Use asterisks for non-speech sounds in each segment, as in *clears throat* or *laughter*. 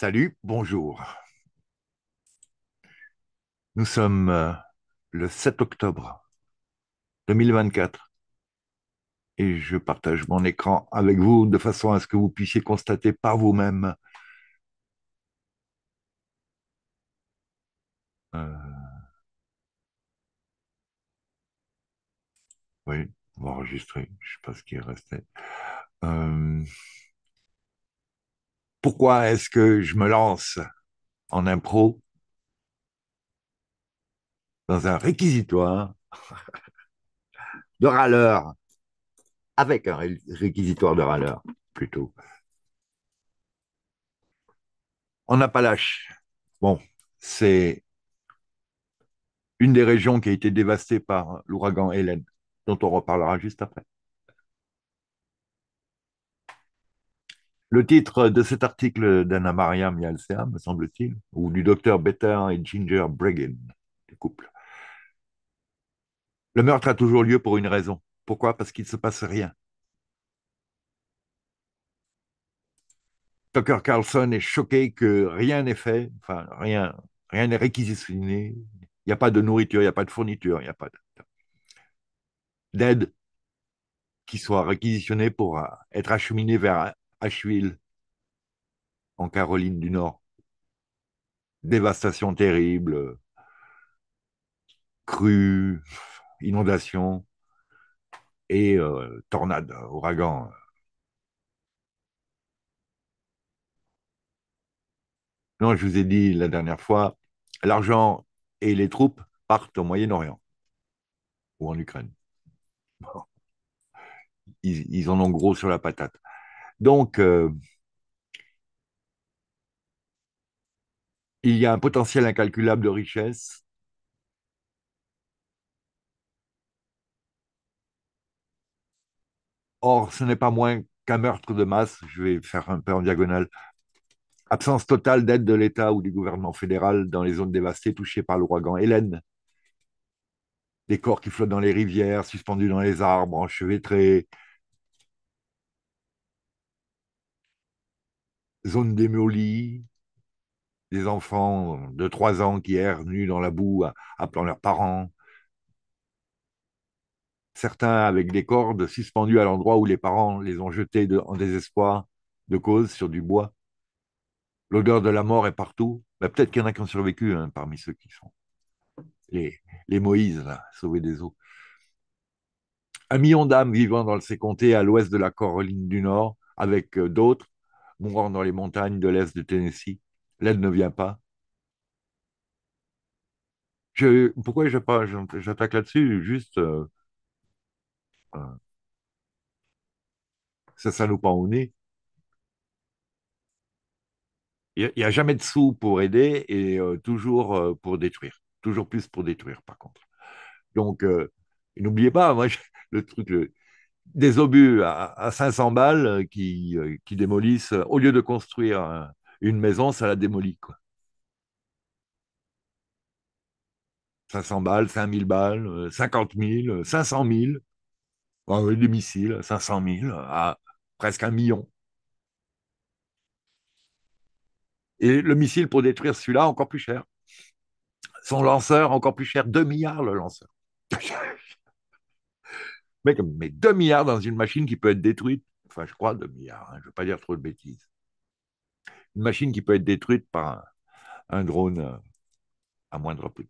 Salut, bonjour. Nous sommes euh, le 7 octobre 2024 et je partage mon écran avec vous de façon à ce que vous puissiez constater par vous-même euh, Oui, on va enregistrer, je ne sais pas ce qui est resté. Euh, pourquoi est-ce que je me lance en impro dans un réquisitoire de râleur, avec un réquisitoire de râleur plutôt. En Appalaches, bon, c'est une des régions qui a été dévastée par l'ouragan Hélène, dont on reparlera juste après. Le titre de cet article d'Anna Maria Mialsea, me semble-t-il, ou du docteur Better et Ginger Bregan, du couple. Le meurtre a toujours lieu pour une raison. Pourquoi Parce qu'il ne se passe rien. Tucker Carlson est choqué que rien n'est fait, enfin rien, rien n'est réquisitionné. Il n'y a pas de nourriture, il n'y a pas de fourniture, il n'y a pas d'aide qui soit réquisitionnée pour être acheminée vers Asheville, en Caroline du Nord. Dévastation terrible, crues, inondations et euh, tornade, ouragan. Non, je vous ai dit la dernière fois, l'argent et les troupes partent au Moyen-Orient ou en Ukraine. ils en ont gros sur la patate. Donc, euh, il y a un potentiel incalculable de richesse. Or, ce n'est pas moins qu'un meurtre de masse, je vais faire un peu en diagonale, absence totale d'aide de l'État ou du gouvernement fédéral dans les zones dévastées touchées par l'ouragan Hélène, des corps qui flottent dans les rivières, suspendus dans les arbres, enchevêtrés, Zones démolie, des enfants de trois ans qui errent nus dans la boue appelant leurs parents, certains avec des cordes suspendues à l'endroit où les parents les ont jetés en désespoir de cause sur du bois. L'odeur de la mort est partout. Mais bah, Peut-être qu'il y en a qui ont survécu hein, parmi ceux qui sont les, les Moïse, là, sauvés des eaux. Un million d'âmes vivant dans ces comtés à l'ouest de la Caroline du Nord, avec euh, d'autres mourant dans les montagnes de l'Est de Tennessee. L'aide ne vient pas. Je, pourquoi j'attaque là-dessus Juste, euh, euh, ça, ça nous prend au nez. Il n'y a, jamais de sous pour aider et euh, toujours pour détruire. Toujours plus pour détruire, par contre. Donc, n'oubliez pas, moi, le truc, le, des obus à, 500 balles qui, euh, démolissent, euh, au lieu de construire une maison, ça la démolit. 500 balles, 5000 balles, 50 000, 500 000, des missiles, 500 000, à presque un million. Et le missile pour détruire celui-là, encore plus cher. Son lanceur, encore plus cher, 2 milliards le lanceur. *laughs* mais, 2 milliards dans une machine qui peut être détruite, enfin je crois 2 milliards, hein, je ne veux pas dire trop de bêtises. Une machine qui peut être détruite par un, drone euh, à moindre prix.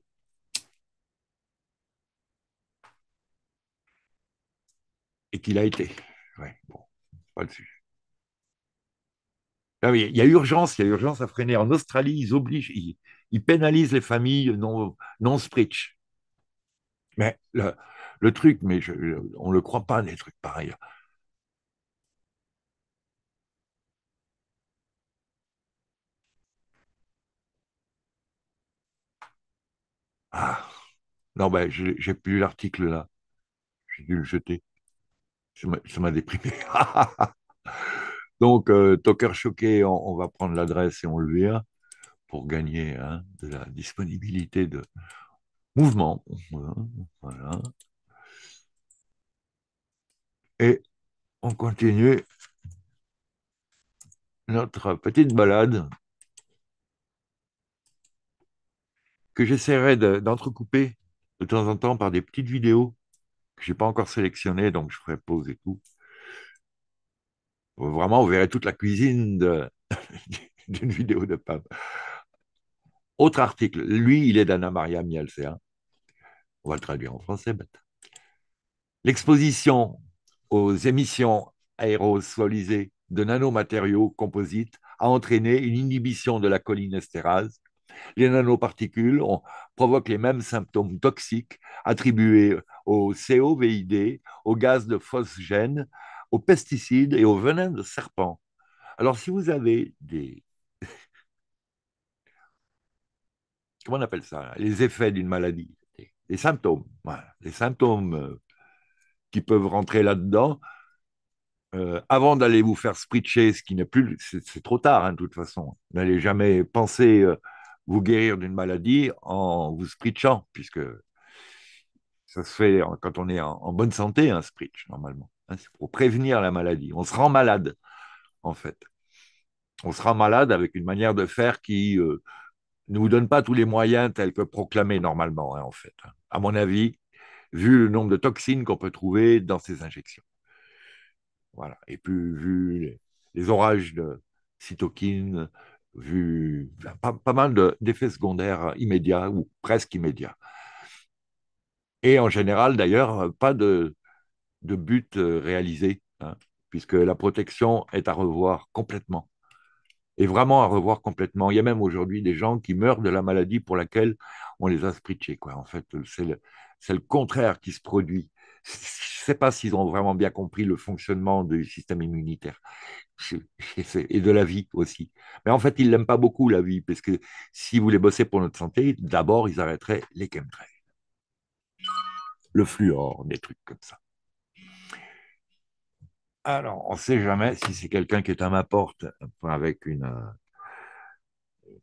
Et qu'il a été. bon, pas le sujet. Ah oui, il y a urgence, il y a urgence à freiner. En Australie, ils obligent, ils, pénalisent les familles non, non spritch. Mais le, le truc, mais euh, on ne le croit pas, des trucs pareils. Ah, non, ben, j'ai plus l'article là. J'ai dû le jeter. Ça m'a déprimé. *laughs* Donc, euh, Toker Choqué, on, va prendre l'adresse et on le verra pour gagner hein, de la disponibilité de mouvement. Voilà et on continue notre petite balade que j'essaierai d'entrecouper de temps en temps par des petites vidéos que je n'ai pas encore sélectionnées, donc je ferai pause et tout. Vraiment, vous verrez toute la cuisine *laughs* d'une vidéo de pape. Autre article, lui, il est d'Anna Maria Mialcea. On va le traduire en français, bête. L'exposition aux émissions aérosolisées de nanomatériaux composites a entraîné une inhibition de la cholinestérase. Les nanoparticules provoquent les mêmes symptômes toxiques attribués au COVID, au gaz de phosgène, aux pesticides et aux venin de serpents. Alors, si vous avez des. *laughs* Comment on appelle ça Les effets d'une maladie, les symptômes. Les symptômes euh, qui peuvent rentrer là-dedans. Euh, avant d'aller vous faire spritcher, ce qui n'est plus, c'est trop tard hein, de toute façon. N'allez jamais penser euh, vous guérir d'une maladie en vous spritchant, puisque ça se fait quand on est en, bonne santé, un spritch normalement. Hein. c'est pour prévenir la maladie. On se rend malade, en fait. On se rend malade avec une manière de faire qui euh, ne vous donne pas tous les moyens tels que proclamés normalement, hein, en fait. À mon avis, vu le nombre de toxines qu'on peut trouver dans ces injections. Voilà. Et puis, vu les, orages de cytokines, vu pas, mal d'effets secondaires immédiats ou presque immédiats. Et en général, d'ailleurs, pas de, but euh, réalisé, hein, puisque la protection est à revoir complètement. Et vraiment à revoir complètement. Il y a même aujourd'hui des gens qui meurent de la maladie pour laquelle on les a spritchés. Quoi. En fait, c'est c'est le contraire qui se produit. Je ne sais pas s'ils ont vraiment bien compris le fonctionnement du système immunitaire et de la vie aussi. Mais en fait, ils l'aiment pas beaucoup, la vie, parce que si vous voulez bosser pour notre santé, d'abord, ils arrêteraient les chemtrails, le fluor, des trucs comme ça. Alors, on ne sait jamais si c'est quelqu'un qui est à ma porte avec une, euh, euh,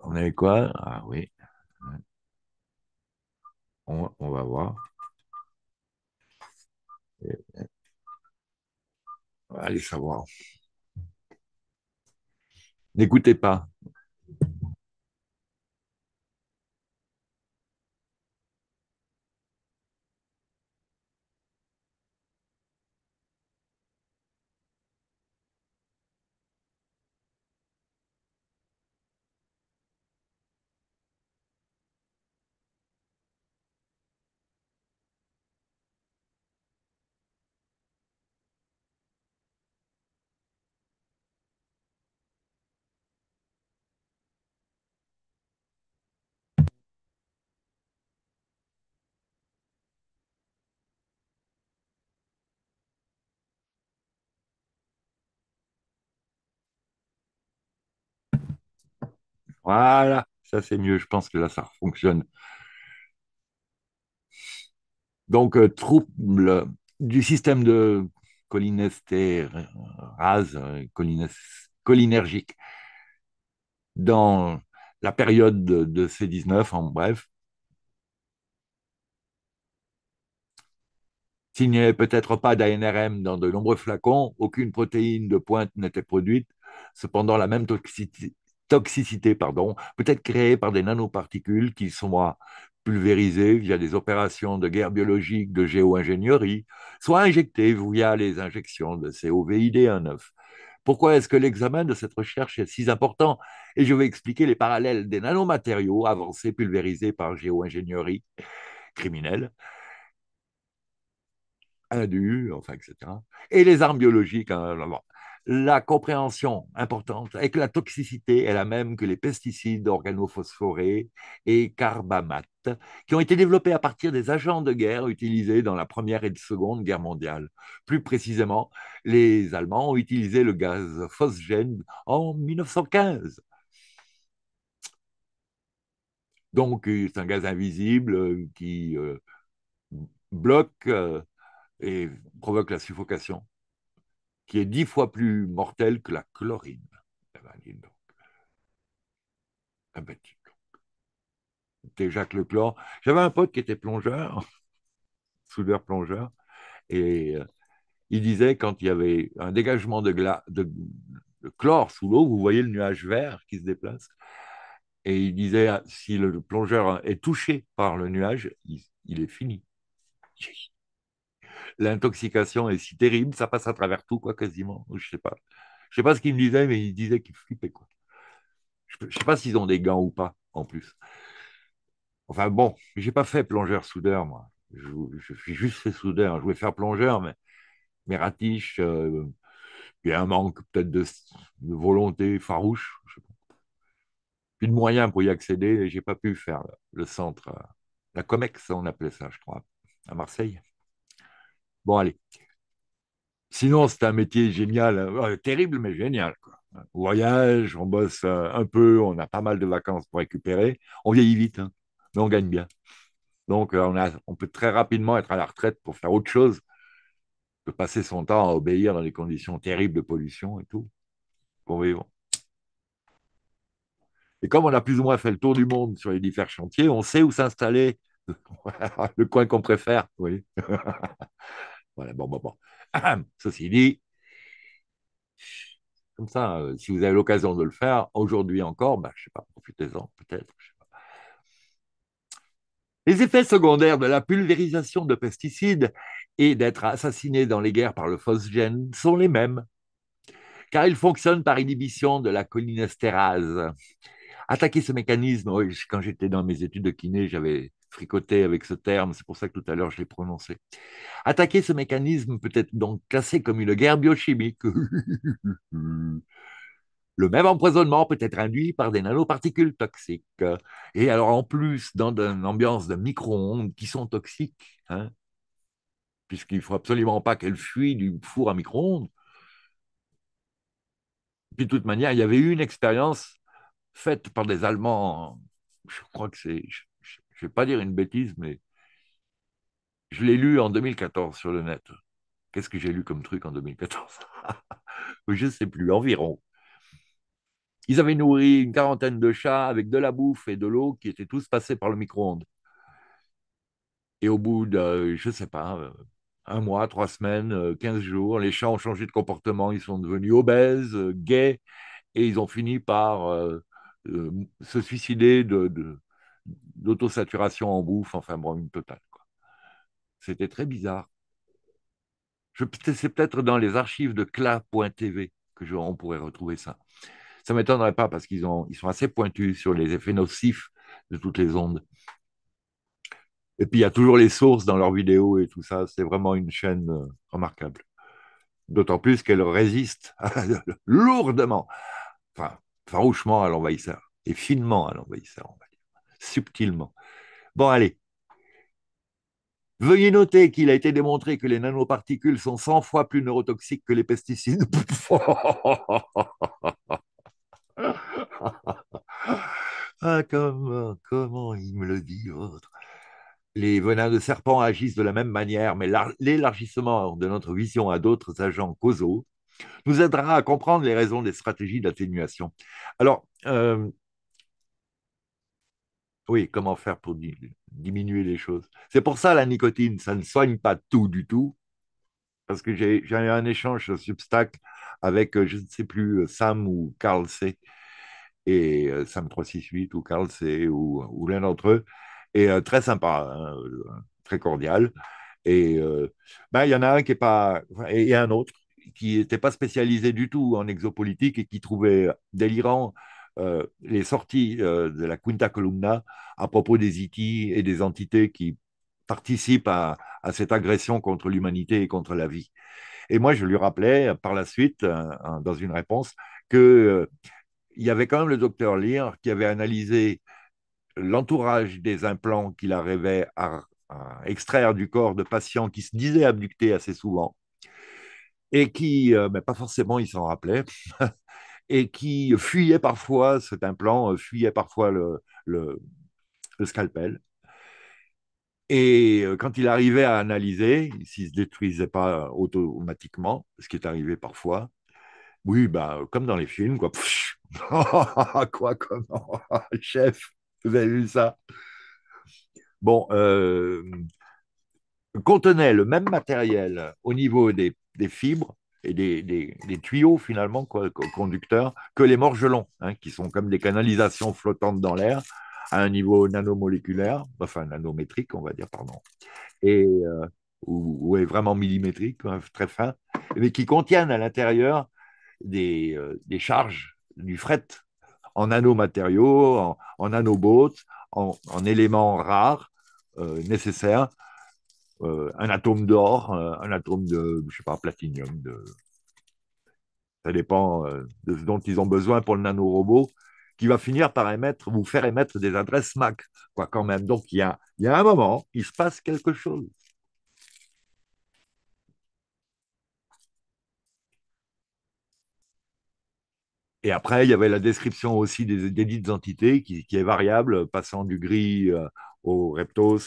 on avait quoi Ah oui on, va voir. Allez savoir. N'écoutez pas. Voilà, ça c'est mieux, je pense que là ça fonctionne. Donc, euh, trouble du système de cholinesterase, euh, cholinergique, dans la période de, de C19, en bref. S'il n'y avait peut-être pas d'ANRM dans de nombreux flacons, aucune protéine de pointe n'était produite. Cependant, la même toxicité, toxicité, pardon, peut être créée par des nanoparticules qui sont pulvérisées via des opérations de guerre biologique, de géo-ingénierie, soit injectées via les injections de COVID-19. Pourquoi est-ce que l'examen de cette recherche est si important Et je vais expliquer les parallèles des nanomatériaux avancés pulvérisés par géo-ingénierie criminelle, indus, enfin, etc. Et les armes biologiques, hein, la compréhension importante est que la toxicité est la même que les pesticides organophosphorés et carbamates, qui ont été développés à partir des agents de guerre utilisés dans la Première et la Seconde Guerre mondiale. Plus précisément, les Allemands ont utilisé le gaz phosgène en 1915. Donc, euh, c'est un gaz invisible euh, qui euh, bloque et provoque la suffocation qui est dix fois plus mortelle que la chlorine. Eh ben, ah ben Déjà que le chlore. J'avais un pote qui était plongeur, *laughs* soudeur plongeur, et euh, il disait quand il y avait un dégagement de, de... chlore sous l'eau, vous voyez le nuage vert qui se déplace. Et il disait, si le plongeur est touché par le nuage, il est fini l'intoxication est si terrible, ça passe à travers tout, quoi, quasiment. Je sais pas. Je sais pas ce qu'il me disait, mais il disait qu'il flippait, quoi. Je, ne sais pas s'ils ont des gants ou pas, en plus. Enfin bon, j'ai pas fait plongeur soudeur, moi. Je, suis juste fait soudeur. Je voulais faire plongeur, mais, mes ratiches, euh, puis un manque peut-être de, volonté farouche, plus Puis de moyens pour y accéder, et j'ai pas pu faire le, le centre, euh, la COMEX, on appelait ça, je crois, à Marseille. Bon, allez. Sinon, c'est un métier génial, euh, terrible, mais génial. On voyage, on bosse euh, un peu, on a pas mal de vacances pour récupérer. On vieillit vite, hein, mais on gagne bien. Donc, euh, on, a, on peut très rapidement être à la retraite pour faire autre chose que passer son temps à obéir dans des conditions terribles de pollution et tout. Pour vivre. Et comme on a plus ou moins fait le tour du monde sur les différents chantiers, on sait où s'installer, *laughs* le coin qu'on préfère. Oui. *laughs* Voilà, bon, bon, Ceci dit, comme ça, euh, si vous avez l'occasion de le faire, aujourd'hui encore, bah, je ne sais pas, profitez-en peut-être. Les effets secondaires de la pulvérisation de pesticides et d'être assassiné dans les guerres par le phosgène sont les mêmes, car ils fonctionnent par inhibition de la cholinesterase. Attaquer ce mécanisme, quand j'étais dans mes études de kiné, j'avais fricoter avec ce terme, c'est pour ça que tout à l'heure je l'ai prononcé. Attaquer ce mécanisme peut être donc classé comme une guerre biochimique. *laughs* Le même empoisonnement peut être induit par des nanoparticules toxiques. Et alors en plus, dans une ambiance de micro-ondes qui sont toxiques, hein, puisqu'il ne faut absolument pas qu'elles fuient du four à micro-ondes. Puis de toute manière, il y avait eu une expérience faite par des Allemands, je crois que c'est, je ne vais pas dire une bêtise, mais je l'ai lu en 2014 sur le net. Qu'est-ce que j'ai lu comme truc en 2014 *laughs* Je ne sais plus, environ. Ils avaient nourri une quarantaine de chats avec de la bouffe et de l'eau qui étaient tous passés par le micro-ondes. Et au bout de, je ne sais pas, euh, un mois, trois semaines, euh, quinze jours, les chats ont changé de comportement, ils sont devenus obèses, euh, gays, et ils ont fini par se suicider de, d'autosaturation en bouffe, enfin, bon, une totale. C'était très bizarre. C'est peut-être dans les archives de cla.tv que on pourrait retrouver ça. Ça ne m'étonnerait pas parce qu'ils ils sont assez pointus sur les effets nocifs de toutes les ondes. Et puis il y a toujours les sources dans leurs vidéos et tout ça. C'est vraiment une chaîne euh, remarquable. D'autant plus qu'elle résiste *laughs* lourdement, enfin farouchement à l'envahisseur et finement à l'envahisseur en subtilement. Bon, allez. Veuillez noter qu'il a été démontré que les nanoparticules sont 100 fois plus neurotoxiques que les pesticides. *laughs* ah, comment, comment il me le dit, autre les venins de serpent agissent de la même manière, mais l'élargissement de notre vision à d'autres agents causaux nous aidera à comprendre les raisons des stratégies d'atténuation. Alors, euh, oui, comment faire pour diminuer les choses. C'est pour ça la nicotine, ça ne soigne pas tout du tout. Parce que j'ai eu un échange sur Substack avec, euh, je ne sais plus, euh, Sam ou Carl C. Et euh, Sam 368 ou Carl C. ou, l'un d'entre eux. Et très sympa, hein, très cordial. Et bah, il y en a un qui est pas. et un autre qui n'était pas spécialisé du tout en exopolitique et qui trouvait délirant euh, les sorties euh, de la Quinta Columna à propos des ITI e et des entités qui participent à, cette agression contre l'humanité et contre la vie. Et moi, je lui rappelais par la suite, euh, hein, dans une réponse, qu'il y avait quand même le docteur Lear qui avait analysé l'entourage des implants qu'il arrivait à, extraire du corps de patients qui se disaient abductés assez souvent et qui, mais pas forcément, il s'en rappelait, *laughs* et qui fuyait parfois cet implant, euh, fuyait parfois le, scalpel. Et euh, quand il arrivait à analyser, s'il ne se détruisait pas euh, automatiquement, ce qui est arrivé parfois, oui, bah, comme dans les films, quoi. *laughs* quoi, comment oh, *laughs* Chef, vous avez vu ça Bon, contenait le même matériel au niveau des fibres et des, tuyaux finalement conducteurs que les morgelons, hein, qui sont comme des canalisations flottantes dans l'air à un niveau nanomoléculaire, enfin nanométrique on va dire, pardon, et, euh, ou, est vraiment millimétrique, hein, très fin, mais qui contiennent à l'intérieur euh, des, charges du fret en nanomatériaux, en, en nanobots, en, éléments rares euh, nécessaires euh, un atome d'or, euh, un atome de, je sais pas, platinium. De... Ça dépend euh, de ce dont ils ont besoin pour le nanorobot, qui va finir par émettre, vous faire émettre des adresses MAC, quoi, quand même. Donc, il y a, un moment, il se passe quelque chose. Et après, il y avait la description aussi des, dites entités qui, est variable, passant du gris au reptos,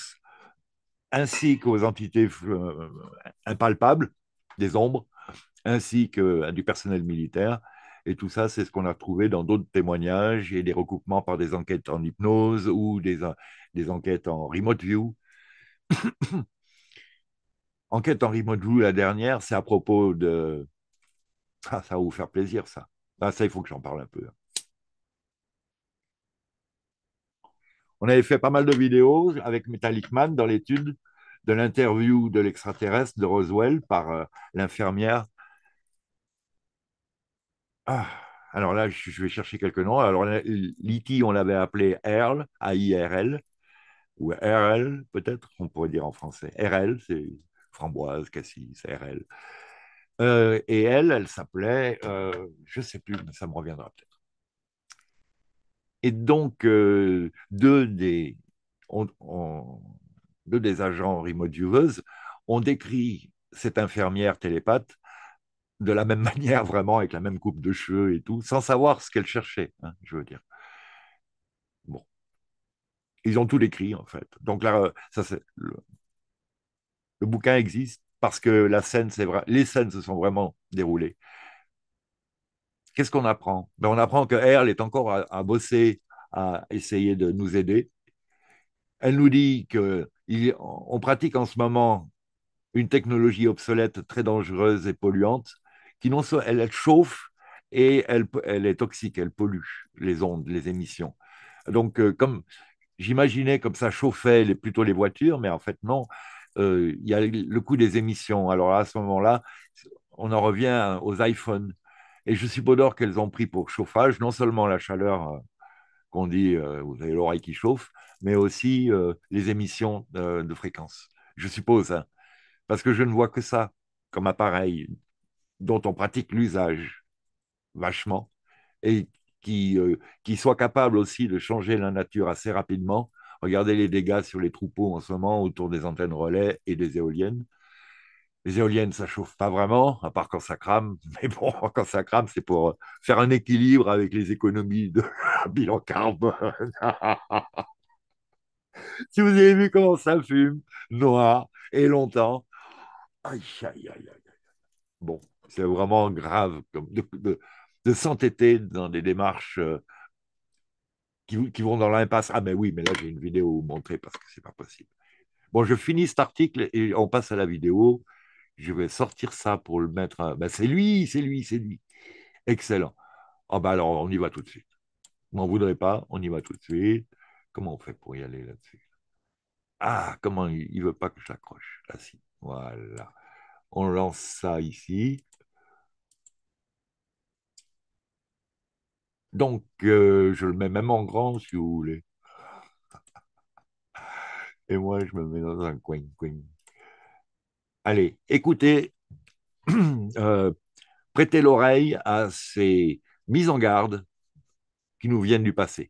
ainsi qu'aux entités euh, impalpables, des ombres, ainsi que euh, du personnel militaire. Et tout ça, c'est ce qu'on a trouvé dans d'autres témoignages et des recoupements par des enquêtes en hypnose ou des, euh, des enquêtes en remote view. *coughs* Enquête en remote view, la dernière, c'est à propos de... Ah, ça va vous faire plaisir, ça. Ben, ça, il faut que j'en parle un peu. Hein. On avait fait pas mal de vidéos avec Metallic dans l'étude de l'interview de l'extraterrestre de Roswell par euh, l'infirmière. Ah, alors là, je, vais chercher quelques noms. Alors, l'ITI, on l'avait appelé Earl, A-I-R-L, ou RL, peut-être, on pourrait dire en français. RL, c'est framboise, cassis, RL. Euh, et elle, elle s'appelait, euh, je ne sais plus, mais ça me reviendra peut-être. Et donc, euh, deux, des, deux, des, agents remote ont décrit cette infirmière télépathe de la même *laughs* manière, vraiment, avec la même coupe de cheveux et tout, sans savoir ce qu'elle cherchait, hein, je veux dire. Bon. Ils ont tout décrit, en fait. Donc là, le, le, bouquin existe parce que la scène, c'est vrai, les scènes se sont vraiment déroulées qu'est-ce qu'on apprend ben, On apprend que elle est encore à, bosser, à essayer de nous aider. Elle nous dit qu'on pratique en ce moment une technologie obsolète, très dangereuse et polluante, qui non seulement elle, chauffe et elle, est toxique, elle pollue les ondes, les émissions. Donc, euh, comme j'imaginais comme ça chauffait plutôt les voitures, mais en fait non, euh, il y a le coût des émissions. Alors à ce moment-là, on en revient aux iPhones et je suppose qu'elles ont pris pour chauffage non seulement la chaleur euh, qu'on dit, euh, vous avez l'oreille qui chauffe, mais aussi euh, les émissions de, fréquence. Je suppose, hein. parce que je ne vois que ça comme appareil dont on pratique l'usage vachement et qui, qui soit capable aussi de changer la nature assez rapidement. Regardez les dégâts sur les troupeaux en ce moment autour des antennes relais et des éoliennes. Les éoliennes, ça chauffe pas vraiment, à part quand ça crame. *laughs* Mais bon, quand ça crame, c'est pour euh, faire un équilibre avec les économies de *laughs* bilan carbone. *laughs* si vous avez vu comment ça fume, noir et longtemps. Aïe, aïe, aïe, Bon, c'est vraiment grave de, s'entêter dans des démarches euh, qui, vont dans l'impasse. Ah, mais oui, mais là, j'ai une vidéo à vous montrer parce que c'est pas possible. Bon, je finis cet article et on passe à la vidéo je vais sortir ça pour le mettre. Hein. Ben, c'est lui, c'est lui, c'est lui. Excellent. Ah ben alors, on y va tout de suite. Vous m'en voudrez pas, on y va tout de suite. Comment on fait pour y aller là-dessus Ah, comment il ne veut pas que l'accroche. Ah si, voilà. On lance ça ici. Donc, euh, je le mets même en grand, si vous voulez. *laughs* Et moi, je me mets dans un coin, coin, Allez, écoutez, *clears throat* euh, prêtez l'oreille à ces mises en garde qui nous viennent du passé.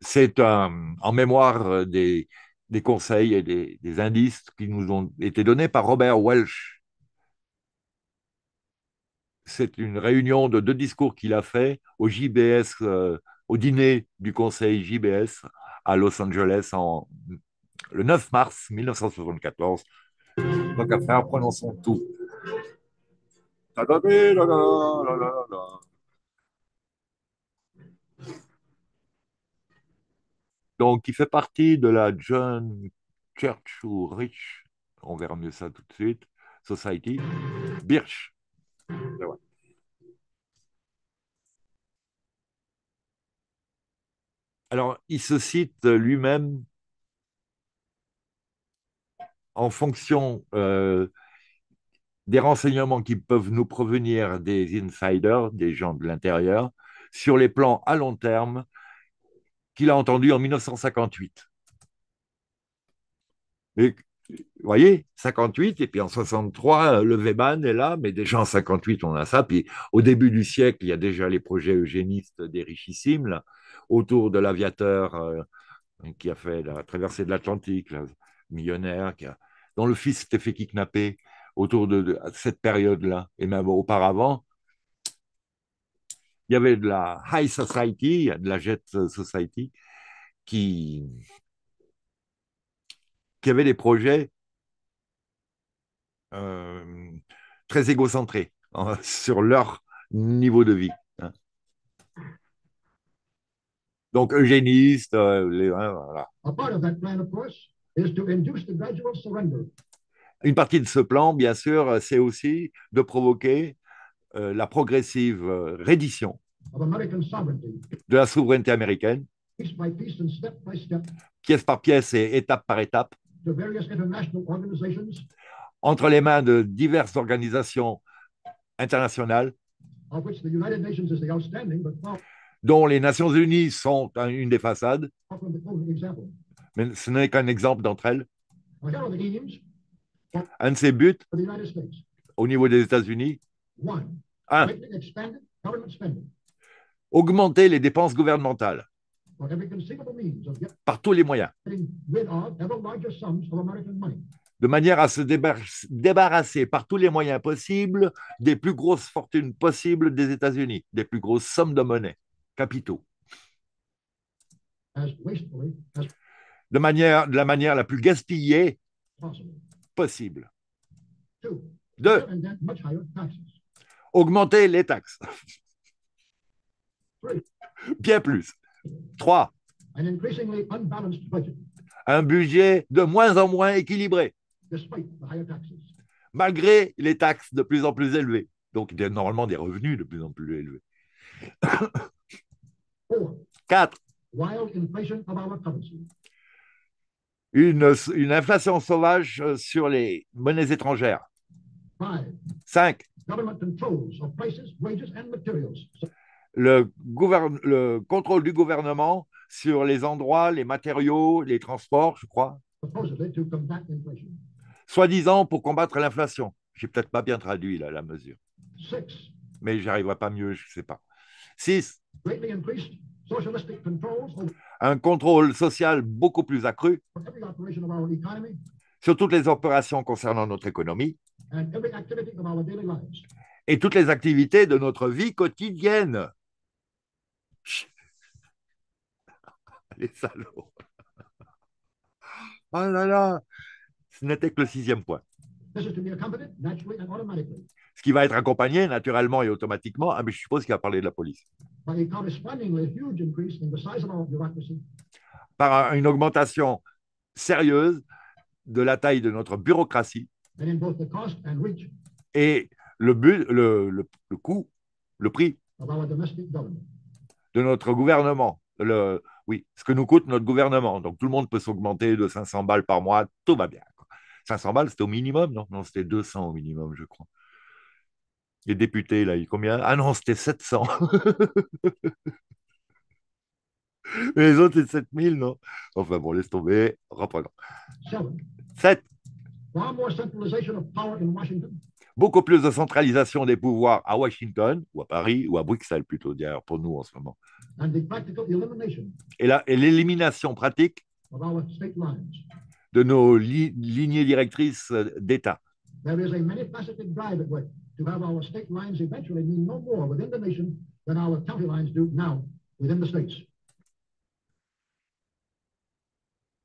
C'est en mémoire des, conseils et des, indices qui nous ont été donnés par Robert Welsh. C'est une réunion de deux discours qu'il a fait au JBS, euh, au dîner du conseil JBS à Los Angeles en, le 9 mars 1974. Donc on faire, son tout. Donc, il fait partie de la John Church ou Rich, on verra mieux ça tout de suite, Society, Birch. Alors, il se cite lui-même en fonction euh, des renseignements qui peuvent nous provenir des insiders, des gens de l'intérieur, sur les plans à long terme qu'il a entendus en 1958. vous voyez, 58, et puis en 63, le Weyman est là, mais déjà en 58, on a ça. Puis au début du siècle, il y a déjà les projets eugénistes des richissimes. Là autour de l'aviateur euh, qui a fait la traversée de l'Atlantique, millionnaire, dont le fils s'était fait kidnapper autour de, cette période-là. Et même auparavant, il y avait de la high society, de la jet society, qui, qui avait des projets euh, très égocentrés hein, *laughs* sur leur niveau de vie. donc eugéniste. voilà. Une partie de ce plan, bien sûr, euh, c'est aussi de provoquer euh, la progressive euh, reddition de la souveraineté américaine, pièce par pièce et étape par étape, entre les mains de diverses organisations internationales, dont les Nations Unies sont une des façades, mais ce n'est qu'un exemple d'entre elles. Un de ses buts au niveau des États-Unis, un, augmenter les dépenses gouvernementales par tous les moyens, de manière à se débarrasser par tous les moyens possibles des plus grosses fortunes possibles des États-Unis, des plus grosses sommes de monnaie capitaux. Eh? De, manière, de la manière la plus gaspillée possible. Deux, augmenter les taxes. Bien plus. Trois, un budget de moins en moins équilibré, malgré les taxes de plus en plus élevées. Donc, il normalement, des revenus de plus en plus élevés. 4. Une, une, inflation sauvage euh, sur les monnaies étrangères. 5. Le, le, contrôle du gouvernement sur les endroits, les matériaux, les transports, je crois. Soi-disant pour combattre l'inflation. J'ai peut-être pas bien traduit là, la mesure. Mais j'arriverai pas mieux, je ne sais pas. 6 un contrôle social beaucoup plus accru sur toutes les opérations concernant notre économie et toutes les activités de notre vie quotidienne. *laughs* Les salauds. Oh là là, ce n'était que le sixième point ce qui va être accompagné naturellement et automatiquement. Ah, mais je suppose qu'il va parler de la police. Par une augmentation sérieuse de la taille de notre bureaucratie et le, but, le, le, coût, le prix de notre gouvernement. Le, oui, ce que nous coûte notre gouvernement. Donc tout le monde peut s'augmenter de 500 balles par mois, tout va bien. 500 balles, c'était au minimum, non Non, c'était 200 au minimum, je crois. Les députés, là, il combien Ah non, c'était 700. *laughs* les autres, c'est 7000, non Enfin bon, laisse tomber, reprenons. 7. Beaucoup plus de centralisation des pouvoirs à Washington, ou à Paris, ou à Bruxelles plutôt d'ailleurs, pour nous en ce moment. Et l'élimination pratique de nos lignées directrices euh, d'État our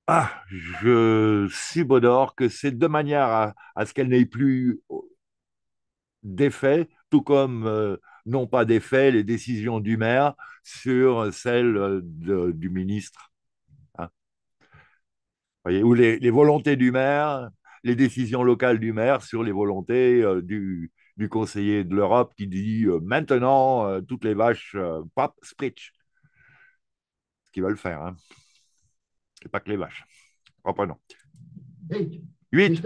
Ah, je subodore que c'est de manière à, ce qu'elle n'ait plus d'effet, tout comme euh, non n'ont pas d'effet les décisions du maire sur celles euh, du ministre. Hein. Voyez, ou les, volontés du maire, les décisions locales du maire sur les volontés euh, du, du conseiller de l'Europe qui dit euh, maintenant euh, toutes les vaches, euh, pop-speech spritch. Ce qu'ils veulent faire. Hein. n'est pas que les vaches. Reprenons. 8.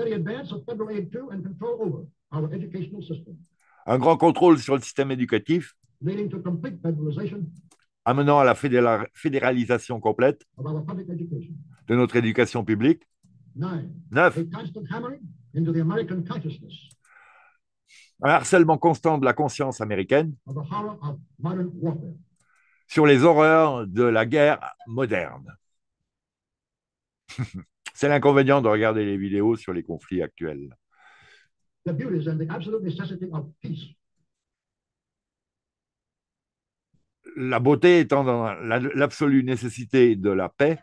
Un grand contrôle sur le système éducatif amenant à la fédéralisation complète de notre éducation publique. 9 un harcèlement constant de la conscience américaine sur les horreurs de la guerre moderne. *laughs* C'est l'inconvénient de regarder les vidéos sur les conflits actuels. La beauté étant dans l'absolue nécessité de la paix,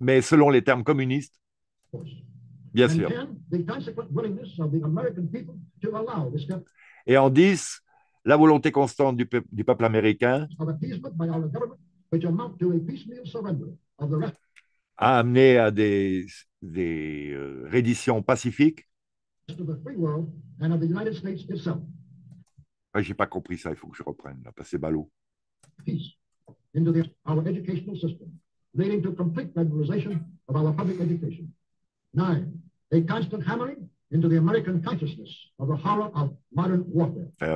mais selon les termes communistes, Bien sûr. Et en 10, la volonté constante du, peu, du peuple américain a amené à des, des euh, redditions pacifiques. Ah, J'ai pas compris ça, il faut que je reprenne, là, parce que c'est system Leading to complete federalization of our public education. 9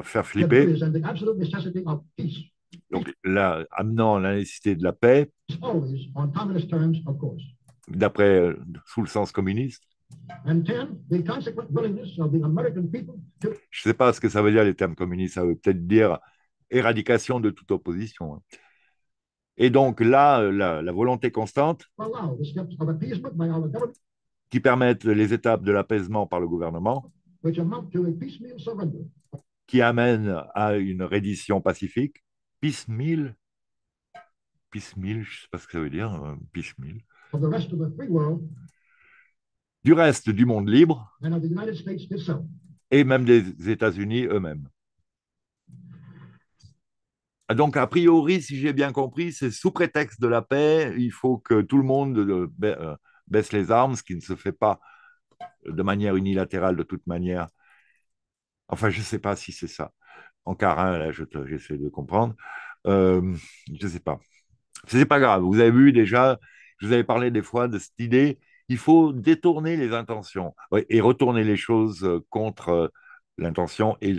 Faire, flipper. Donc, là, amenant la nécessité de la paix, d'après, euh, sous le sens communiste. Je ne sais pas ce que ça veut dire les termes communistes, ça veut peut-être dire éradication de toute opposition. Hein. Et donc là, euh, la volonté constante qui permettent les étapes de l'apaisement par le gouvernement, qui amène à une reddition pacifique, pismil piecemeal, je ne sais pas ce que ça veut dire, euh, pismil du reste du monde libre et même des États-Unis eux-mêmes. Donc, a priori, si j'ai bien compris, c'est sous prétexte de la paix, il faut que tout le monde euh, ben, euh, baisse les armes, ce qui ne se fait pas de manière unilatérale de toute manière. Enfin, je ne sais pas si c'est ça. En carin, là, j'essaie de comprendre. Euh, je ne sais pas. Ce n'est pas grave. Vous avez vu déjà, je vous avais parlé des fois de cette idée. Il faut détourner les intentions et retourner les choses euh, contre euh, l'intention et,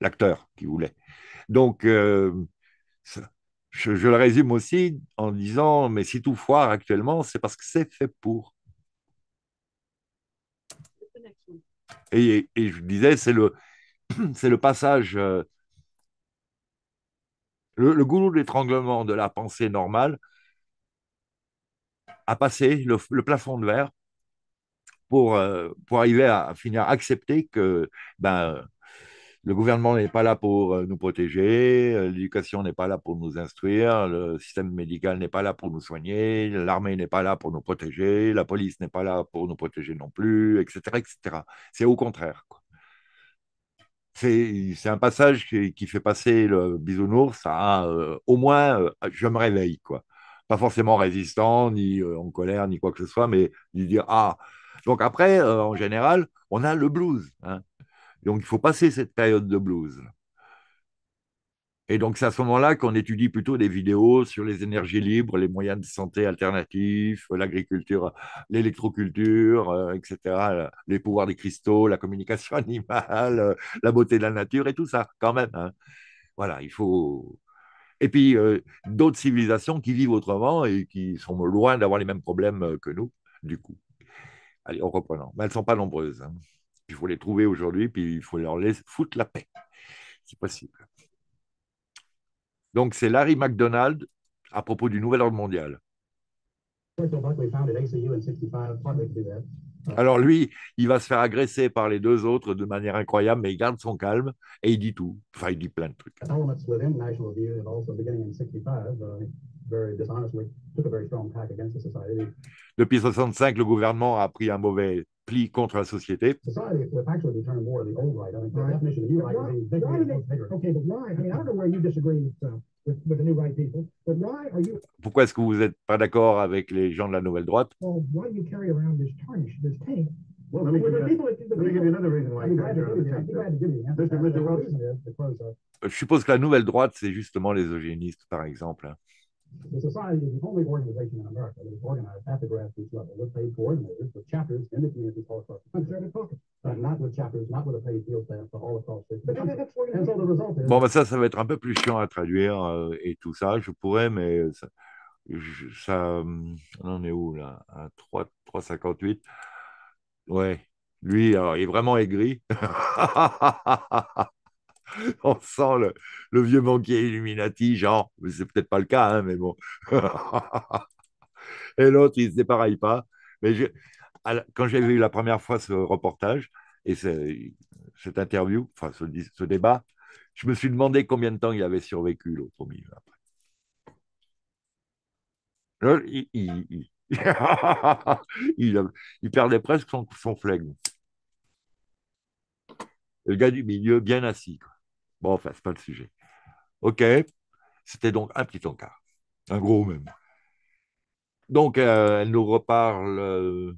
l'acteur qui voulait. Donc, je, le résume aussi en disant, mais si tout foire actuellement, c'est parce que c'est fait pour. Et, et je disais, c'est le, *clears throat* c'est le passage, euh, le, le, goulot d'étranglement de la pensée normale a passé le, plafond de verre pour, euh, pour arriver à, à finir accepter que ben, le gouvernement n'est pas là pour euh, nous protéger, euh, l'éducation n'est pas là pour nous instruire, le système médical n'est pas là pour nous soigner, l'armée n'est pas là pour nous protéger, la police n'est pas là pour nous protéger non plus, etc. etc. C'est au contraire. C'est un passage qui, fait passer le bisounours à euh, au moins je me réveille. quoi. Pas forcément résistant, ni en colère, ni quoi que ce soit, mais lui dire Ah Donc après, en général, on a le blues. Hein. Donc il faut passer cette période de blues. Et donc c'est à ce moment-là qu'on étudie plutôt des vidéos sur les énergies libres, les moyens de santé alternatifs, l'agriculture, l'électroculture, euh, etc., les pouvoirs des cristaux, la communication *laughs* animale, euh, la beauté de la nature et tout ça quand même. Hein. Voilà, il faut, et puis euh, d'autres civilisations qui vivent autrement et qui sont loin d'avoir les mêmes problèmes que nous, du coup. Allez, en reprenant. Mais elles ne sont pas nombreuses. Hein. Il faut les trouver aujourd'hui, puis il faut leur laisser foutre la paix. C'est possible. Donc, c'est Larry McDonald à propos du nouvel ordre mondial. Ah. Alors lui, il va se faire agresser par les deux autres de manière incroyable, mais il garde son calme et il dit tout. Enfin, il dit plein de trucs. Euh, Depuis 65, le gouvernement a pris un mauvais contre la société. Pourquoi est-ce que vous n'êtes pas d'accord avec les gens de la nouvelle droite Je suppose que la nouvelle droite, c'est justement les eugénistes, par exemple. Hein organization Bon, ben ça, ça va être un peu plus chiant à traduire euh, et tout ça. Je pourrais, mais ça, on en est où là À 3, 3,58. Ouais. Lui, alors, il est vraiment aigri. *laughs* *laughs* on sent le, vieux banquier Illuminati, genre, c'est peut-être pas le cas, hein, mais bon. *laughs* et l'autre, il se dépareille pas. Mais quand j'ai vu la première fois ce reportage et cette interview, enfin ce, débat, je me suis demandé combien de temps il avait survécu l'autre au *laughs* milieu il, perdait presque son, son flegme. Le gars du milieu, bien assis. Bon, enfin, c'est pas le sujet. OK. C'était donc un petit encart. Un gros même. Donc, euh, elle nous reparle euh,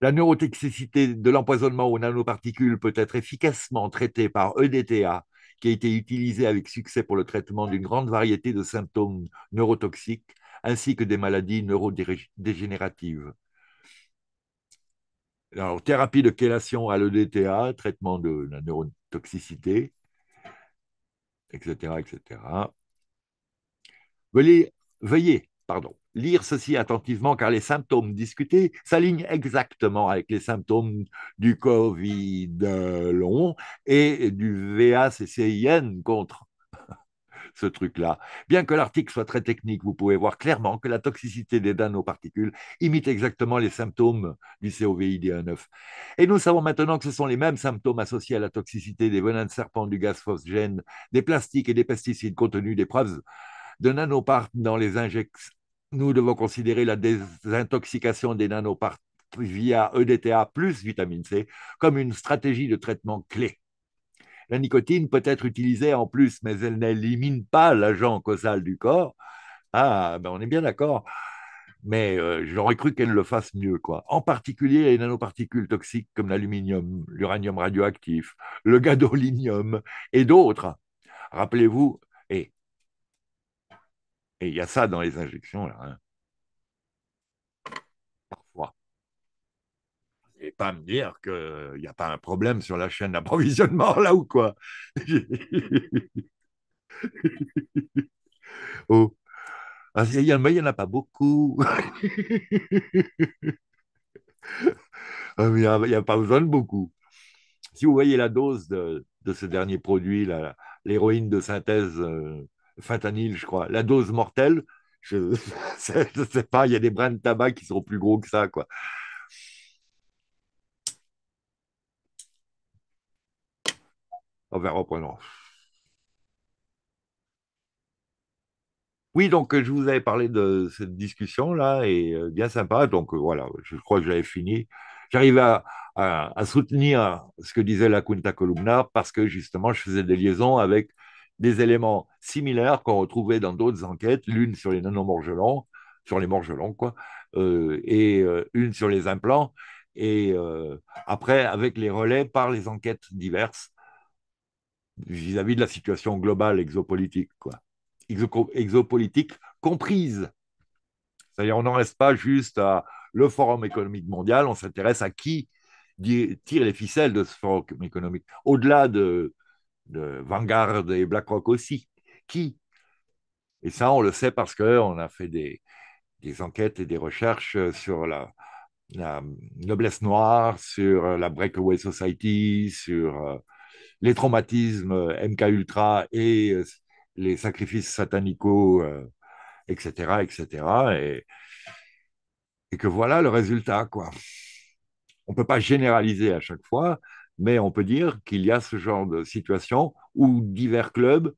la neurotoxicité de l'empoisonnement aux nanoparticules peut être efficacement traitée par EDTA, qui a été utilisée avec succès pour le traitement d'une grande variété de symptômes neurotoxiques, ainsi que des maladies neurodégénératives. Alors, thérapie de chélation à l'EDTA, traitement de la neurotoxicité, etc. etc. Veuillez, veuillez pardon, lire ceci attentivement car les symptômes discutés s'alignent exactement avec les symptômes du Covid euh, long et du VACCIN contre ce truc-là. Bien que l'article soit très technique, vous pouvez voir clairement que la toxicité des nanoparticules imite exactement les symptômes du COVID-19. Et nous savons maintenant que ce sont les mêmes symptômes associés à la toxicité des venins de serpent, du gaz phosgène, des plastiques et des pesticides contenus des preuves de nanopartes dans les injections. Nous devons considérer la désintoxication des nanoparticules via EDTA plus vitamine C comme une stratégie de traitement clé. La nicotine peut être utilisée en plus, mais elle n'élimine pas l'agent causal du corps. Ah, ben on est bien d'accord. Mais euh, j'aurais cru qu'elle le fasse mieux, quoi. En particulier les nanoparticules toxiques comme l'aluminium, l'uranium radioactif, le gadolinium et d'autres. Rappelez-vous, et il y a ça dans les injections, là. Hein. et pas me dire qu'il n'y a pas un problème sur la chaîne d'approvisionnement là ou quoi. *laughs* Oh. Ah, il n'y en, a pas beaucoup. *laughs* Ah, il n'y a, pas besoin de beaucoup. Si vous voyez la dose de, de ce dernier produit, l'héroïne de synthèse euh, fentanyl, je crois, la dose mortelle, je ne *laughs* sais pas, il y a des brins de tabac qui sont plus gros que ça. quoi. Enfin, reprenons. Oui, donc je vous avais parlé de cette discussion-là, et euh, bien sympa. Donc euh, voilà, je crois que j'avais fini. J'arrivais à, soutenir ce que disait la Quinta Columna parce que justement, je faisais des liaisons avec des éléments similaires qu'on retrouvait dans d'autres enquêtes, l'une sur les nanomorgelons, sur les morgelons, quoi, euh, et une sur les implants, et après avec les relais par les enquêtes diverses vis-à-vis de la situation globale exopolitique, quoi. exopolitique comprise. C'est-à-dire, on n'en reste pas juste à le Forum économique mondial, on s'intéresse à qui tire les ficelles de ce Forum économique, au-delà de, Vanguard et BlackRock aussi. Qui Et ça, on le sait parce qu'on a fait des, enquêtes et des recherches sur la noblesse noire, sur la Breakaway Society, sur euh, les traumatismes euh, MK Ultra et euh, les sacrifices satanicaux, etc., euh, etc. Et, que voilà le résultat, quoi. On ne peut pas généraliser à chaque fois, mais on peut dire qu'il y a ce genre de situation où divers clubs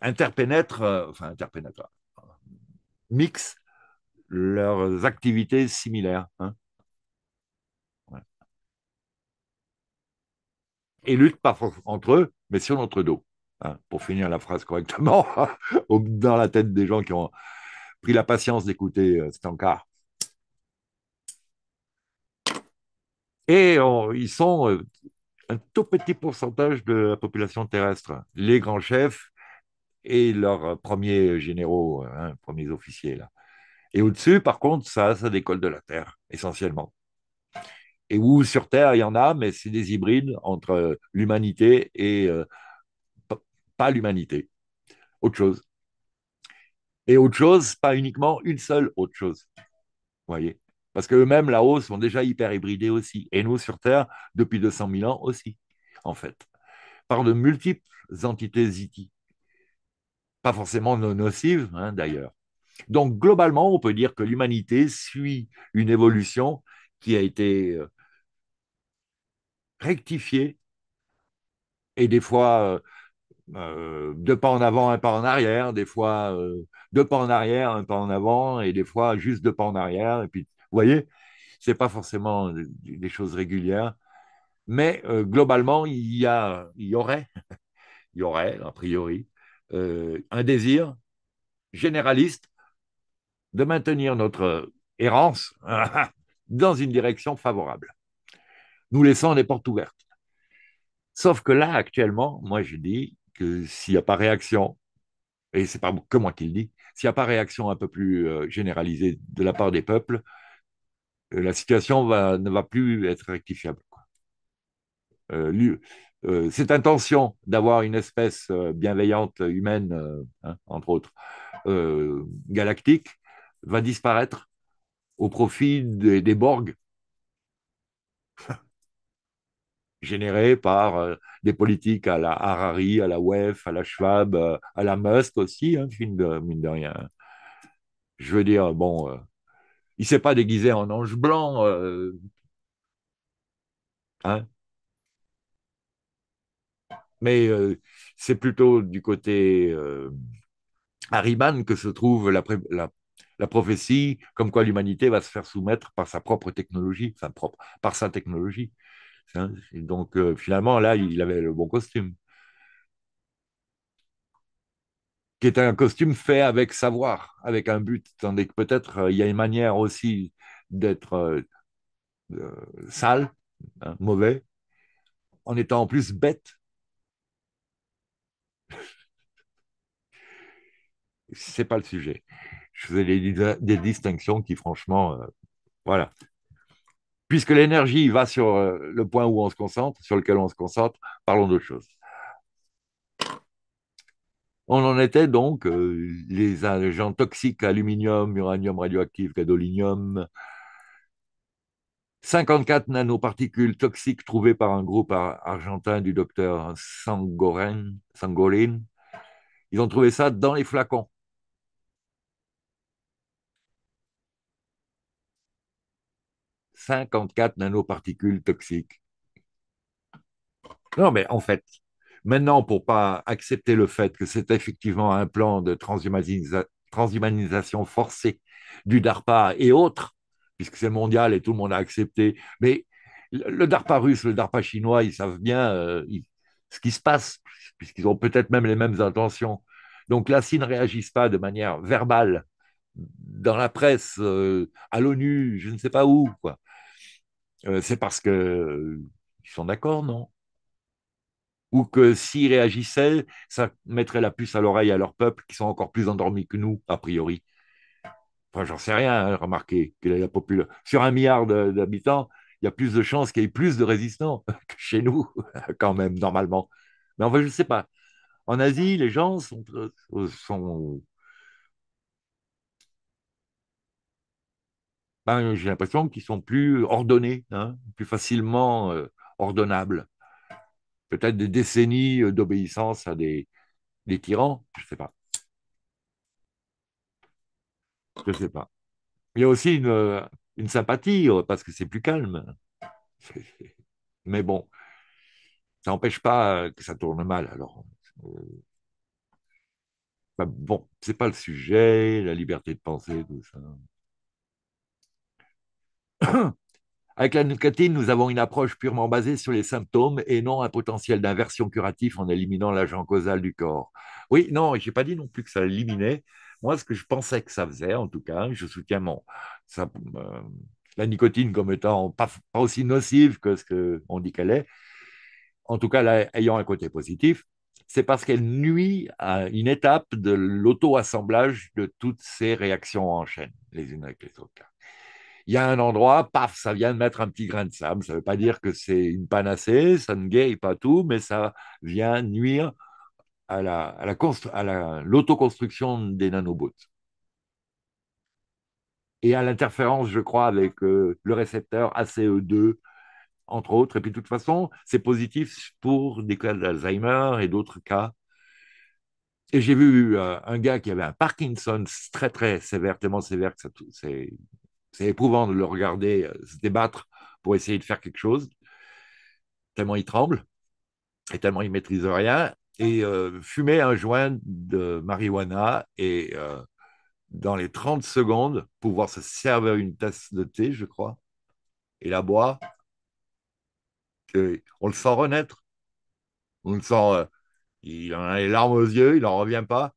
interpénètrent, enfin interpénètrent, mixent leurs activités similaires. Hein. et luttent pas entre eux, mais sur notre dos. Hein, pour finir la phrase correctement, *laughs* dans la tête des gens qui ont pris la patience d'écouter encart. Euh, et oh, ils sont euh, un tout petit pourcentage de la population terrestre. Les grands chefs et leurs premiers généraux, hein, premiers officiers. Là. Et au-dessus, par contre, ça, ça décolle de la Terre, essentiellement et où sur Terre, il y en a, mais c'est des hybrides entre euh, l'humanité et euh, pas l'humanité. Autre chose. Et autre chose, pas uniquement une seule autre chose. Vous voyez Parce qu'eux-mêmes, là-haut, sont déjà hyper hybridés aussi. Et nous, sur Terre, depuis 200 000 ans aussi, en fait. Par de multiples entités ziti. Pas forcément nocives, hein, d'ailleurs. Donc, globalement, on peut dire que l'humanité suit une évolution qui a été euh, rectifier, et des fois euh, euh, deux pas en avant, un pas en arrière, des fois euh, deux pas en arrière, un pas en avant, et des fois juste deux pas en arrière. Et puis, vous voyez, c'est pas forcément des choses régulières, mais globalement, il y, a, il y aurait, *laughs* il y aurait, a priori, un désir généraliste de maintenir notre errance *laughs* dans une direction favorable nous laissons les portes ouvertes. Sauf que là, actuellement, moi je dis que s'il n'y a pas réaction, et c'est pas que moi qui le dis, s'il n'y a pas réaction un peu plus euh, généralisée de la part des peuples, euh, la situation ne va plus être rectifiable. Euh, cette intention d'avoir une espèce bienveillante humaine, hein, entre autres, galactique, va disparaître au profit des, des Borg. *laughs* Généré par euh, des politiques à la Harari, à la WEF, à la Schwab, euh, à la Musk aussi, hein, mine, de, rien. Je veux dire, bon, euh, il ne s'est pas déguisé en ange blanc. Hein mais c'est plutôt du côté hariban que se trouve la, la, prophétie, comme quoi l'humanité va se faire soumettre par sa propre technologie, enfin propre, par sa technologie. Hein. Donc euh, finalement, là, il avait le bon costume. Qui est un costume fait avec savoir, avec un but, tandis que peut-être euh, il y a une manière aussi d'être euh, sale, hein, mauvais, en étant en plus bête. c'est pas le sujet. Je faisais des, distinctions qui, franchement, voilà puisque l'énergie va sur euh, le point où on se concentre, sur lequel on se concentre, parlons d'autre chose. On en était donc euh, les agents euh, toxiques, aluminium, uranium radioactif, gadolinium, 54 nanoparticules toxiques trouvées par un groupe argentin du docteur Sangorin, Ils ont trouvé ça dans les flacons. 54 nanoparticules toxiques. Non, mais en fait, maintenant, pour pas accepter le fait que c'est effectivement un plan de transhumanisation forcée du DARPA et autres, puisque c'est mondial et tout le monde a accepté, mais le DARPA russe, le DARPA chinois, ils savent bien euh, ce qui se passe, puisqu'ils ont peut-être même les mêmes intentions. Donc là, s'ils ne réagissent pas de manière verbale, dans la presse, euh, à l'ONU, je ne sais pas où, quoi, euh, c'est parce qu'ils euh, sont d'accord, non Ou que s'ils réagissaient, ça mettrait la puce à l'oreille à leur peuple qui sont encore plus endormis que nous, a priori. Enfin, j'en sais rien, hein, remarquez. Que la Sur un milliard d'habitants, il y a plus de chances qu'il y ait plus de résistants *laughs* que chez nous, *laughs* quand même, normalement. Mais enfin, je ne sais pas. En Asie, les gens sont euh, ben, j'ai l'impression qu'ils sont plus ordonnés, hein, plus facilement euh, ordonnables. Peut-être des décennies euh, d'obéissance à des, des tyrans, je ne sais pas. Je ne sais pas. Il y a aussi une, euh, sympathie parce que c'est plus calme. *laughs* Mais bon, ça n'empêche pas que ça tourne mal. Alors, ce n'est bon, c'est pas le sujet, la liberté de penser, tout ça. Avec la nicotine, nous avons une approche purement basée sur les symptômes et non un potentiel d'inversion curatif en éliminant l'agent causal du corps. Oui, non, je n'ai pas dit non plus que ça l'éliminait. Moi, ce que je pensais que ça faisait, en tout cas, je soutiens mon, euh, la nicotine comme étant pas, aussi nocive que ce qu'on dit qu'elle est, en tout cas ayant un côté positif, c'est parce qu'elle nuit à une étape de l'auto-assemblage de toutes ces réactions en chaîne, les unes avec les autres il y a un endroit, paf, ça vient de mettre un petit grain de sable. Ça ne veut pas dire que c'est une panacée, ça ne guérit pas tout, mais ça vient nuire à la, à l'autoconstruction des nanobots. Et à l'interférence, je crois, avec euh, le récepteur ACE2, entre autres. Et puis, de toute façon, c'est positif pour des cas d'Alzheimer et d'autres cas. Et j'ai vu euh, un gars qui avait un Parkinson très, très sévère, tellement sévère que ça, c'est c'est éprouvant de le regarder euh, se débattre pour essayer de faire quelque chose, tellement il tremble et tellement il maîtrise rien. Et euh, fumer un joint de marijuana et euh, dans les 30 secondes, pouvoir se servir une tasse de thé, je crois, et la boire, on le sent renaître. On le sent, il en a les larmes aux yeux, il n'en revient pas.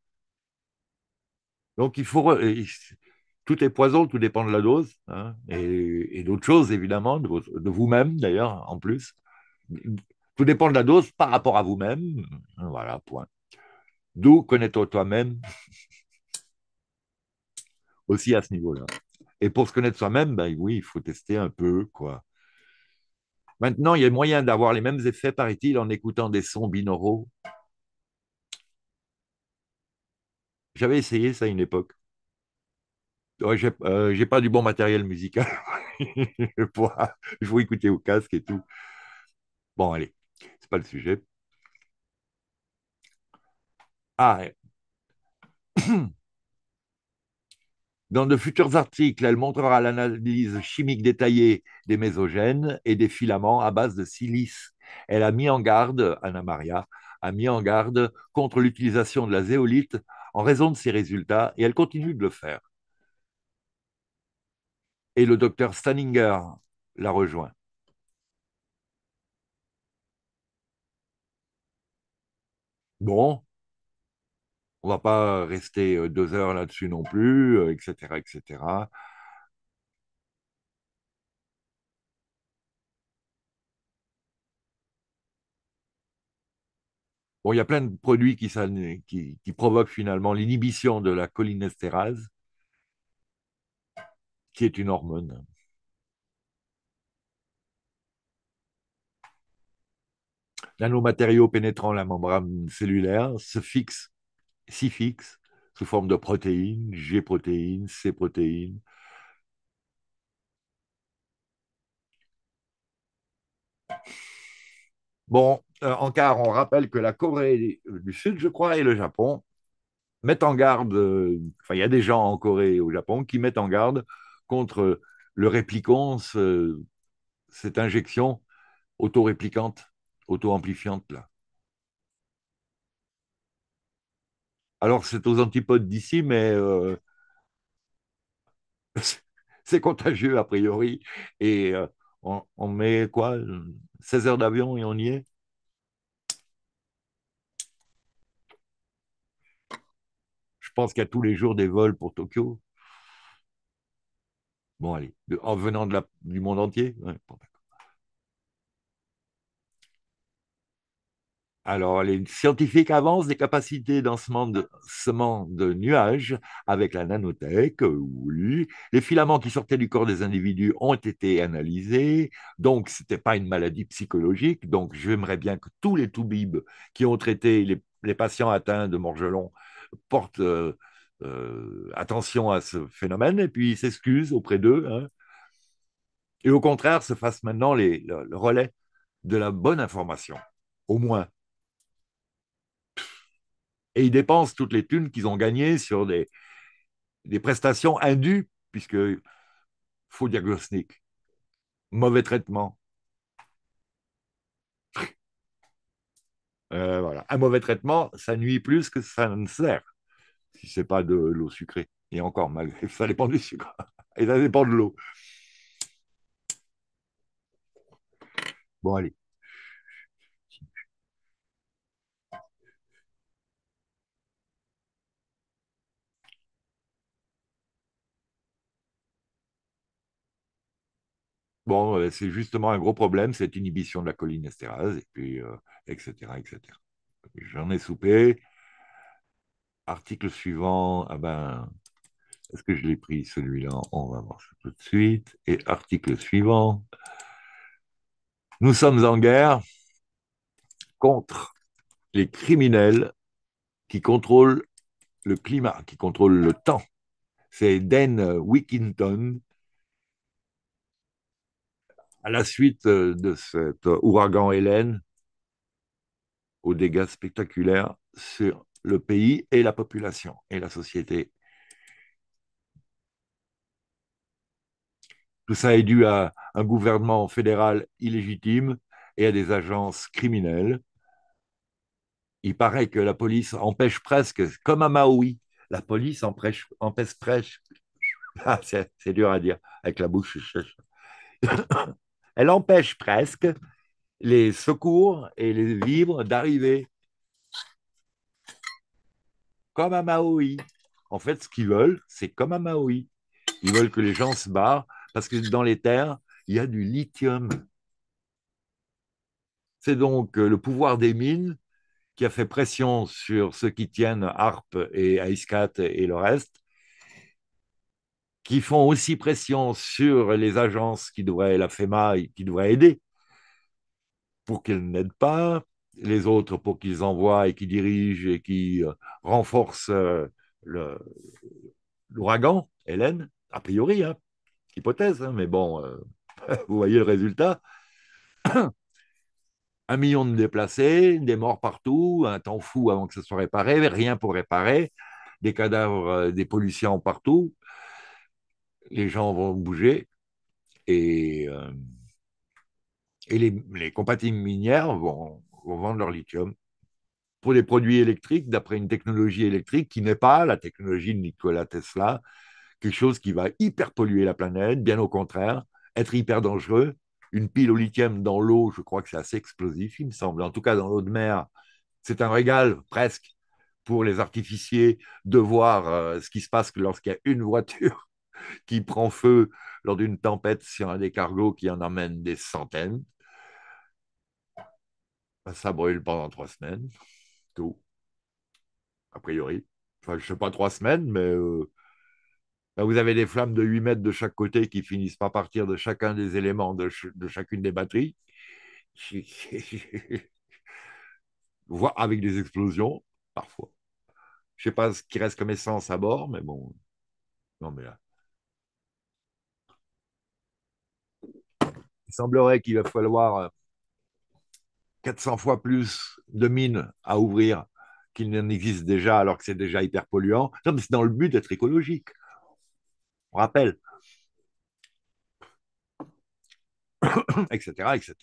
Donc il faut, tout est poison, tout dépend de la dose, hein, ah. et, d'autres choses, évidemment, de, vous-même d'ailleurs, en plus. Tout dépend de la dose par rapport à vous-même. Voilà, point. D'où connaître toi-même *laughs* aussi à ce niveau-là. Et pour se connaître soi-même, ben oui, il faut tester un peu, quoi. Maintenant, il y a moyen d'avoir les mêmes effets, paraît-il, en écoutant des sons binauraux. J'avais essayé ça à une époque. Je n'ai euh, pas du bon matériel musical *laughs* je vous écouter au casque et tout. Bon, allez, c'est pas le sujet. Ah, *clears throat* dans de futurs articles, elle montrera l'analyse chimique détaillée des mésogènes et des filaments à base de silice. Elle a mis en garde, Anna Maria, a mis en garde contre l'utilisation de la zéolite en raison de ses résultats et elle continue de le faire et le docteur Stanninger la rejoint. Bon, on va pas rester euh, deux heures là-dessus non plus, etc., euh, etc. Bon, il y a plein de produits qui, qui, qui provoquent finalement l'inhibition de la cholinestérase qui est une hormone. Nanomatériaux pénétrant la membrane cellulaire se fixe, s'y fixe sous forme de protéines, G-protéines, C-protéines. Bon, euh, en car on rappelle que la Corée du Sud, je crois, et le Japon mettent en garde, euh, enfin, il y a des gens en Corée et au Japon qui mettent en garde contre le réplicon, cette injection auto-réplicante, auto-amplifiante là. Alors c'est aux antipodes d'ici, mais euh, *laughs* c'est contagieux a priori. Et euh, on, on, met quoi 16 heures d'avion et on y est Je pense qu'il y a tous les jours des vols pour Tokyo. Bon, allez, en venant de la, du monde entier Alors, les scientifiques avancent des capacités d'ensemencement de, de nuages avec la nanotech, euh, oui. Les filaments qui sortaient du corps des individus ont été analysés, donc ce n'était pas une maladie psychologique. Donc, j'aimerais bien que tous les toubibs qui ont traité les, patients atteints de Morgelon portent euh, euh, attention à ce phénomène, et puis ils s'excusent auprès d'eux. Hein. et au contraire, se fasse maintenant le, relais de la bonne information, au moins et ils dépensent toutes les thunes qu'ils ont gagnées sur des, prestations indues, puisque faux diagnostic, mauvais traitement. Euh, voilà. Un mauvais traitement, ça nuit plus que ça ne sert si ce pas de l'eau sucrée. Et encore, malgré, ça dépend du sucre. *laughs* Et ça dépend de l'eau. Bon, allez. Bon, euh, c'est justement un gros problème, cette inhibition de la estérase, et puis, etc., euh, etc. J'en ai soupé article suivant, ah ben, est-ce que je l'ai pris celui-là On va voir ça tout de suite. Et article suivant, nous sommes en guerre contre les criminels qui contrôlent le climat, qui contrôlent le temps. C'est Dan Wickington À la suite euh, de cet ouragan Hélène, aux dégâts spectaculaires sur le pays et la population et la société. Tout ça est dû à un gouvernement fédéral illégitime et à des agences criminelles. Il paraît que la police empêche presque, comme à Maui, la police empêche, empêche presque, *laughs* ah, c'est dur à dire avec la bouche, elle empêche presque les secours et les vivres d'arriver comme à Maui. En fait, ce qu'ils veulent, c'est comme à Maui. Ils veulent que les gens se barrent parce que dans les terres, il y a du lithium. C'est donc euh, le pouvoir des mines qui a fait pression sur ceux qui tiennent Harp et IceCat et le reste, qui font aussi pression sur les agences qui devraient, la FEMA, qui devraient aider, pour qu'elles n'aident pas, les autres pour qu'ils envoient et qu'ils dirigent et qui euh, renforcent euh, l'ouragan, Hélène, a priori, hein. hypothèse, hein, mais bon, euh, *laughs* vous voyez le résultat. *clears throat* un million de déplacés, des morts partout, un temps fou avant que ce soit réparé, rien pour réparer, des cadavres, des policiers partout. Les gens vont bouger et, et les, les minières vont, pour vendre leur lithium pour des produits électriques, d'après une technologie électrique qui n'est pas la technologie de Nikola Tesla, quelque chose qui va hyper polluer la planète, bien au contraire, être hyper dangereux. Une pile au lithium dans l'eau, je crois que c'est assez explosif, il me semble. En tout cas, dans l'eau de mer, c'est un régal presque pour les artificiers de voir euh, ce qui se passe lorsqu'il y a une voiture *laughs* qui prend feu lors d'une tempête sur un des cargos qui en amènent des centaines. Ça brûle pendant trois semaines, tout, a priori. Enfin, je ne sais pas trois semaines, mais euh, ben, vous avez des flammes de 8 mètres de chaque côté qui finissent par partir de chacun des éléments de, chacune des batteries. *laughs* Voire avec des explosions, parfois. Je ne sais pas ce qui reste comme essence à bord, mais bon. Non, mais là. Il semblerait qu'il va falloir euh, 400 fois plus de mines à ouvrir qu'il n'en existe déjà alors que c'est déjà hyper polluant. Non, mais c'est dans le but d'être écologique. On rappelle. *coughs* etc., etc.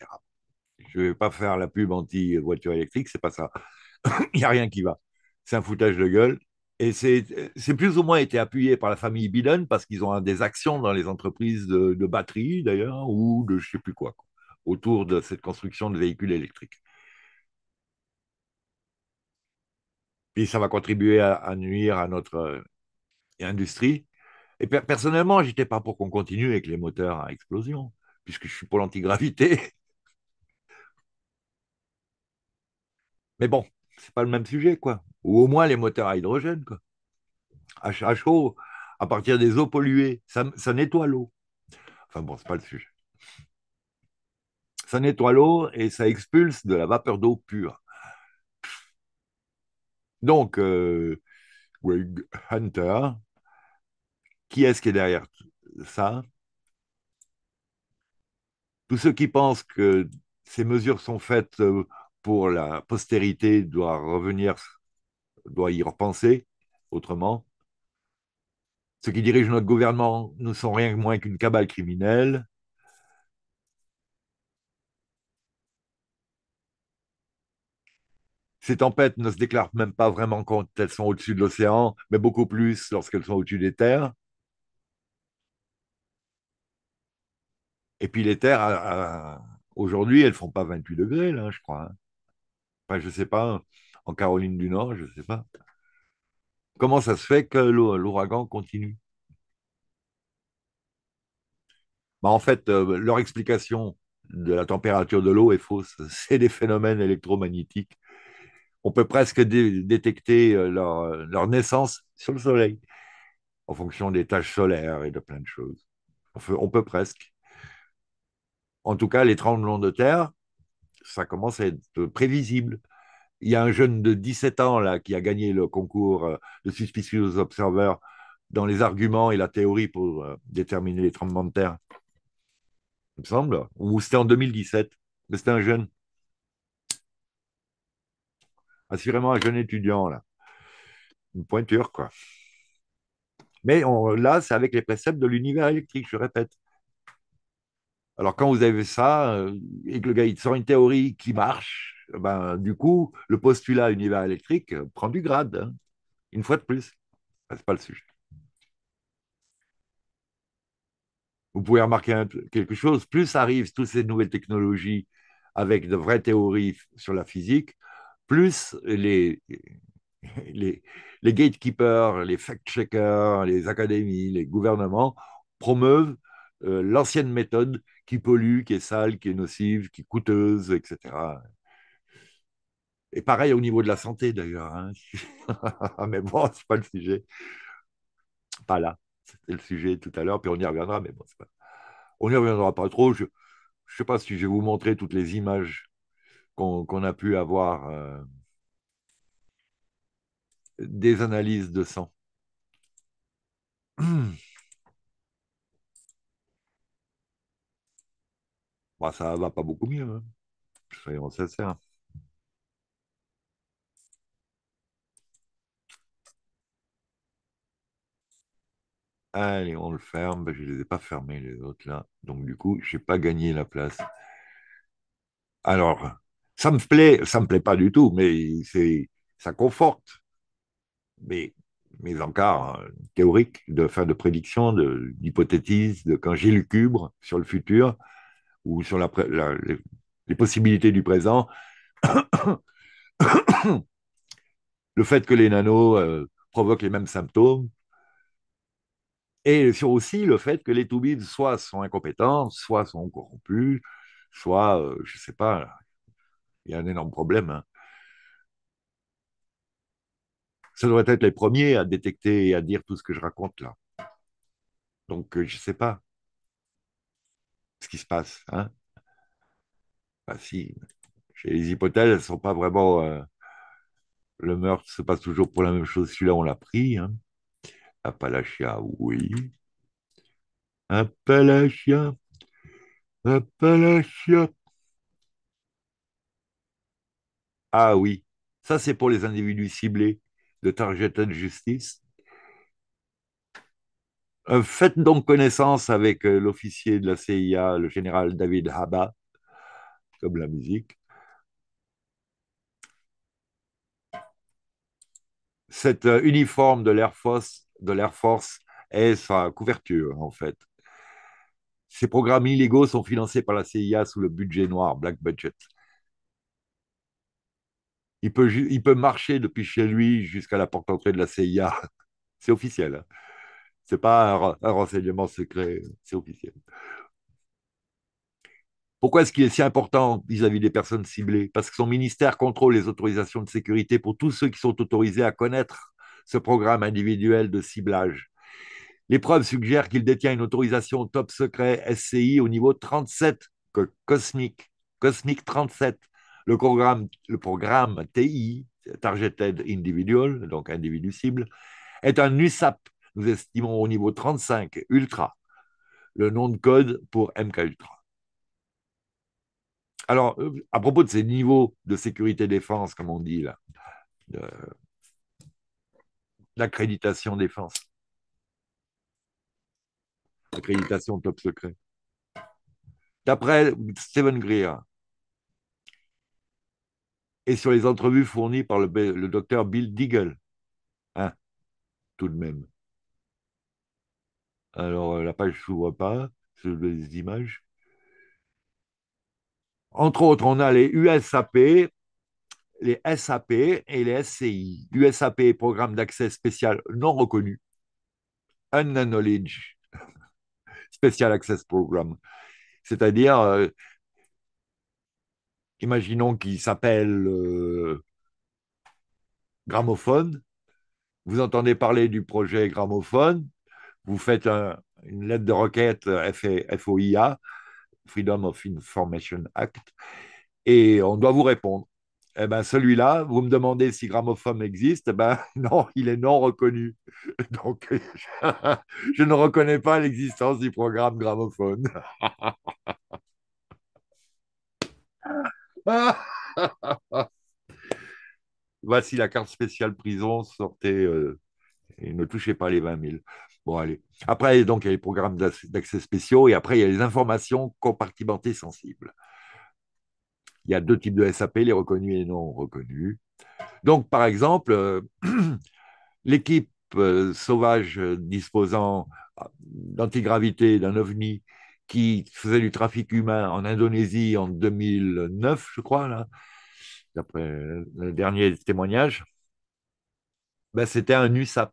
Je ne vais pas faire la pub anti-voiture électrique, c'est pas ça. *coughs* Il n'y a rien qui va. C'est un foutage de gueule. Et c'est plus ou moins été appuyé par la famille Biden parce qu'ils ont des actions dans les entreprises de, batterie, batteries, d'ailleurs, ou de je ne sais plus quoi autour de cette construction de véhicules électriques. Puis ça va contribuer à, nuire à notre euh, industrie. Et personnellement, je n'étais pas pour qu'on continue avec les moteurs à explosion, puisque je suis pour l'antigravité. Mais bon, c'est pas le même sujet, quoi. Ou au moins les moteurs à hydrogène, quoi. À, chaud, à partir des eaux polluées, ça, ça nettoie l'eau. Enfin bon, c'est pas le sujet ça nettoie l'eau et ça expulse de la vapeur d'eau pure. Donc, euh, Hunter, qui est-ce qui est derrière ça Tous ceux qui pensent que ces mesures sont faites euh, pour la postérité doivent revenir, doivent y repenser autrement. Ceux qui dirigent notre gouvernement ne sont rien moins qu'une cabale criminelle. Ces tempêtes ne se déclarent même pas vraiment quand elles sont au-dessus de l'océan, mais beaucoup plus lorsqu'elles sont au-dessus des terres. Et puis les terres, aujourd'hui, elles font pas 28 degrés, là, je crois. Hein. Enfin, je sais pas. En Caroline du Nord, je ne sais pas. Comment ça se fait que l'ouragan continue bah, En fait, euh, leur explication de la température de l'eau est fausse. *laughs* C'est des phénomènes électromagnétiques on peut presque détecter euh, euh, leur, naissance sur le Soleil, en fonction des tâches solaires et de plein de choses. On peut, presque. En tout cas, les tremblements de terre, ça commence à être prévisible. Il y a un jeune de 17 ans là, qui a gagné le concours euh, de suspicieux observeurs dans les arguments et la théorie pour déterminer les tremblements de terre, il me semble, c'était en 2017, mais c'était un jeune. Assurément ah, vraiment un jeune étudiant, là. Une pointure, quoi. Mais on, là, c'est avec les préceptes de l'univers électrique, je répète. Alors, quand vous avez ça, euh, et que le gars, une théorie qui marche, ben, du coup, le postulat univers électrique prend du grade, hein, une fois de plus. Ah, Ce n'est pas le sujet. Vous pouvez remarquer quelque chose, plus arrivent toutes ces nouvelles technologies avec de vraies théories sur la physique, plus les, les, gatekeepers, les fact-checkers, les académies, les gouvernements promeuvent euh, l'ancienne méthode qui pollue, qui est sale, qui est nocive, qui est coûteuse, etc. Et pareil au niveau de la santé d'ailleurs. Hein. *laughs* mais bon, n'est pas le sujet. Pas là. C'était le sujet tout à l'heure, puis on y reviendra, mais bon, pas... on n'y reviendra pas trop. Je ne sais pas si je vais vous montrer toutes les images qu'on a pu avoir euh, des analyses de sang. Ça *clears throat* bah, ça va pas beaucoup mieux, hein. soyons sincères. Allez, on le ferme. Ben, je ne les ai pas fermés, les autres là. Donc, du coup, je n'ai pas gagné la place. Alors, ça me plaît, ça me plaît pas du tout, mais c'est, ça conforte mes, mes encarts euh, théoriques de fin de prédiction, d'hypothèses, de, de, quand j'ai le cubre sur le futur ou sur les, possibilités du présent. *coughs* le fait que les nanos euh, provoquent les mêmes symptômes, et sur aussi le fait que les toubides soit sont incompétents, soit sont corrompus, soit, euh, je ne sais pas, il y a un énorme problème. Hein. Ça doit être les premiers à détecter et à dire tout ce que je raconte là. Donc, euh, je ne sais pas ce qui se passe. Hein bah, si, les hypothèses, ne sont pas vraiment. Euh, le meurtre se passe toujours pour la même chose. Celui-là, on l'a pris. Appalachia, hein. oui. Appalachia. Appalachia. Ah oui, ça c'est pour les individus ciblés de targeted justice. Euh, faites donc connaissance avec euh, l'officier de la CIA, le général David Haba, comme la musique. Cette euh, uniforme de l'Air Force, de l'Air Force est sa couverture, en fait. Ces programmes illégaux sont financés par la CIA sous le budget noir, Black Budget. Il peut, marcher depuis chez lui jusqu'à la porte d'entrée de la CIA. *laughs* C'est officiel. Hein. C'est pas un, renseignement secret, c'est officiel. Pourquoi est-ce qu'il est si important vis-à-vis des personnes ciblées Parce que son ministère contrôle les autorisations de sécurité pour tous ceux qui sont autorisés à connaître ce programme individuel de ciblage. Les preuves suggèrent qu'il détient une autorisation top secret SCI au niveau 37 cosmique, cosmique 37, le programme, TI, Targeted Individual, donc individu cible, est un USAP, nous estimons au niveau 35, Ultra, le nom de code pour MK Ultra. Alors, euh, à propos de ces niveaux de sécurité-défense, comme on dit là, daccréditation défense, accréditation top secret. D'après Stephen Greer, et sur les entrevues fournies par le, docteur Bill Deagle. Hein, tout de même. Alors, euh, la page ne s'ouvre pas, sur des images. Entre autres, on a les USAP, les SAP et les SCI. USAP, Programme d'accès spécial non reconnu, Unknowledge, *laughs* Special Access Program, c'est-à-dire euh, imaginons qu'il s'appelle euh, Gramophone. Vous entendez parler du projet Gramophone. Vous faites une lettre de requête FOIA, e, Freedom of Information Act, et on doit vous répondre. Eh ben, celui-là, vous me demandez si Gramophone existe, eh ben, *laughs* non, il est non reconnu. *laughs* Donc, *laughs* je ne reconnais pas l'existence du programme Gramophone. *laughs* Voici la carte spéciale prison, sortez euh, et ne touchez pas les 20 000. Bon, allez. Après, donc, il y a les programmes d'accès spéciaux et après, il y a les informations compartimentées sensibles. Il y a deux types de SAP, les reconnus et les non reconnus. Donc, par exemple, euh, *clears throat* l'équipe euh, sauvage disposant d'antigravité d'un ovni qui faisait du trafic humain en Indonésie en 2009, je crois, là, d'après le dernier témoignage, ben, c'était un USAP.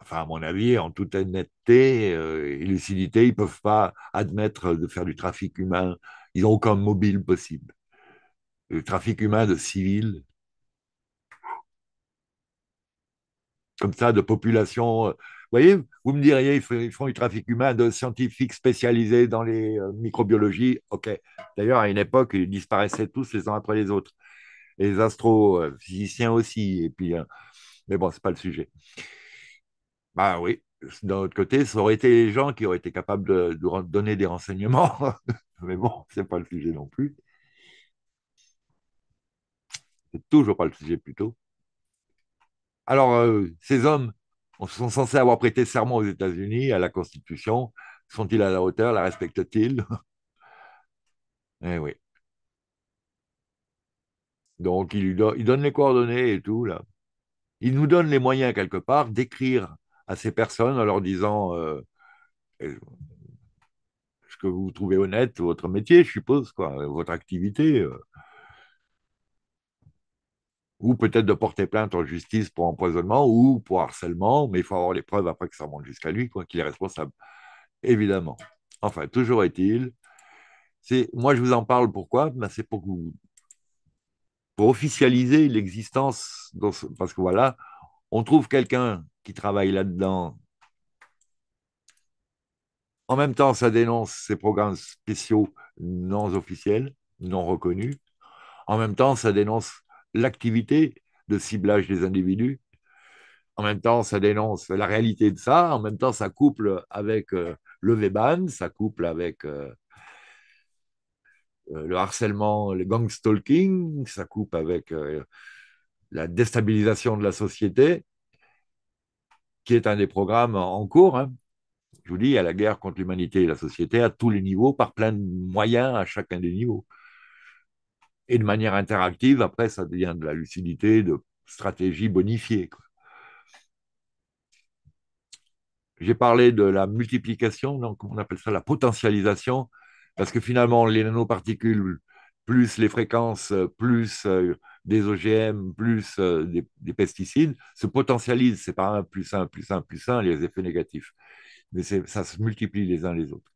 Enfin, à mon avis, en toute honnêteté euh, et lucidité, ils ne peuvent pas admettre de faire du trafic humain. Ils n'ont aucun mobile possible. Le trafic humain de civils, comme ça de population. Euh, vous voyez, vous me diriez, ils, font du trafic humain de scientifiques spécialisés dans les euh, microbiologies. OK. D'ailleurs, à une époque, ils disparaissaient tous les uns après les autres. les astrophysiciens aussi. Et puis, euh, mais bon, c'est pas le sujet. Bah oui, d'un autre côté, ça aurait été les gens qui auraient été capables de, donner des renseignements. *laughs* mais bon, n'est pas le sujet non plus. n'est toujours pas le sujet plutôt. Alors, euh, ces hommes sont censés avoir prêté serment aux États-Unis, à la Constitution. Sont-ils à la hauteur La respectent-ils *laughs* Eh oui. Donc, il, donne les coordonnées et tout, là. Il nous donne les moyens, quelque part, d'écrire à ces personnes en leur disant euh, euh, ce que vous trouvez honnête, votre métier, je suppose, quoi, votre activité ou peut-être de porter plainte en justice pour empoisonnement ou pour harcèlement, mais il faut avoir les preuves après que ça monte jusqu'à lui, quoi, qu'il est responsable, évidemment. Enfin, toujours est-il, c'est, moi je vous en parle pourquoi ben, C'est pour, vous, pour officialiser l'existence, parce que voilà, on trouve quelqu'un qui travaille là-dedans. En même temps, ça dénonce ces programmes spéciaux non officiels, non reconnus. En même temps, ça dénonce l'activité de ciblage des individus. En même temps, ça dénonce la réalité de ça. En même temps, ça couple avec euh, le Weban, ça couple avec euh, euh, le harcèlement, le gang stalking, ça coupe avec la déstabilisation de la société, qui est un des programmes en cours. Hein. Je vous dis, à la guerre contre l'humanité et la société à tous les niveaux, par plein de moyens à chacun des niveaux et de manière interactive, après, ça devient de la lucidité, de stratégie bonifiée. J'ai parlé de la multiplication, donc on appelle ça la potentialisation, parce que finalement, les nanoparticules, plus les fréquences, euh, plus euh, des OGM, plus euh, des, pesticides, se potentialisent. C'est pas un plus un, plus un, plus un, les effets négatifs. Mais ça se multiplie les uns les autres.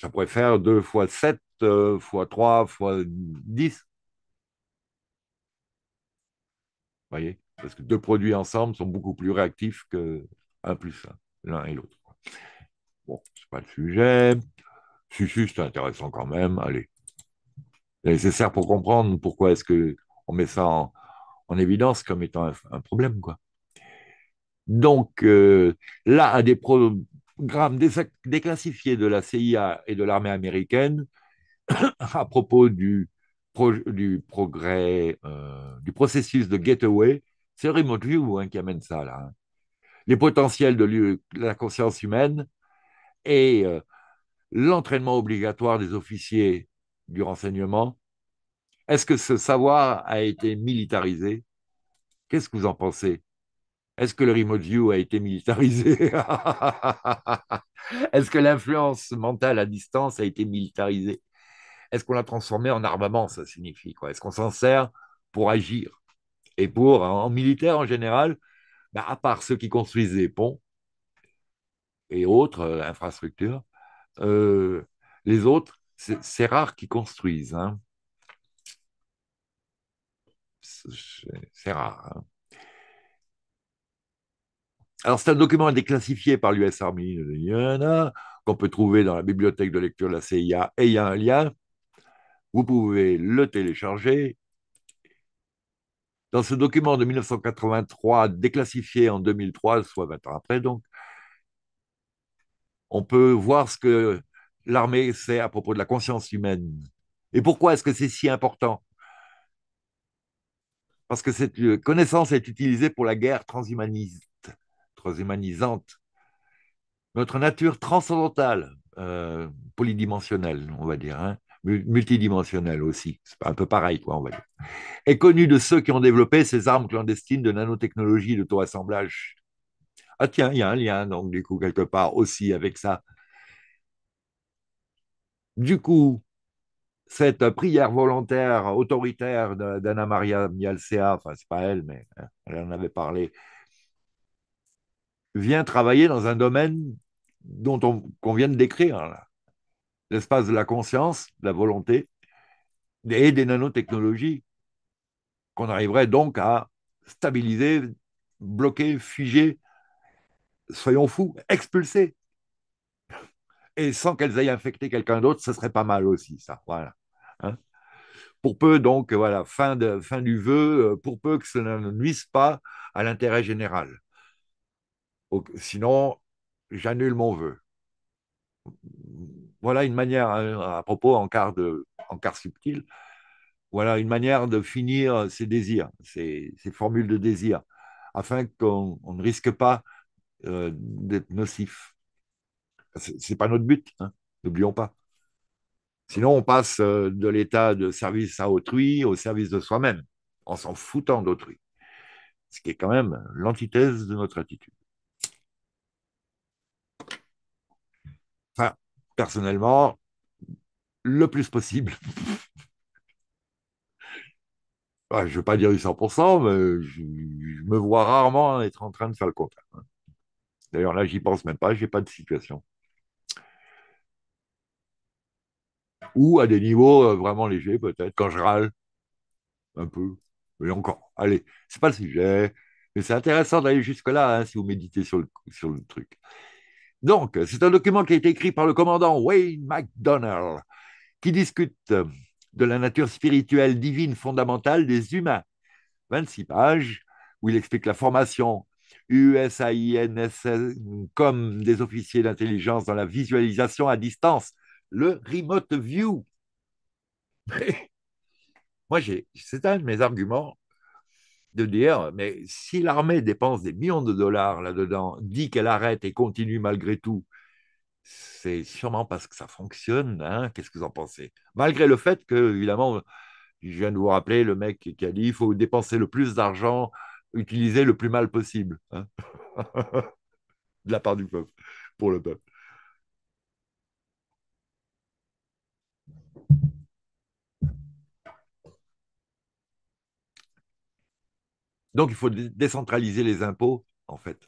Ça pourrait faire 2 fois 7 euh, fois 3 fois 10. Vous voyez Parce que deux produits ensemble sont beaucoup plus réactifs que 1 plus 1, l'un et l'autre. Bon, ce pas le sujet. Si, si, c'est intéressant quand même. Allez. C'est nécessaire pour comprendre pourquoi est-ce qu'on met ça en, évidence comme étant un, problème. Quoi. Donc, euh, là, un des programmes déclassifiés de la CIA et de l'armée américaine *coughs* à propos du, progrès, euh, du processus de getaway, c'est le remote view qui amène ça là. Hein. Les potentiels de la conscience humaine et euh, l'entraînement obligatoire des officiers du renseignement. Est-ce que ce savoir a été militarisé Qu'est-ce que vous en pensez Est-ce que le remote view a été militarisé *laughs* Est-ce que l'influence mentale à distance a été militarisée est-ce qu'on l'a transformé en armement, ça signifie quoi Est-ce qu'on s'en sert pour agir Et pour, hein, en militaire en général, bah, à part ceux qui construisent des ponts et autres euh, infrastructures, euh, les autres, c'est rare qu'ils construisent. Hein. C'est rare. Hein. Alors, c'est un document déclassifié par l'US Army qu'on peut trouver dans la bibliothèque de lecture de la CIA et il y a un lien vous pouvez le télécharger. Dans ce document de 1983, déclassifié en 2003, soit 20 ans après, donc, on peut voir ce que l'armée sait à propos de la conscience humaine. Et pourquoi est-ce que c'est si important Parce que cette euh, connaissance est utilisée pour la guerre transhumaniste, transhumanisante. Notre nature transcendantale, euh, polydimensionnelle, on va dire. Hein multidimensionnel aussi, c'est un peu pareil, quoi, on va dire, est connu de ceux qui ont développé ces armes clandestines de nanotechnologie, taux assemblage Ah tiens, il y a un lien, donc, du coup, quelque part aussi avec ça. Du coup, cette prière volontaire, autoritaire d'Anna Maria Mialcea, enfin, c'est pas elle, mais hein, elle en avait parlé, vient travailler dans un domaine dont on, qu'on vient de décrire, là l'espace de la conscience, de la volonté et des nanotechnologies, qu'on arriverait donc à stabiliser, bloquer, figer, soyons fous, expulser. Et sans qu'elles aillent infecter quelqu'un d'autre, ce serait pas mal aussi, ça. Voilà. Hein. pour peu, donc, voilà, fin, de, fin du vœu, euh, pour peu que cela ne nuise pas à l'intérêt général. Sinon, j'annule mon vœu. Voilà une manière, hein, à propos en quart, de, en subtil, voilà une manière de finir ces désirs, ces, formules de désir, afin qu'on ne risque pas euh, d'être nocif. Ce n'est pas notre but, hein, n'oublions pas. Sinon, on passe euh, de l'état de service à autrui au service de soi-même, en s'en foutant d'autrui, ce qui est quand même l'antithèse de notre attitude. personnellement, le plus possible. *laughs* je ne veux pas dire du 100%, mais je, me vois rarement être en train de faire le contraire. D'ailleurs, là, j'y pense même pas, je n'ai pas de situation. Ou à des niveaux euh, vraiment légers, peut-être, quand je râle un peu. Mais encore, allez, c'est pas le sujet. Mais c'est intéressant d'aller jusque-là hein, si vous méditez sur sur le truc. Donc, c'est un document qui a été écrit par le commandant Wayne McDonnell, qui discute euh, de la nature spirituelle divine fondamentale des humains. 26 pages, où il explique la formation USAINSN comme des officiers d'intelligence dans la visualisation à distance, le remote view. *laughs* moi, c'est un de mes arguments de dire, mais si l'armée dépense des millions de dollars là-dedans, dit qu'elle arrête et continue malgré tout, c'est sûrement parce que ça fonctionne. Hein Qu'est-ce que vous en pensez Malgré le fait que, évidemment, je viens de vous rappeler le mec qui a dit il faut dépenser le plus d'argent, utiliser le plus mal possible hein, *laughs* de la part du peuple, pour le peuple. Donc, il faut décentraliser les impôts, en fait,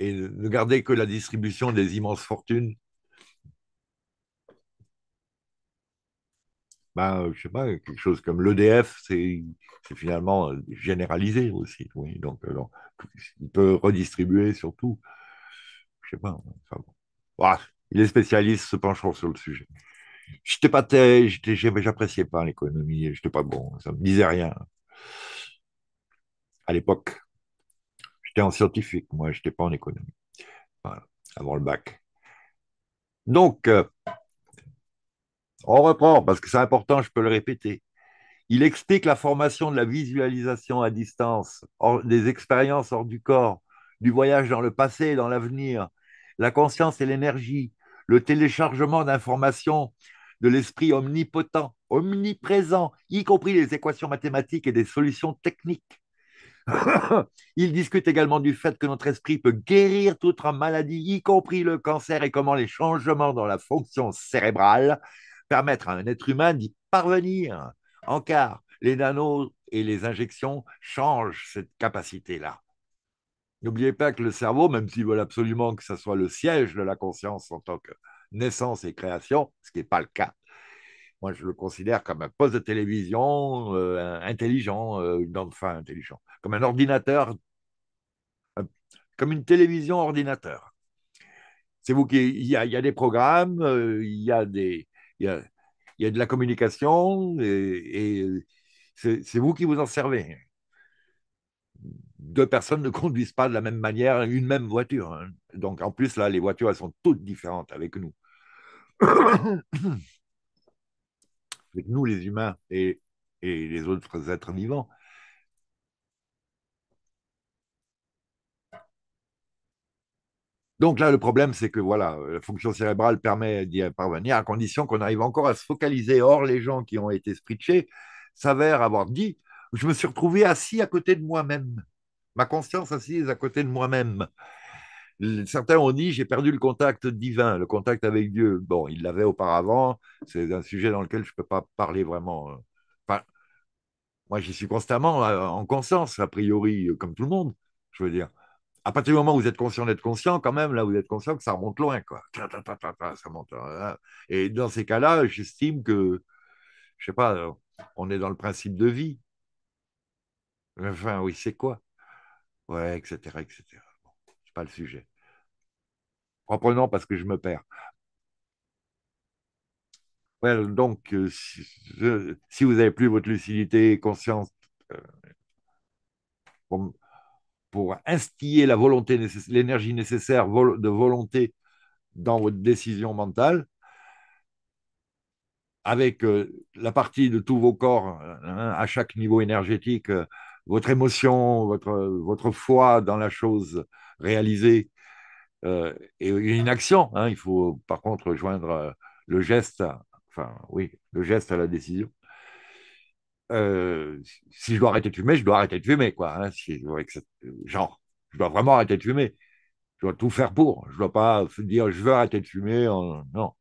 et ne garder que la distribution des immenses fortunes. Ben, euh, je sais pas, quelque chose comme l'EDF, c'est finalement euh, généralisé aussi. Oui. Euh, donc, il peut redistribuer surtout. Je sais pas. Ah, les spécialistes se pencheront sur le sujet. Je n'étais pas, j'appréciais pas l'économie, Je n'étais pas bon, ça ne me disait rien à l'époque. J'étais en scientifique, moi, je n'étais pas en économie, avant le bac. Donc, euh, on reprend, parce que c'est important, je peux le répéter. Il explique la formation de la visualisation à distance, des expériences hors du corps, du voyage dans le passé et dans l'avenir, la conscience et l'énergie, le téléchargement d'informations de l'esprit omnipotent, omniprésent, y compris les équations mathématiques et des solutions techniques, *coughs* Il discute également du fait que notre esprit peut guérir toute maladie, y compris le cancer, et comment les changements dans la fonction cérébrale permettent à un être humain d'y parvenir. En car les nanos et les injections changent cette capacité-là. N'oubliez pas que le cerveau, même s'il veut absolument que ce soit le siège de la conscience en tant que naissance et création, ce qui n'est pas le cas, moi, je le considère comme un poste de télévision euh, intelligent, euh, enfin intelligent, comme un ordinateur, comme une télévision ordinateur. C'est vous qui. Il y, a, des programmes, euh, il y a des. Il y a, y a de la communication et, c'est vous qui vous en servez. Deux personnes ne conduisent pas de la même manière une même voiture. Hein. Donc en plus, là, les voitures, elles sont toutes différentes avec nous avec nous les humains et, les autres êtres vivants. Donc là, le problème, c'est que voilà, la fonction cérébrale permet d'y parvenir à condition qu'on arrive encore à se focaliser. Or, les gens qui ont été spritchés s'avèrent avoir dit Je me suis retrouvé assis à côté de moi-même, ma conscience assise à côté de moi-même. Certains ont dit j'ai perdu le contact divin, le contact avec Dieu. Bon, il l'avait auparavant. C'est un sujet dans lequel je ne peux pas parler vraiment. Euh, moi, j'y suis constamment euh, en conscience, a priori, euh, comme tout le monde. Je veux dire, à partir du moment où vous êtes conscient d'être conscient, quand même, là, vous êtes conscient que ça remonte loin, quoi. Hein, hein. Et dans ces cas-là, j'estime que, je sais pas, on est dans le principe de vie. Enfin, oui, c'est quoi Ouais, etc., etc le sujet. Reprenons parce que je me perds. donc, euh, si, vous n'avez plus votre lucidité et conscience euh, pour, instiller la volonté, l'énergie nécessaire de volonté dans votre décision mentale, avec euh, la partie de tous vos corps à chaque niveau énergétique votre émotion, votre, votre foi dans la chose réalisée euh, et une action. Hein. il faut par contre joindre euh, le geste, enfin oui, le geste à la décision. Euh, si je dois arrêter de fumer, je dois arrêter de fumer, quoi. Hein. genre, je dois vraiment arrêter de fumer. Je dois tout faire pour. Je ne dois pas dire je veux arrêter de fumer. non.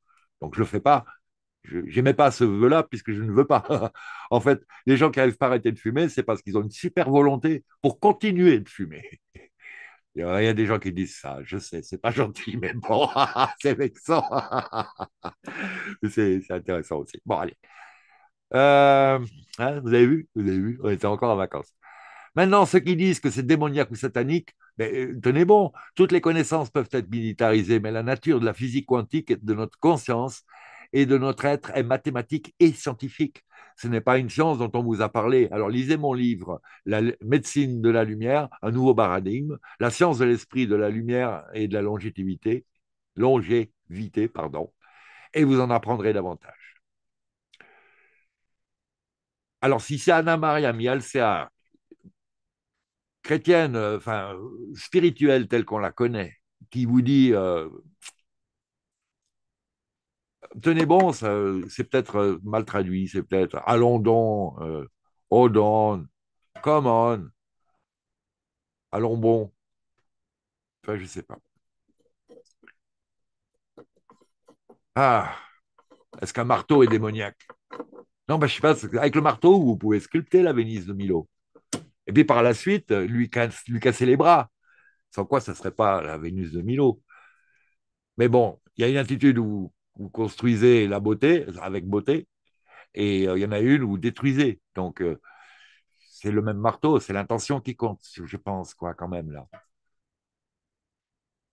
Donc je ne le fais pas j'aimais pas ce vœu-là puisque je ne veux pas. *laughs* en fait, les gens qui n'arrivent pas à arrêter de fumer, c'est parce qu'ils ont une super volonté pour continuer de fumer. *laughs* Il y a des gens qui disent ça, je sais, c'est pas *laughs* gentil, mais bon, c'est vexant. c'est intéressant aussi. Bon, allez. Euh, hein, vous avez vu Vous avez vu On était encore en vacances. Maintenant, ceux qui disent que c'est démoniaque ou satanique, mais ben, euh, tenez bon, toutes les connaissances peuvent être militarisées, mais la nature de la physique quantique et de notre conscience et de notre être est mathématique et scientifique. Ce n'est pas une science dont on vous a parlé. Alors lisez mon livre, La médecine de la lumière, un nouveau paradigme, la science de l'esprit, de la lumière et de la longévité, longévité, pardon, et vous en apprendrez davantage. Alors si c'est Anna Maria Mialcea, chrétienne, euh, enfin spirituelle telle qu'on la connaît, qui vous dit euh, tenez bon, ça, euh, c'est peut-être euh, mal traduit, c'est peut-être euh, allons donc, euh, hold oh come on, allons bon. Enfin, je sais pas. Ah, est-ce qu'un marteau est démoniaque Non, mais ben, je sais pas, avec le marteau, vous pouvez sculpter la Vénus de Milo. Et puis par la suite, lui, casser les bras. Sans quoi, ça ne serait pas la Vénus de Milo. Mais bon, il y a une attitude où vous construisez la beauté avec beauté, et euh, il y en a une où vous détruisez. Donc, euh, c'est le même marteau, c'est l'intention qui compte, je pense, quoi, quand même, là.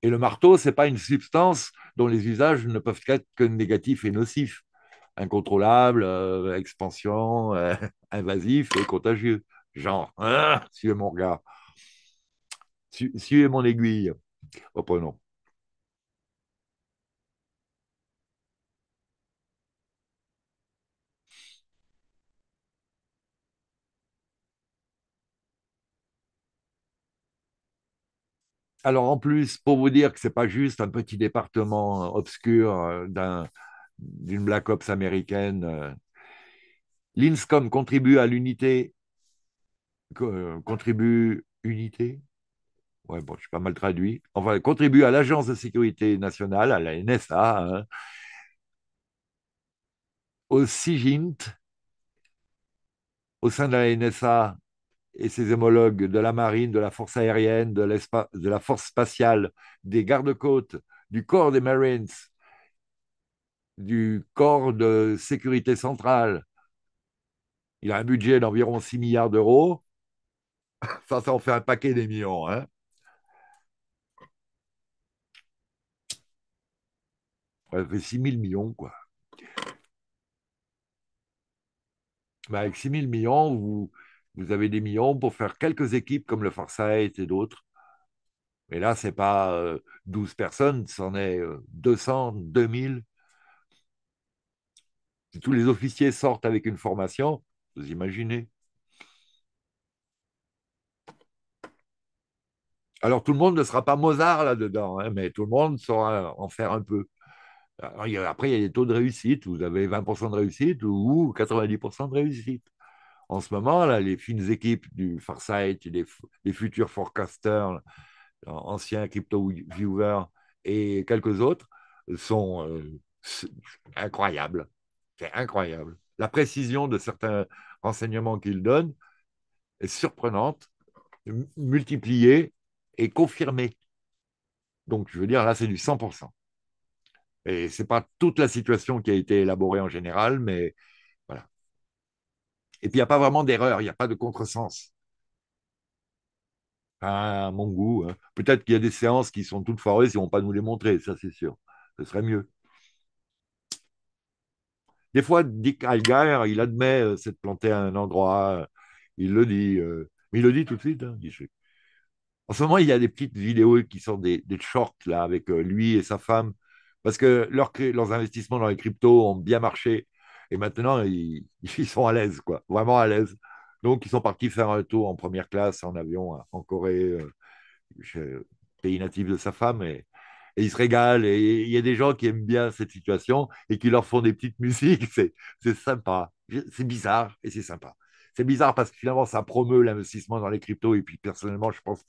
Et le marteau, c'est pas une substance dont les usages ne peuvent être que négatifs et nocifs, incontrôlables, euh, expansion, *laughs* invasif et contagieux. Genre, hein, suivez mon regard, suivez mon aiguille. Oh, non. alors en plus, pour vous dire que ce n'est pas juste un petit département euh, obscur euh, d'une Black Ops américaine, euh, l'INSCOM contribue à l'unité, contribue unité, ouais bon, je suis pas mal traduit, enfin contribue à l'Agence de sécurité nationale, à la NSA, hein. au SIGINT, au sein de la NSA, et ses homologues de la marine, de la force aérienne, de, de la force spatiale, des gardes-côtes, du corps des Marines, du corps de sécurité centrale. Il a un budget d'environ 6 milliards d'euros. Ça, ça en fait un paquet des millions. Hein ça fait 6 000 millions, quoi. avec 6 000 millions, vous, vous avez des millions pour faire quelques équipes comme le Forsyth et d'autres. Mais là, ce n'est pas 12 euh, personnes, c'en est 200, euh, 2000. Si tous les officiers sortent avec une formation, vous imaginez. Alors tout le monde ne sera pas Mozart là-dedans, hein, mais tout le monde saura en faire un peu. après, il y a des taux de réussite. Vous avez 20% de réussite ou 90% de réussite en ce moment, là, les fines équipes du Farsight, les, les futurs forecasters, anciens crypto-viewers et quelques autres sont euh, incroyables. C'est incroyable. La précision de certains renseignements qu'ils donnent est surprenante, multipliée et confirmée. Donc, je veux dire, là, c'est du 100%. Et ce n'est pas toute la situation qui a été élaborée en général, mais et puis, il n'y a pas vraiment d'erreur, il n'y a pas de contresens. À mon goût. Hein. Peut-être qu'il y a des séances qui sont toutes foireuses, ils ne vont pas nous les montrer, ça c'est sûr. Ce serait mieux. Des fois, Dick Alger, il admet euh, s'être planté à un endroit, euh, il le dit, euh, mais il le dit tout de suite. Hein, en ce moment, il y a des petites vidéos qui sont des, shorts là, avec lui et sa femme, parce que leurs investissements dans les cryptos ont bien marché. Et maintenant, *laughs* ils, sont à l'aise, quoi, vraiment à l'aise. Donc, ils sont partis faire un tour en première classe en avion hein, en Corée, euh, pays natif de sa femme, et, ils se régalent. Et il y a des gens qui aiment bien cette situation et qui leur font des petites *laughs* musiques. C'est sympa, c'est bizarre et c'est sympa. C'est bizarre parce que finalement, ça promeut l'investissement dans les cryptos. Et puis, personnellement, je pense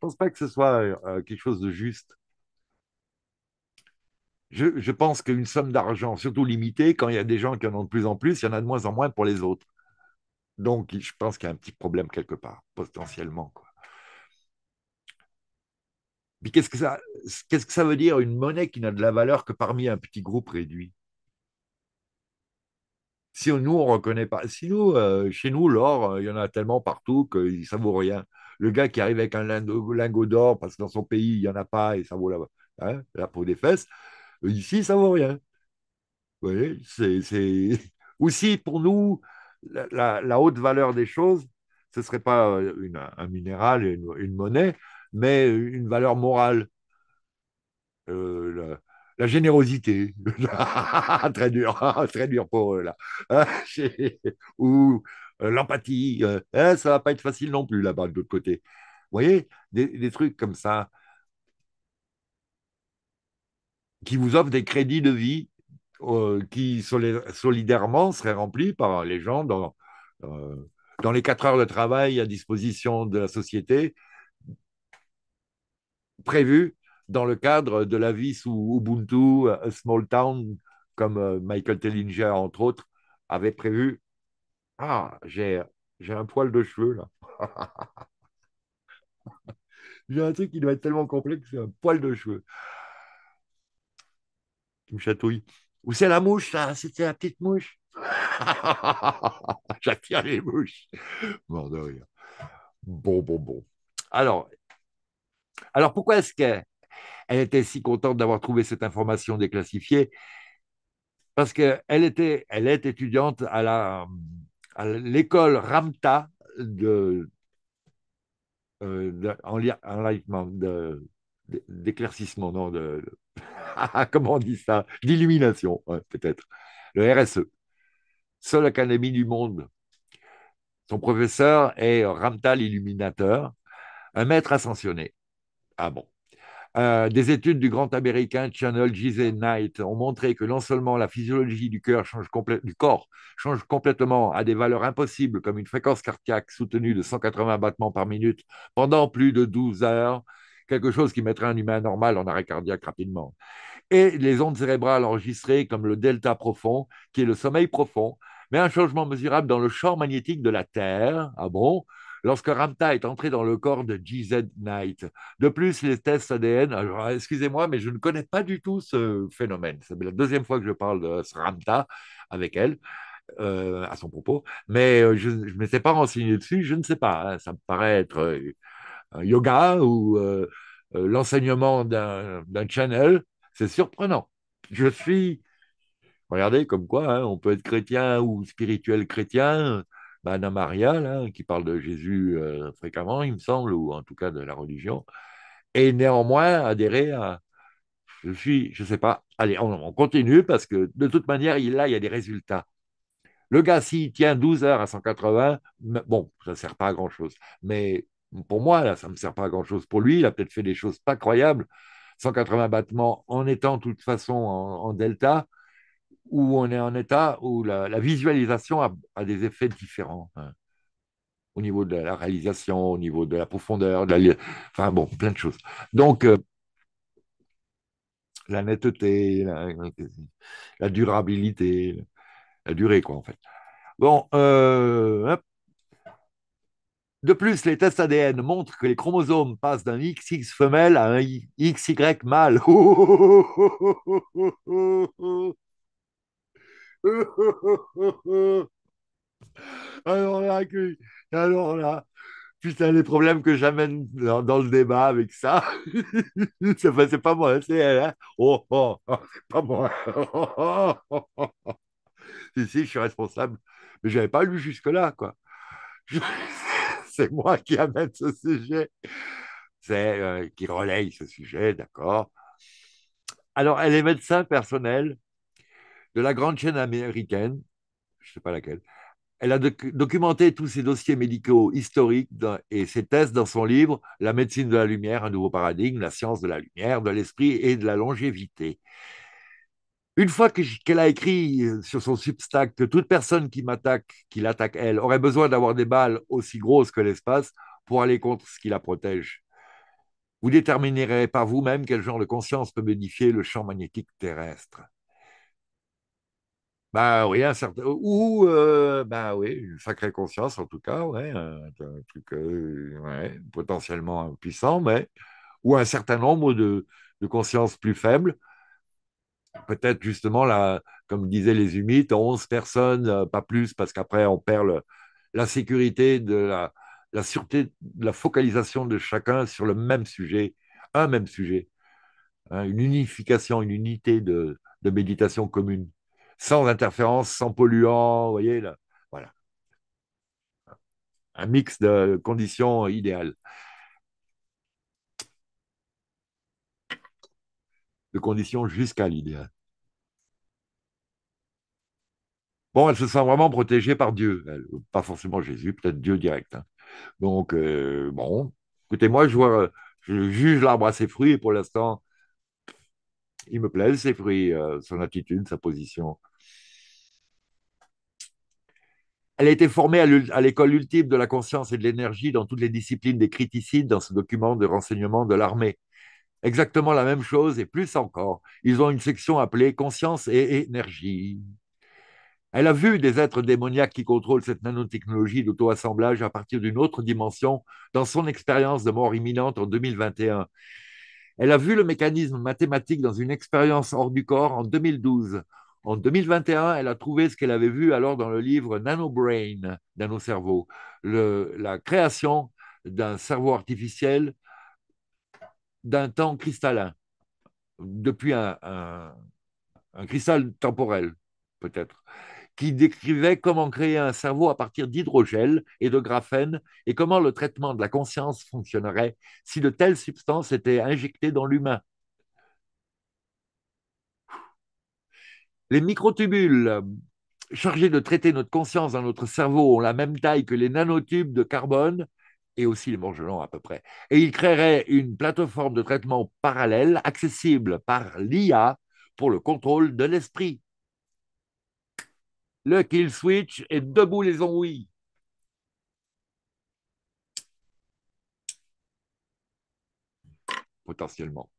pense pas que ce soit euh, quelque chose de juste je, pense qu'une somme d'argent, surtout limitée, quand il y a des gens qui en ont de plus en plus, il y en a de moins en moins pour les autres. Donc, je pense qu'il y a un petit problème quelque part, potentiellement. Mais qu'est-ce que, ça, veut dire une monnaie qui n'a de la valeur que parmi un petit groupe réduit Si on, nous, on ne reconnaît pas. Si nous, euh, chez nous, l'or, euh, il y en a tellement partout que ça vaut rien. Le gars qui arrive avec un lingot d'or parce que dans son pays, il n'y en a pas et ça vaut la hein, peau des fesses, euh, ici, ça vaut rien. Vous voyez, c'est *laughs* aussi pour nous la, haute valeur des choses. Ce ne serait pas euh, un minéral, et une, monnaie, mais une valeur morale. Euh, la, générosité, *laughs* très dur, *laughs* très dur pour eux là. Ou l'empathie, hein, ça va pas être facile non plus là-bas de l'autre côté. Vous voyez, des, trucs comme ça qui vous offre des crédits de vie euh, qui solidairement seraient remplis par les gens dans, euh, dans les quatre heures de travail à disposition de la société prévues dans le cadre de la vie sous Ubuntu, euh, Small Town, comme Michael Tellinger, entre autres, avait prévu. Ah, j'ai, j'ai un poil de cheveux là. *laughs* j'ai un truc qui doit être tellement complexe, c'est un poil de cheveux qui me chatouille. Ou c'est la mouche, ça C'était la petite mouche *laughs* J'attire les mouches. Bon, bon, bon. Alors, alors pourquoi est-ce qu'elle était si contente d'avoir trouvé cette information déclassifiée Parce qu'elle était, elle est étudiante à la l'école Ramta de, euh, de d'éclaircissement, non, de, ah, *laughs* comment on dit ça L'illumination, peut-être. Le RSE. Seule académie du monde. Son professeur est Ramtal Illuminateur, un maître ascensionné. Ah bon. Euh, des études du grand américain Channel GZ Knight ont montré que non seulement la physiologie du, cœur change du corps change complètement à des valeurs impossibles comme une fréquence cardiaque soutenue de 180 battements par minute pendant plus de 12 heures, quelque chose qui mettrait un humain normal en arrêt cardiaque rapidement. Et les ondes cérébrales enregistrées comme le delta profond, qui est le sommeil profond, mais un changement mesurable dans le champ magnétique de la Terre. Ah bon Lorsque Ramta est entré dans le corps de GZ Knight. De plus, les tests ADN, excusez-moi, mais je ne connais pas du tout ce phénomène. C'est la deuxième fois que je parle de ce Ramta avec elle. Euh, à son propos, mais euh, je ne m'étais pas renseigné dessus, je ne sais pas, hein. ça me paraît être euh, yoga ou euh, euh, l'enseignement d'un channel, c'est surprenant. Je suis, regardez comme quoi, hein, on peut être chrétien ou spirituel chrétien. Ben, Anna Maria, qui parle de Jésus euh, fréquemment, il me semble, ou en tout cas de la religion, et néanmoins adhérer à. Je suis, je sais pas. Allez, on, continue parce que de toute manière, il, là, il y a des résultats. Le gars, s'il tient 12 heures à 180, bon, ça ne sert pas à grand-chose. Mais pour moi, là, ça ne me sert pas à grand-chose. Pour lui, il a peut-être fait des choses pas croyables, 180 battements en étant de toute façon en, delta, où on est en état où la, visualisation a, des effets différents hein. au niveau de la réalisation, au niveau de la profondeur, de la, enfin bon, plein de choses. Donc, euh, la netteté, la, durabilité, la durée, quoi, en fait. Bon, euh, hop, de plus, les tests ADN montrent que les chromosomes passent d'un XX femelle à un XY mâle. *laughs* alors là, alors putain, les problèmes que j'amène dans, le débat avec ça, *laughs* c'est pas, pas moi, c'est elle. c'est hein. oh, oh, oh, pas moi. *laughs* si, si, je suis responsable. Mais j'avais pas lu jusque-là, quoi. *laughs* c'est moi qui amène ce sujet, c'est euh, qui relaye ce sujet, d'accord Alors, elle est médecin personnel de la grande chaîne américaine, je ne sais pas laquelle. Elle a documenté tous ses dossiers médicaux historiques et ses thèses dans son livre La médecine de la lumière, un nouveau paradigme, la science de la lumière, de l'esprit et de la longévité. Une fois qu'elle a écrit euh, sur son substack que toute personne qui m'attaque, qui l'attaque elle, aurait besoin d'avoir des balles aussi grosses que l'espace pour aller contre ce qui la protège, vous déterminerez par vous-même quel genre de conscience peut modifier le champ magnétique terrestre. Bah ben, oui, un certain... ou bah oui, une sacrée conscience en tout cas, un, truc euh, potentiellement puissant, mais ou un certain nombre de consciences plus faibles peut-être justement, la, comme disaient les humides, 11 personnes, euh, pas plus, parce qu'après, on perd la sécurité, de la, sûreté, la focalisation de chacun sur le même sujet, un même sujet. Hein, une unification, une unité de, méditation commune, sans interférence, sans polluant, vous voyez, voilà. Un mix de conditions idéales. de conditions jusqu'à l'idéal. Hein. Bon, elle se sent vraiment protégée par Dieu. pas forcément Jésus, peut-être Dieu direct. Hein. Donc, euh, bon, écoutez, moi, je, vois, je juge l'arbre à ses fruits et pour l'instant, il me plaît ses fruits, euh, son attitude, sa position. Elle a été formée à l'école ultime de la conscience et de l'énergie dans toutes les disciplines des criticides dans ce document de renseignement de l'armée exactement la même chose et plus encore. Ils ont une section appelée Conscience et énergie. Elle a vu des êtres démoniaques qui contrôlent cette nanotechnologie d'auto-assemblage à partir d'une autre dimension dans son expérience de mort imminente en 2021. Elle a vu le mécanisme mathématique dans une expérience hors du corps en 2012. En 2021, elle a trouvé ce qu'elle avait vu alors dans le livre Nano Brain, Nano Cerveau, la création d'un cerveau artificiel d'un temps cristallin, depuis un, cristal temporel, peut-être, qui décrivait comment créer un cerveau à partir d'hydrogel et de graphène et comment le traitement de la conscience fonctionnerait si de telles substances étaient injectées dans l'humain. Les microtubules chargés de traiter notre conscience dans notre cerveau ont la même taille que les nanotubes de carbone et aussi les mangelons à peu près. Et il créerait une plateforme de traitement parallèle accessible par l'IA pour le contrôle de l'esprit. Le kill switch est debout les oui Potentiellement.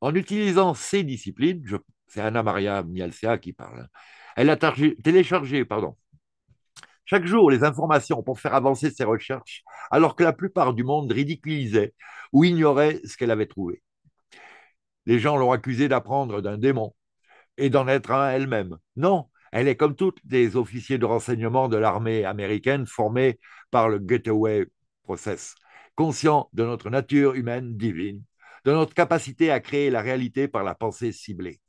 En utilisant ces disciplines, c'est Anna Maria Mialcea qui parle, hein, elle a téléchargé pardon, chaque jour les informations pour faire avancer ses recherches, alors que la plupart du monde ridiculisait ou ignorait ce qu'elle avait trouvé. Les gens l'ont accusée d'apprendre d'un démon et d'en être un elle-même. Non, elle est comme toutes les officiers de renseignement de l'armée américaine formés par le Getaway Process, conscients de notre nature humaine divine, de notre capacité à créer la réalité par la pensée ciblée.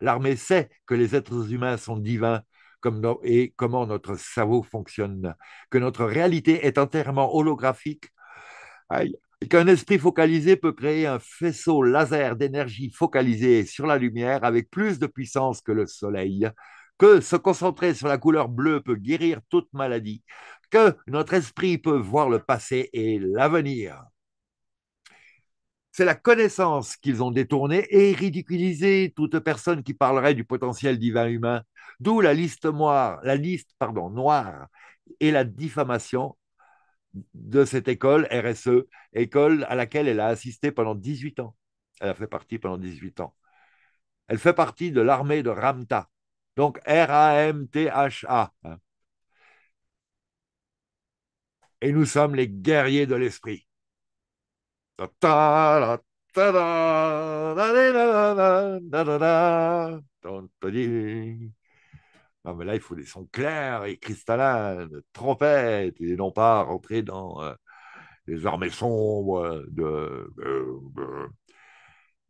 L'armée sait que les êtres humains sont divins et comment notre cerveau fonctionne, que notre réalité est entièrement holographique, qu'un esprit focalisé peut créer un faisceau laser d'énergie focalisée sur la lumière avec plus de puissance que le soleil, que se concentrer sur la couleur bleue peut guérir toute maladie, que notre esprit peut voir le passé et l'avenir c'est la connaissance qu'ils ont détournée et ridiculisée toute personne qui parlerait du potentiel divin humain, d'où la liste noire, la liste pardon, noire et la diffamation de cette école RSE, école à laquelle elle a assisté pendant 18 ans. Elle a fait partie pendant 18 ans. Elle fait partie de l'armée de Ramta, donc r a m t h -A. Hein. Et nous sommes les guerriers de l'esprit mais là, il faut des sons clairs et cristallins, trompettes, et non pas rentrer dans euh, les armées sombres de,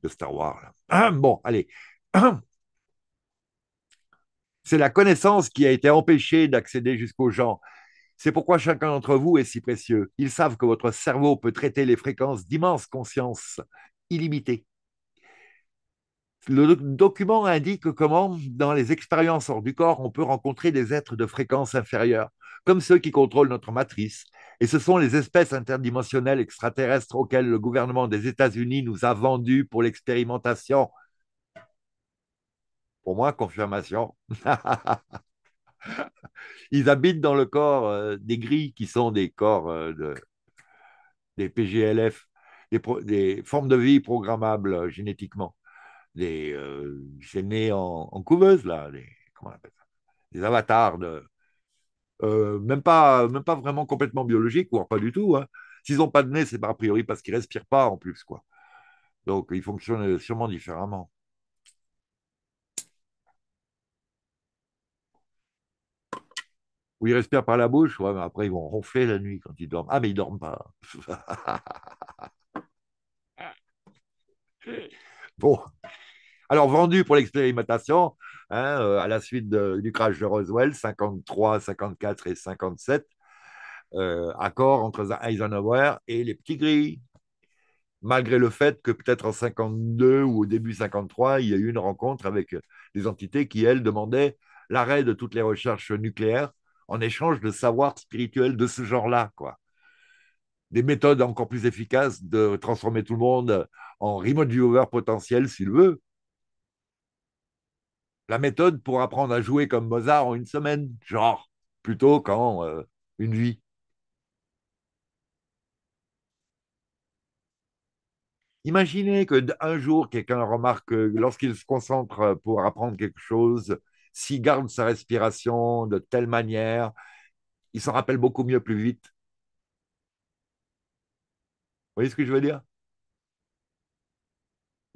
Star Wars. bon, allez. C'est la connaissance qui a été empêchée d'accéder jusqu'aux gens. C'est pourquoi chacun d'entre vous est si précieux. Ils savent que votre cerveau peut traiter les fréquences d'immenses consciences illimitées. Le document indique comment, dans les expériences hors du corps, on peut rencontrer des êtres de fréquences inférieures, comme ceux qui contrôlent notre matrice. Et ce sont les espèces interdimensionnelles extraterrestres auxquelles le gouvernement des États-Unis nous a vendus pour l'expérimentation. Pour moi, confirmation. *laughs* Ils habitent dans le corps euh, des grilles qui sont des corps euh, de, des PGLF, des, formes de vie programmables euh, génétiquement. Des, c'est né en, en, couveuse, là, des, comment on appelle ça avatars de, même, pas, même pas vraiment complètement biologiques, voire pas du tout. Hein. S'ils n'ont pas de nez, c'est a priori parce qu'ils respirent pas en plus. quoi. Donc ils fonctionnent sûrement différemment. où ils respirent par la bouche, ouais, après ils vont ronfler la nuit quand ils dorment. Ah, mais ils dorment pas. Hein. *laughs* bon. Alors, vendu pour l'expérimentation, hein, euh, à la suite du crash de Roswell, 53, 54 et 57, euh, accord entre Eisenhower et les petits gris. Malgré le fait que peut-être en 52 ou au début 53, il y a eu une rencontre avec des entités qui, elles, demandaient l'arrêt de toutes les recherches nucléaires en échange de savoir spirituel de ce genre-là, quoi. Des méthodes encore plus efficaces de transformer tout le monde en remote potentiel s'il veut. La méthode pour apprendre à jouer comme Mozart en une semaine, genre, plutôt qu'en euh, une vie. Imaginez que un jour, quelqu'un remarque euh, lorsqu'il se concentre pour apprendre quelque chose, s'il garde sa respiration de telle manière, il s'en rappelle beaucoup mieux plus vite. Vous voyez ce que je veux dire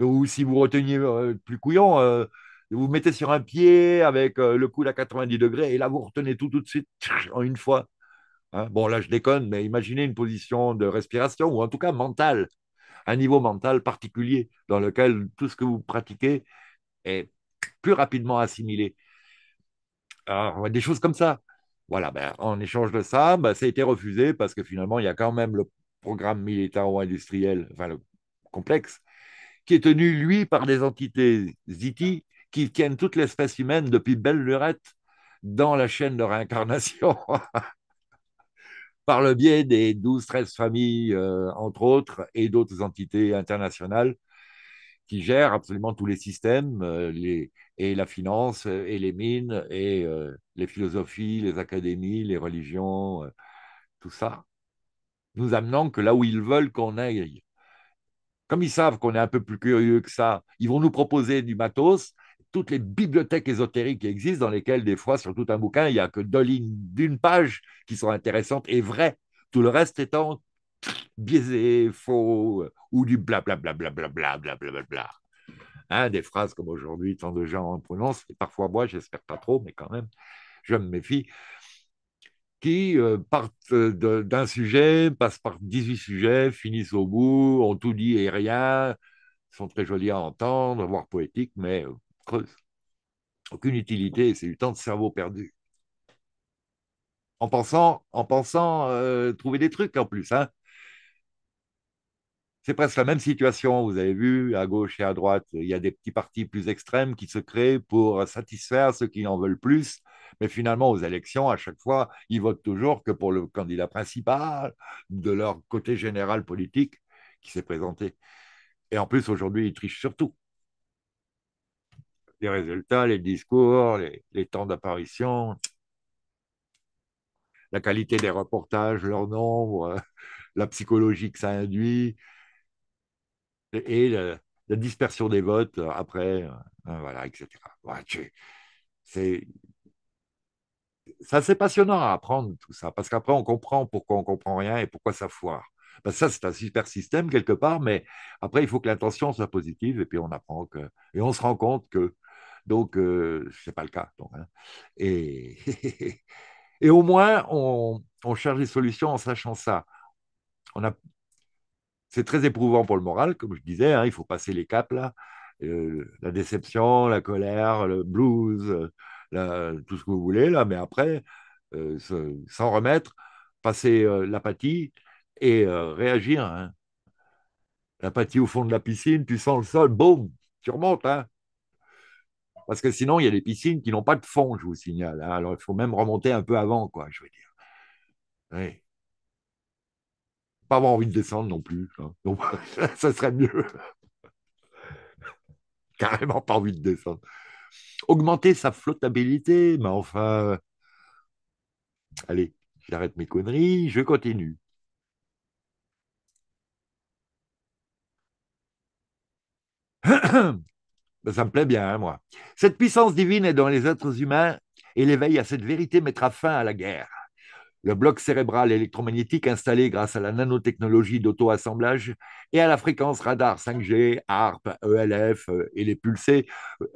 Ou si vous reteniez euh, plus couillon, euh, vous mettez sur un pied avec euh, le coude à 90 degrés et là vous retenez tout tout de suite en une fois. Hein? bon là je déconne, mais imaginez une position de respiration ou en tout cas mentale, un niveau mental particulier dans lequel tout ce que vous pratiquez est plus rapidement assimilé. Alors, des choses comme ça. Voilà, ben, en échange de ça, ben, ça a été refusé parce que finalement, il y a quand même le programme militaro-industriel, le complexe, qui est tenu, lui, par des entités ziti qui tiennent toute l'espèce humaine depuis belle lurette dans la chaîne de réincarnation, *laughs* par le biais des 12-13 familles, euh, entre autres, et d'autres entités internationales qui gère absolument tous les systèmes, euh, les, et la finance, euh, et les mines, et euh, les philosophies, les académies, les religions, tout ça, nous amenant que là où ils veulent qu'on aille. Comme ils savent qu'on est un peu plus curieux que ça, ils vont nous proposer du matos, toutes les bibliothèques ésotériques qui existent, dans lesquelles des fois, sur tout un bouquin, il n'y a que deux lignes d'une page qui sont intéressantes et vraies, tout le reste étant biaisé, faux, ou du blablabla, blablabla, blablabla. Bla, des phrases comme aujourd'hui, tant de gens en prononcent, et parfois moi, j'espère pas trop, mais quand même, je me méfie, qui euh, partent d'un sujet, passent par 18 sujets, finissent au bout, ont tout dit et rien, sont très jolis à entendre, voire poétiques, mais euh, Aucune utilité, c'est du temps de cerveau perdu en pensant, en pensant euh, trouver des trucs en plus. Hein c'est presque la même situation. Vous avez vu, à gauche et à droite, il y a des petits partis plus extrêmes qui se créent pour satisfaire ceux qui en veulent plus. Mais finalement, aux élections, à chaque fois, ils votent toujours que pour le candidat principal de leur côté général politique qui s'est présenté. Et en plus, aujourd'hui, ils trichent surtout. Les résultats, les discours, les, les temps d'apparition, la qualité des reportages, leur nombre, *laughs* la psychologie que ça induit, et la dispersion des votes euh, après, euh, euh, voilà, etc. c'est ça c'est passionnant à apprendre tout ça, parce qu'après on comprend pourquoi on comprend rien et pourquoi ça foire. ça c'est un super système quelque part, mais après il faut que l'intention soit positive et puis on apprend que et on se rend compte que donc c'est pas le cas. Donc, hein. et, *laughs* et au moins on, on cherche des solutions en sachant ça. On a, c'est très éprouvant pour le moral, comme je disais, hein, il faut passer les caps euh, la déception, la colère, le blues, euh, tout ce que vous voulez là, mais après, euh, sans remettre, passer l'apathie et réagir. Hein. L'apathie au fond de la piscine, tu sens le sol, boum, tu remontes. Hein. Parce que sinon, il y a des piscines qui n'ont pas de fond, je vous signale. Alors, il faut même remonter un peu avant, quoi, je veux dire. Oui avoir envie de descendre non plus. Hein. Donc, *laughs* ça serait mieux. *laughs* Carrément pas envie de descendre. Augmenter sa flottabilité, mais enfin. Allez, j'arrête mes conneries, je continue. *coughs* Ça me plaît bien, hein, moi. Cette puissance divine est dans les êtres humains et l'éveil à cette vérité mettra fin à la guerre le bloc cérébral électromagnétique installé grâce à la nanotechnologie d'auto-assemblage et à la fréquence radar 5G, ARP, ELF euh, et les pulsés,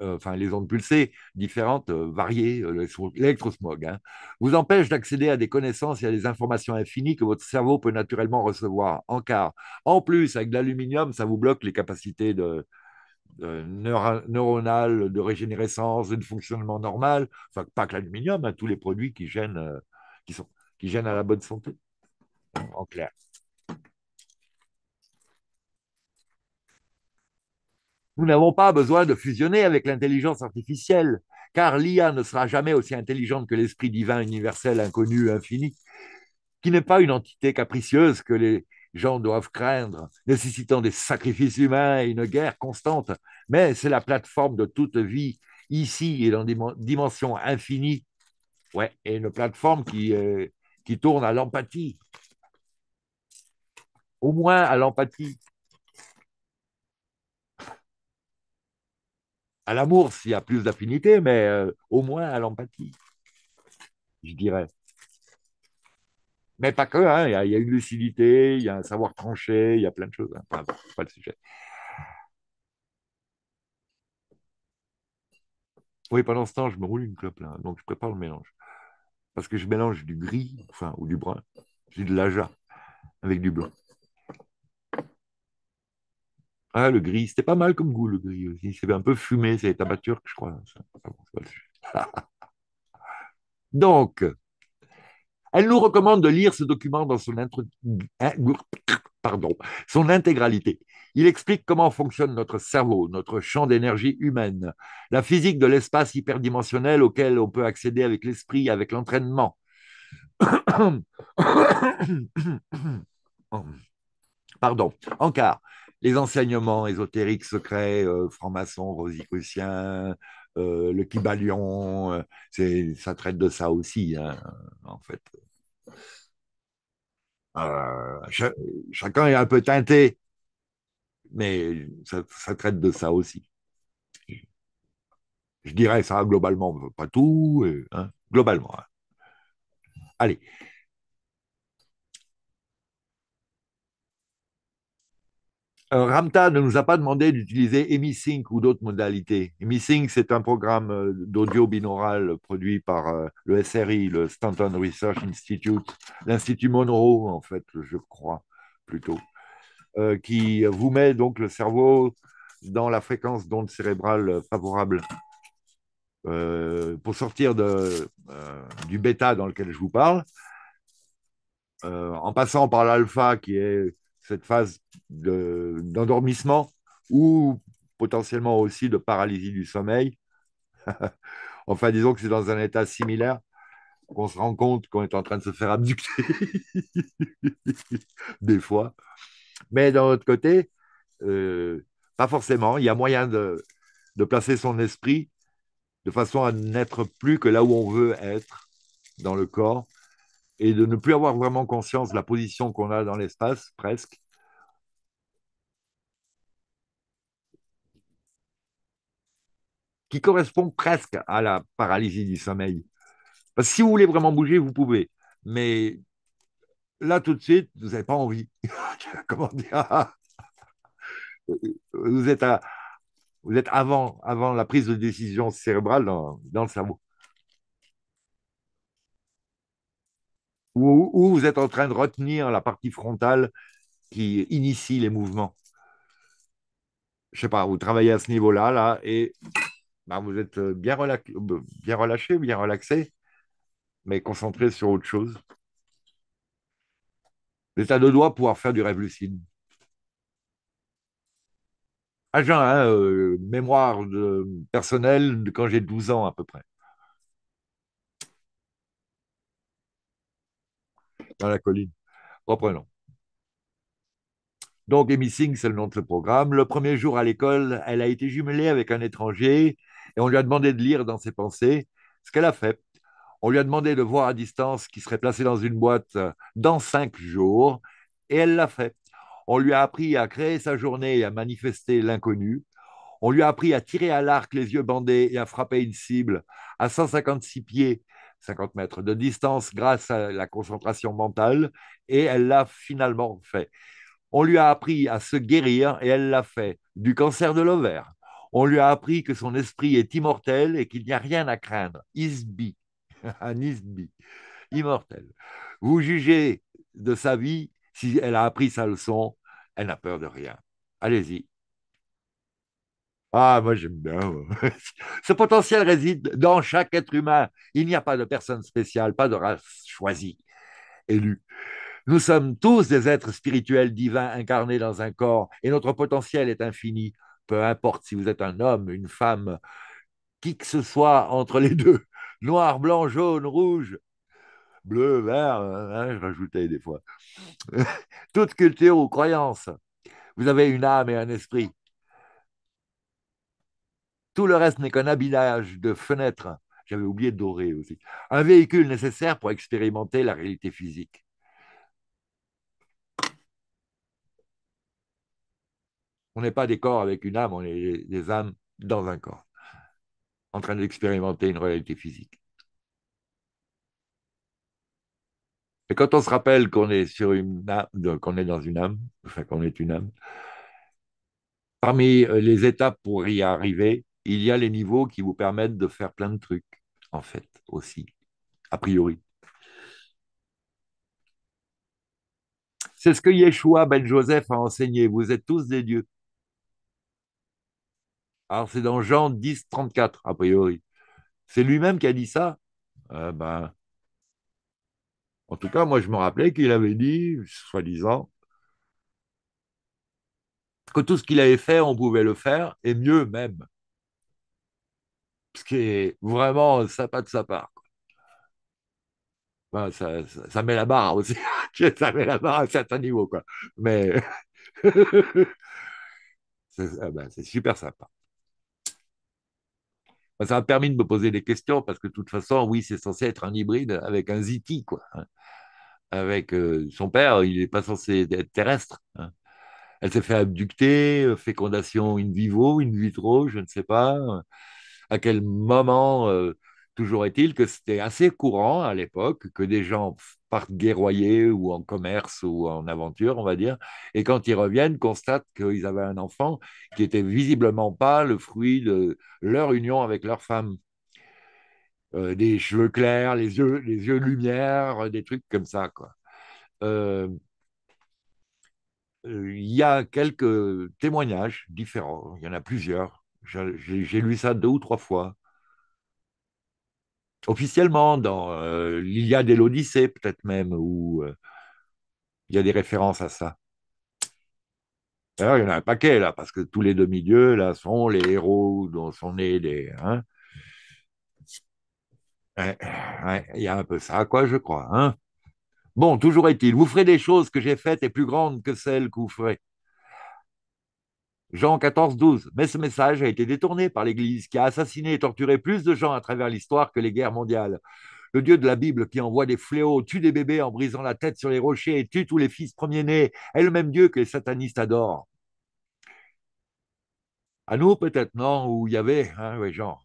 euh, enfin les ondes pulsées différentes, euh, variées, l'électrosmog, hein. vous empêche d'accéder à des connaissances et à des informations infinies que votre cerveau peut naturellement recevoir. En car, en plus, avec l'aluminium, ça vous bloque les capacités neuronales, de régénérescence de fonctionnement normal. Enfin, pas que l'aluminium, hein, tous les produits qui gênent qui sont qui gênent à la bonne santé, en clair. Nous n'avons pas besoin de fusionner avec l'intelligence artificielle, car l'IA ne sera jamais aussi intelligente que l'esprit divin universel, inconnu, infini, qui n'est pas une entité capricieuse que les gens doivent craindre, nécessitant des sacrifices humains et une guerre constante, mais c'est la plateforme de toute vie, ici et dans des dimensions infinies. Ouais, et une plateforme qui qui tourne à l'empathie. Au moins à l'empathie. À l'amour, s'il y a plus d'affinité, mais euh, au moins à l'empathie, je dirais. Mais pas que, hein, il y, a une lucidité, il y a un savoir tranché, il y a plein de choses. Hein. pas, le sujet. Oui, pendant ce temps, je me roule une clope donc je prépare le mélange parce que je mélange du gris, enfin, ou du brun, j'ai de l'aja avec du blanc. Ah, le gris, c'était pas mal comme goût, le gris aussi. C'était un peu fumé, c'est tabac turc, je crois. *laughs* Donc, elle nous recommande de lire ce document dans son introduction. Hein, pardon, son intégralité. Il explique comment fonctionne notre cerveau, notre champ d'énergie humaine, la physique de l'espace hyperdimensionnel auquel on peut accéder avec l'esprit, avec l'entraînement. *coughs* Pardon, Encore, Les enseignements ésotériques secrets, franc euh, francs-maçons, rosicruciens, euh, le Kibalion, euh, ça traite de ça aussi, hein, en fait. Euh, chacun est un peu teinté, mais ça, traite de ça aussi. Je dirais ça globalement, pas tout, hein, globalement. Hein. Allez. Euh, Ramta ne nous a pas demandé d'utiliser EmiSync ou d'autres modalités. EmiSync, c'est un programme euh, d'audio binaural produit par euh, le SRI, le Stanton Research Institute, l'Institut Monroe, en fait, je crois, plutôt, qui vous met donc le cerveau dans la fréquence d'onde cérébrale favorable. pour sortir du bêta dans lequel je vous parle, en passant par l'alpha qui est cette phase d'endormissement ou potentiellement aussi de paralysie du sommeil. *laughs* enfin, disons que c'est dans un état similaire qu'on se rend compte qu'on est en train de se faire abducter, *laughs* des fois. Mais d'un autre côté, euh, pas forcément. Il y a moyen de placer son esprit de façon à n'être plus que là où on veut être dans le corps et de ne plus avoir vraiment conscience de la position qu'on a dans l'espace, presque. qui correspond presque à la paralysie du sommeil. Parce que si vous voulez vraiment bouger, vous pouvez. Mais là, tout de suite, vous n'avez pas envie. *laughs* Comment dire vous êtes, à, vous êtes avant, avant la prise de décision cérébrale dans, dans le cerveau. ou, vous êtes en train de retenir la partie frontale qui initie les mouvements. Je sais pas, vous travaillez à ce niveau-là, là, et bah, vous êtes euh, bien, bien relâché, bien relaxé, mais concentré sur autre chose. L'état de doigt pouvoir faire du rêve lucide. Agent, ah, euh, mémoire de, personnelle quand j'ai 12 ans à peu près. dans la colline. nom. Donc, Amy Singh, c'est le nom de ce programme. Le premier jour à l'école, elle a été jumelée avec un étranger et on lui a demandé de lire dans ses pensées ce qu'elle a fait. On lui a demandé de voir à distance qui serait placé dans une boîte dans cinq jours et elle l'a fait. On lui a appris à créer sa journée et à manifester l'inconnu. On lui a appris à tirer à l'arc les yeux bandés et à frapper une cible à 156 pieds 50 mètres de distance grâce à la concentration mentale, et elle l'a finalement fait. On lui a appris à se guérir, et elle l'a fait, du cancer de l'ovaire. On lui a appris que son esprit est immortel et qu'il n'y a rien à craindre. Isbi, un *laughs* isbi, immortel. Vous jugez de sa vie, si elle a appris sa leçon, elle n'a peur de rien. Allez-y, ah, moi j'aime bien. *laughs* Ce potentiel réside dans chaque être humain. Il n'y a pas de personne spéciale, pas de race choisie, élue. Nous sommes tous des êtres spirituels divins incarnés dans un corps et notre potentiel est infini, peu importe si vous êtes un homme, une femme, qui que ce soit entre les deux, noir, blanc, jaune, rouge, bleu, vert, hein, je rajoutais des fois. *laughs* Toute culture ou croyance, vous avez une âme et un esprit. Tout le reste n'est qu'un habillage de fenêtres, j'avais oublié de dorer aussi, un véhicule nécessaire pour expérimenter la réalité physique. On n'est pas des corps avec une âme, on est des âmes dans un corps, en train d'expérimenter une réalité physique. Et quand on se rappelle qu'on est sur une qu'on est dans une âme, enfin qu'on est une âme, parmi euh, les étapes pour y arriver, il y a les niveaux qui vous permettent de faire plein de trucs, en fait, aussi, a priori. C'est ce que Yeshua Ben Joseph a enseigné. Vous êtes tous des dieux. Alors, c'est dans Jean 10, 34, a priori. C'est lui-même qui a dit ça. Euh, ben, en tout cas, moi, je me rappelais qu'il avait dit, soi-disant, que tout ce qu'il avait fait, on pouvait le faire, et mieux même ce qui est vraiment sympa de sa part. ça, ça, met la barre aussi. *laughs* ça met la barre à un certain niveau. Quoi. Mais *laughs* ah ben, c'est super sympa. ça m'a permis de me poser des questions parce que de toute façon, oui, c'est censé être un hybride avec un Ziti. Quoi, hein. Avec euh, son père, il n'est pas censé être terrestre. Hein. Elle s'est fait abducter, euh, fécondation in vivo, in vitro, je ne sais pas. Hein à quel moment, euh, toujours est-il que c'était assez courant à l'époque que des gens partent guerroyer ou en commerce ou en aventure, on va dire, et quand ils reviennent, constatent qu'ils avaient un enfant qui était visiblement pas le fruit de leur union avec leur femme. Euh, des cheveux clairs, les yeux, les yeux lumière, des trucs comme ça, quoi. Euh, il y a quelques témoignages différents, il y en a plusieurs, j'ai lu ça deux ou trois fois. Officiellement, dans euh, l'Iliade et l'Odyssée, peut-être même, où euh, il y a des références à ça. Alors, il y en a un paquet, là, parce que tous les demi-dieux, là, sont les héros dont sont nés les. Hein. il y a un peu ça, quoi, je crois. Hein. bon, toujours est-il, vous ferez des choses que j'ai faites et plus grandes que celles que vous ferez. Jean 14, 12. Mais ce message a été détourné par l'Église qui a assassiné et torturé plus de gens à travers l'histoire que les guerres mondiales. Le Dieu de la Bible qui envoie des fléaux, tue des bébés en brisant la tête sur les rochers et tue tous les fils premiers-nés est le même Dieu que les satanistes adorent. À nous, peut-être, non, où il y avait, hein, genre.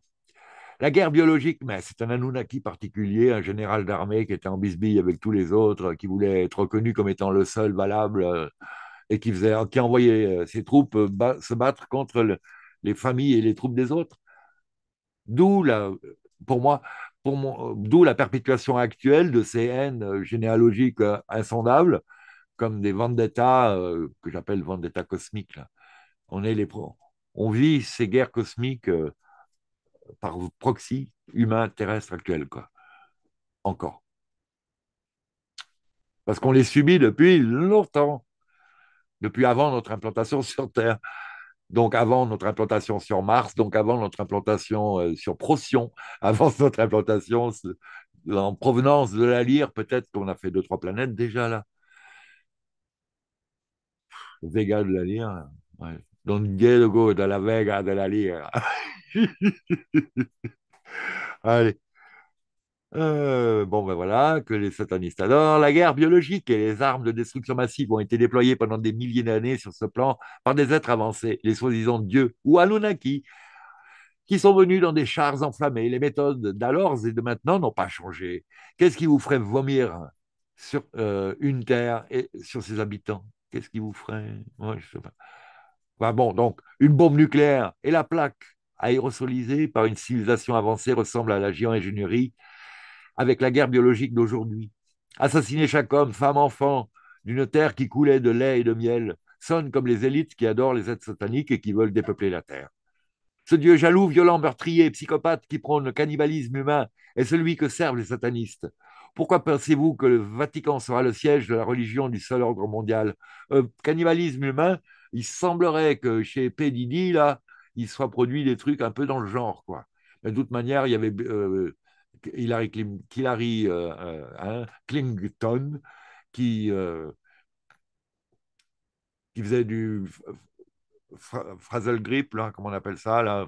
La guerre biologique, mais c'est un Anunnaki particulier, un général d'armée qui était en bisbille avec tous les autres, qui voulait être reconnu comme étant le seul valable. Euh, et qui, faisait, qui envoyait euh, ses troupes euh, se battre contre les familles et les troupes des autres. D'où, pour moi, pour euh, d'où la perpétuation actuelle de ces haines généalogiques insondables, comme des vendettas que j'appelle vendettas cosmiques. On, est les on vit ces guerres cosmiques par proxy humain terrestre actuel, quoi. Encore. Parce qu'on les subit depuis longtemps depuis avant notre implantation sur Terre, donc avant notre implantation sur Mars, donc avant notre implantation euh, sur Procyon, *laughs* avant notre implantation en provenance de la lyre, peut-être qu'on a fait deux, trois planètes déjà là. Vega de la lyre, ouais. Don Diego de la Vega de la lyre. *laughs* Allez. Euh, bon, ben voilà, que les satanistes adorent. La guerre biologique et les armes de destruction massive ont été déployées pendant des milliers d'années sur ce plan par des êtres avancés, les soi-disant dieux ou Anunnaki, qui sont venus dans des chars enflammés. Les méthodes d'alors et de maintenant n'ont pas changé. Qu'est-ce qui vous ferait vomir sur euh, une terre et sur ses habitants Qu'est-ce qui vous ferait bah bon, donc, une bombe nucléaire et la plaque aérosolisée par une civilisation avancée ressemble à la géant ingénierie avec la guerre biologique d'aujourd'hui. Assassiner chaque homme, femme, enfant d'une terre qui coulait de lait et de miel sonne comme les élites qui adorent les êtres sataniques et qui veulent dépeupler la terre. Ce Dieu jaloux, violent, meurtrier, psychopathe qui prône le cannibalisme humain est celui que servent les satanistes. Pourquoi pensez-vous que le Vatican sera le siège de la religion du seul ordre mondial euh, Cannibalisme humain, il semblerait que chez P. là, il soit produit des trucs un peu dans le genre. Quoi. de toute manière, il y avait euh, Hillary, euh, euh, hein, Clinton, qui, euh, qui faisait du frazzle grip, là, comment on appelle ça, là,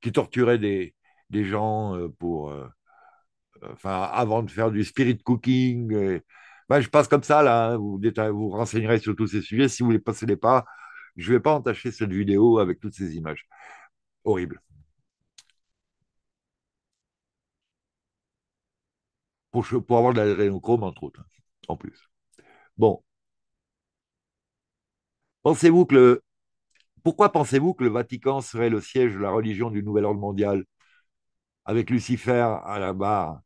qui torturait des, gens pour, enfin, avant de faire du spirit cooking. je passe comme ça, là, hein, vous, vous renseignerez sur tous ces sujets. Si vous ne les passez pas, je ne vais pas entacher cette vidéo avec toutes ces images. horribles pour, avoir de rénochrome entre autres, hein, en plus. Bon. Pensez-vous que Pourquoi pensez-vous que le Vatican serait le siège de la religion du nouvel ordre mondial, avec Lucifer à la barre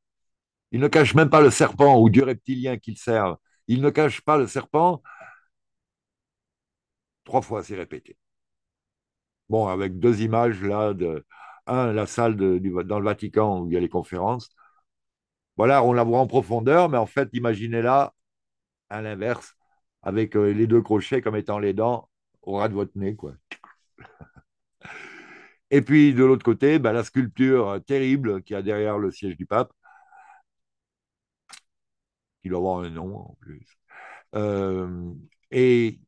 Il ne cache même pas le serpent ou du reptilien qu'il sert. Il ne cache pas le serpent. Trois fois, c'est répété. Bon, avec deux images là, de, un, la salle dans le Vatican où il y a les conférences, voilà, on la voit en profondeur, mais en fait, imaginez-la à l'inverse, avec euh, les deux crochets comme étant les dents au ras de votre nez. Quoi. *laughs* Et puis de l'autre côté, bah, la sculpture euh, terrible qu'il y a derrière le siège du pape, qui doit avoir un nom en plus, euh, et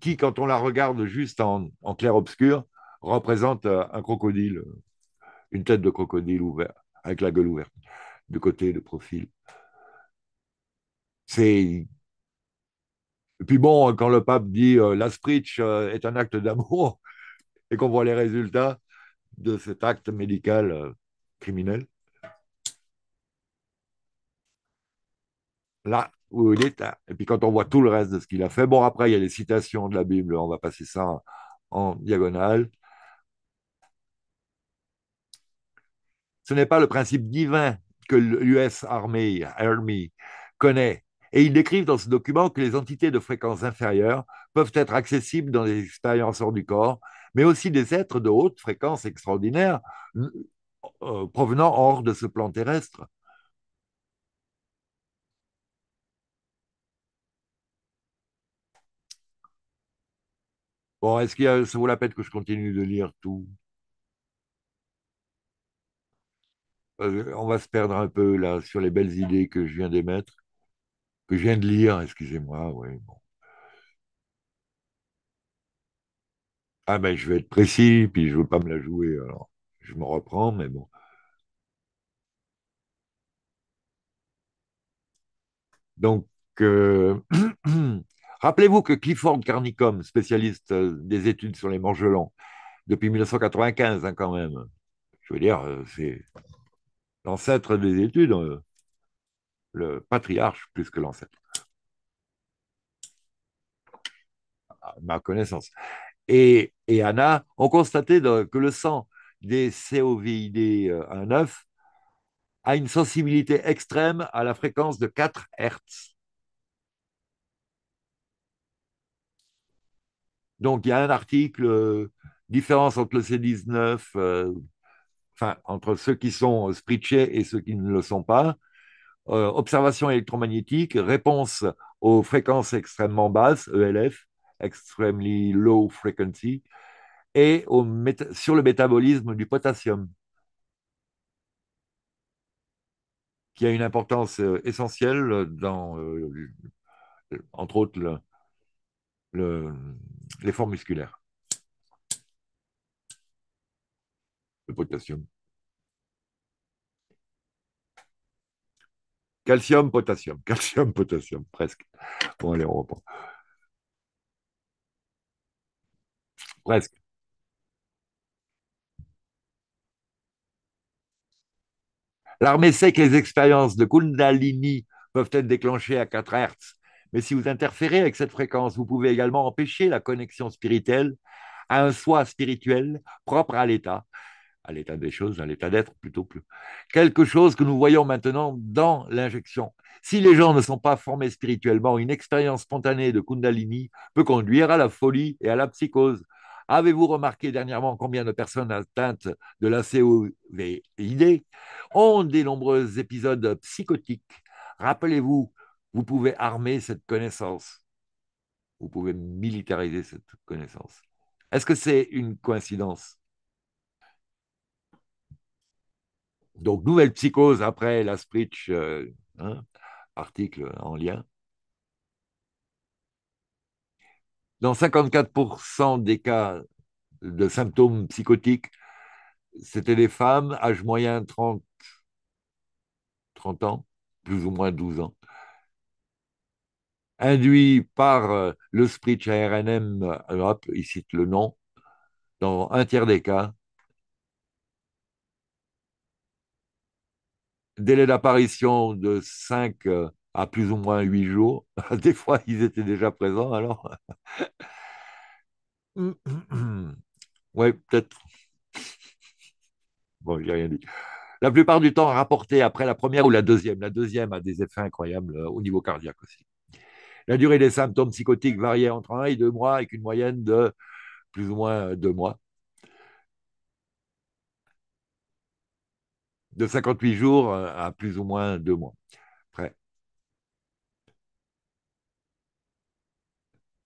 qui, quand on la regarde juste en, en clair-obscur, représente un crocodile, une tête de crocodile ouverte, avec la gueule ouverte de côté, de profil. C'est. Puis bon, quand le pape dit euh, la euh, est un acte d'amour *laughs* et qu'on voit les résultats de cet acte médical euh, criminel, là où il est, hein. et puis quand on voit tout le reste de ce qu'il a fait, bon, après, il y a les citations de la Bible, on va passer ça en diagonale. Ce n'est pas le principe divin que l'US Army, connaît. Et ils décrivent dans ce document que les entités de fréquence inférieure peuvent être accessibles dans les expériences hors du corps, mais aussi des êtres de haute fréquence extraordinaire euh, provenant hors de ce plan terrestre. Bon, est-ce que ça vaut la peine que je continue de lire tout Euh, on va se perdre un peu là sur les belles idées que je viens d'émettre, que je viens de lire, excusez-moi, oui, Ah mais ben, je vais être précis, puis je ne veux pas me la jouer, alors je me reprends, mais bon. Donc, euh, *clears throat* rappelez-vous que Clifford Carnicom, spécialiste euh, des études sur les mangelons, depuis 1995 hein, quand même, je veux dire, c'est l'ancêtre des études, euh, le patriarche plus que l'ancêtre, à ma connaissance. Et, et, Anna ont constaté que le sang des COVID-19 euh, a une sensibilité extrême à la fréquence de 4 Hertz. Donc il y a un article, euh, différence entre le C19, entre ceux qui sont euh, spritchés et ceux qui ne le sont pas, observations euh, observation électromagnétique, réponse aux fréquences extrêmement basses, ELF, extremely low frequency, et sur le métabolisme du potassium, qui a une importance euh, essentielle dans, entre autres, l'effort musculaire. Le potassium. Calcium, potassium, *laughs* calcium, potassium, presque. Bon, allez, on reprend. Presque. L'armée sait que les expériences de Kundalini peuvent être déclenchées à 4 Hertz, mais si vous interférez avec cette fréquence, vous pouvez également empêcher la connexion spirituelle à un soi spirituel propre à l'État à l'état des choses, à l'état d'être plutôt plus. quelque chose que nous voyons maintenant dans l'injection. Si les gens ne sont pas formés spirituellement, une expérience spontanée de Kundalini peut conduire à la folie et à la psychose. Avez-vous remarqué dernièrement combien de personnes atteintes de la COVID ont des nombreux épisodes psychotiques Rappelez-vous, vous pouvez armer cette connaissance. Vous pouvez militariser cette connaissance. Est-ce que c'est une coïncidence Donc, nouvelle psychose après la Spritch, euh, hein, article en lien. Dans 54% des cas de symptômes psychotiques, c'était des femmes, âge moyen 30, 30 ans, plus ou moins 12 ans, induits par euh, le Splitch euh, ARNM hop, il cite le nom, dans un tiers des cas, délai d'apparition de 5 euh, à plus ou moins 8 jours. *laughs* Des fois, ils étaient déjà présents, alors. *clears throat* ouais, peut-être. Bon, j'ai rien dit. La plupart du temps rapporté après la première ou la deuxième. La deuxième a des effets incroyables euh, au niveau cardiaque aussi. La durée des symptômes psychotiques variait entre 1 et deux mois avec une moyenne de plus ou moins euh, deux mois. de 58 jours euh, à plus ou moins deux mois. Près.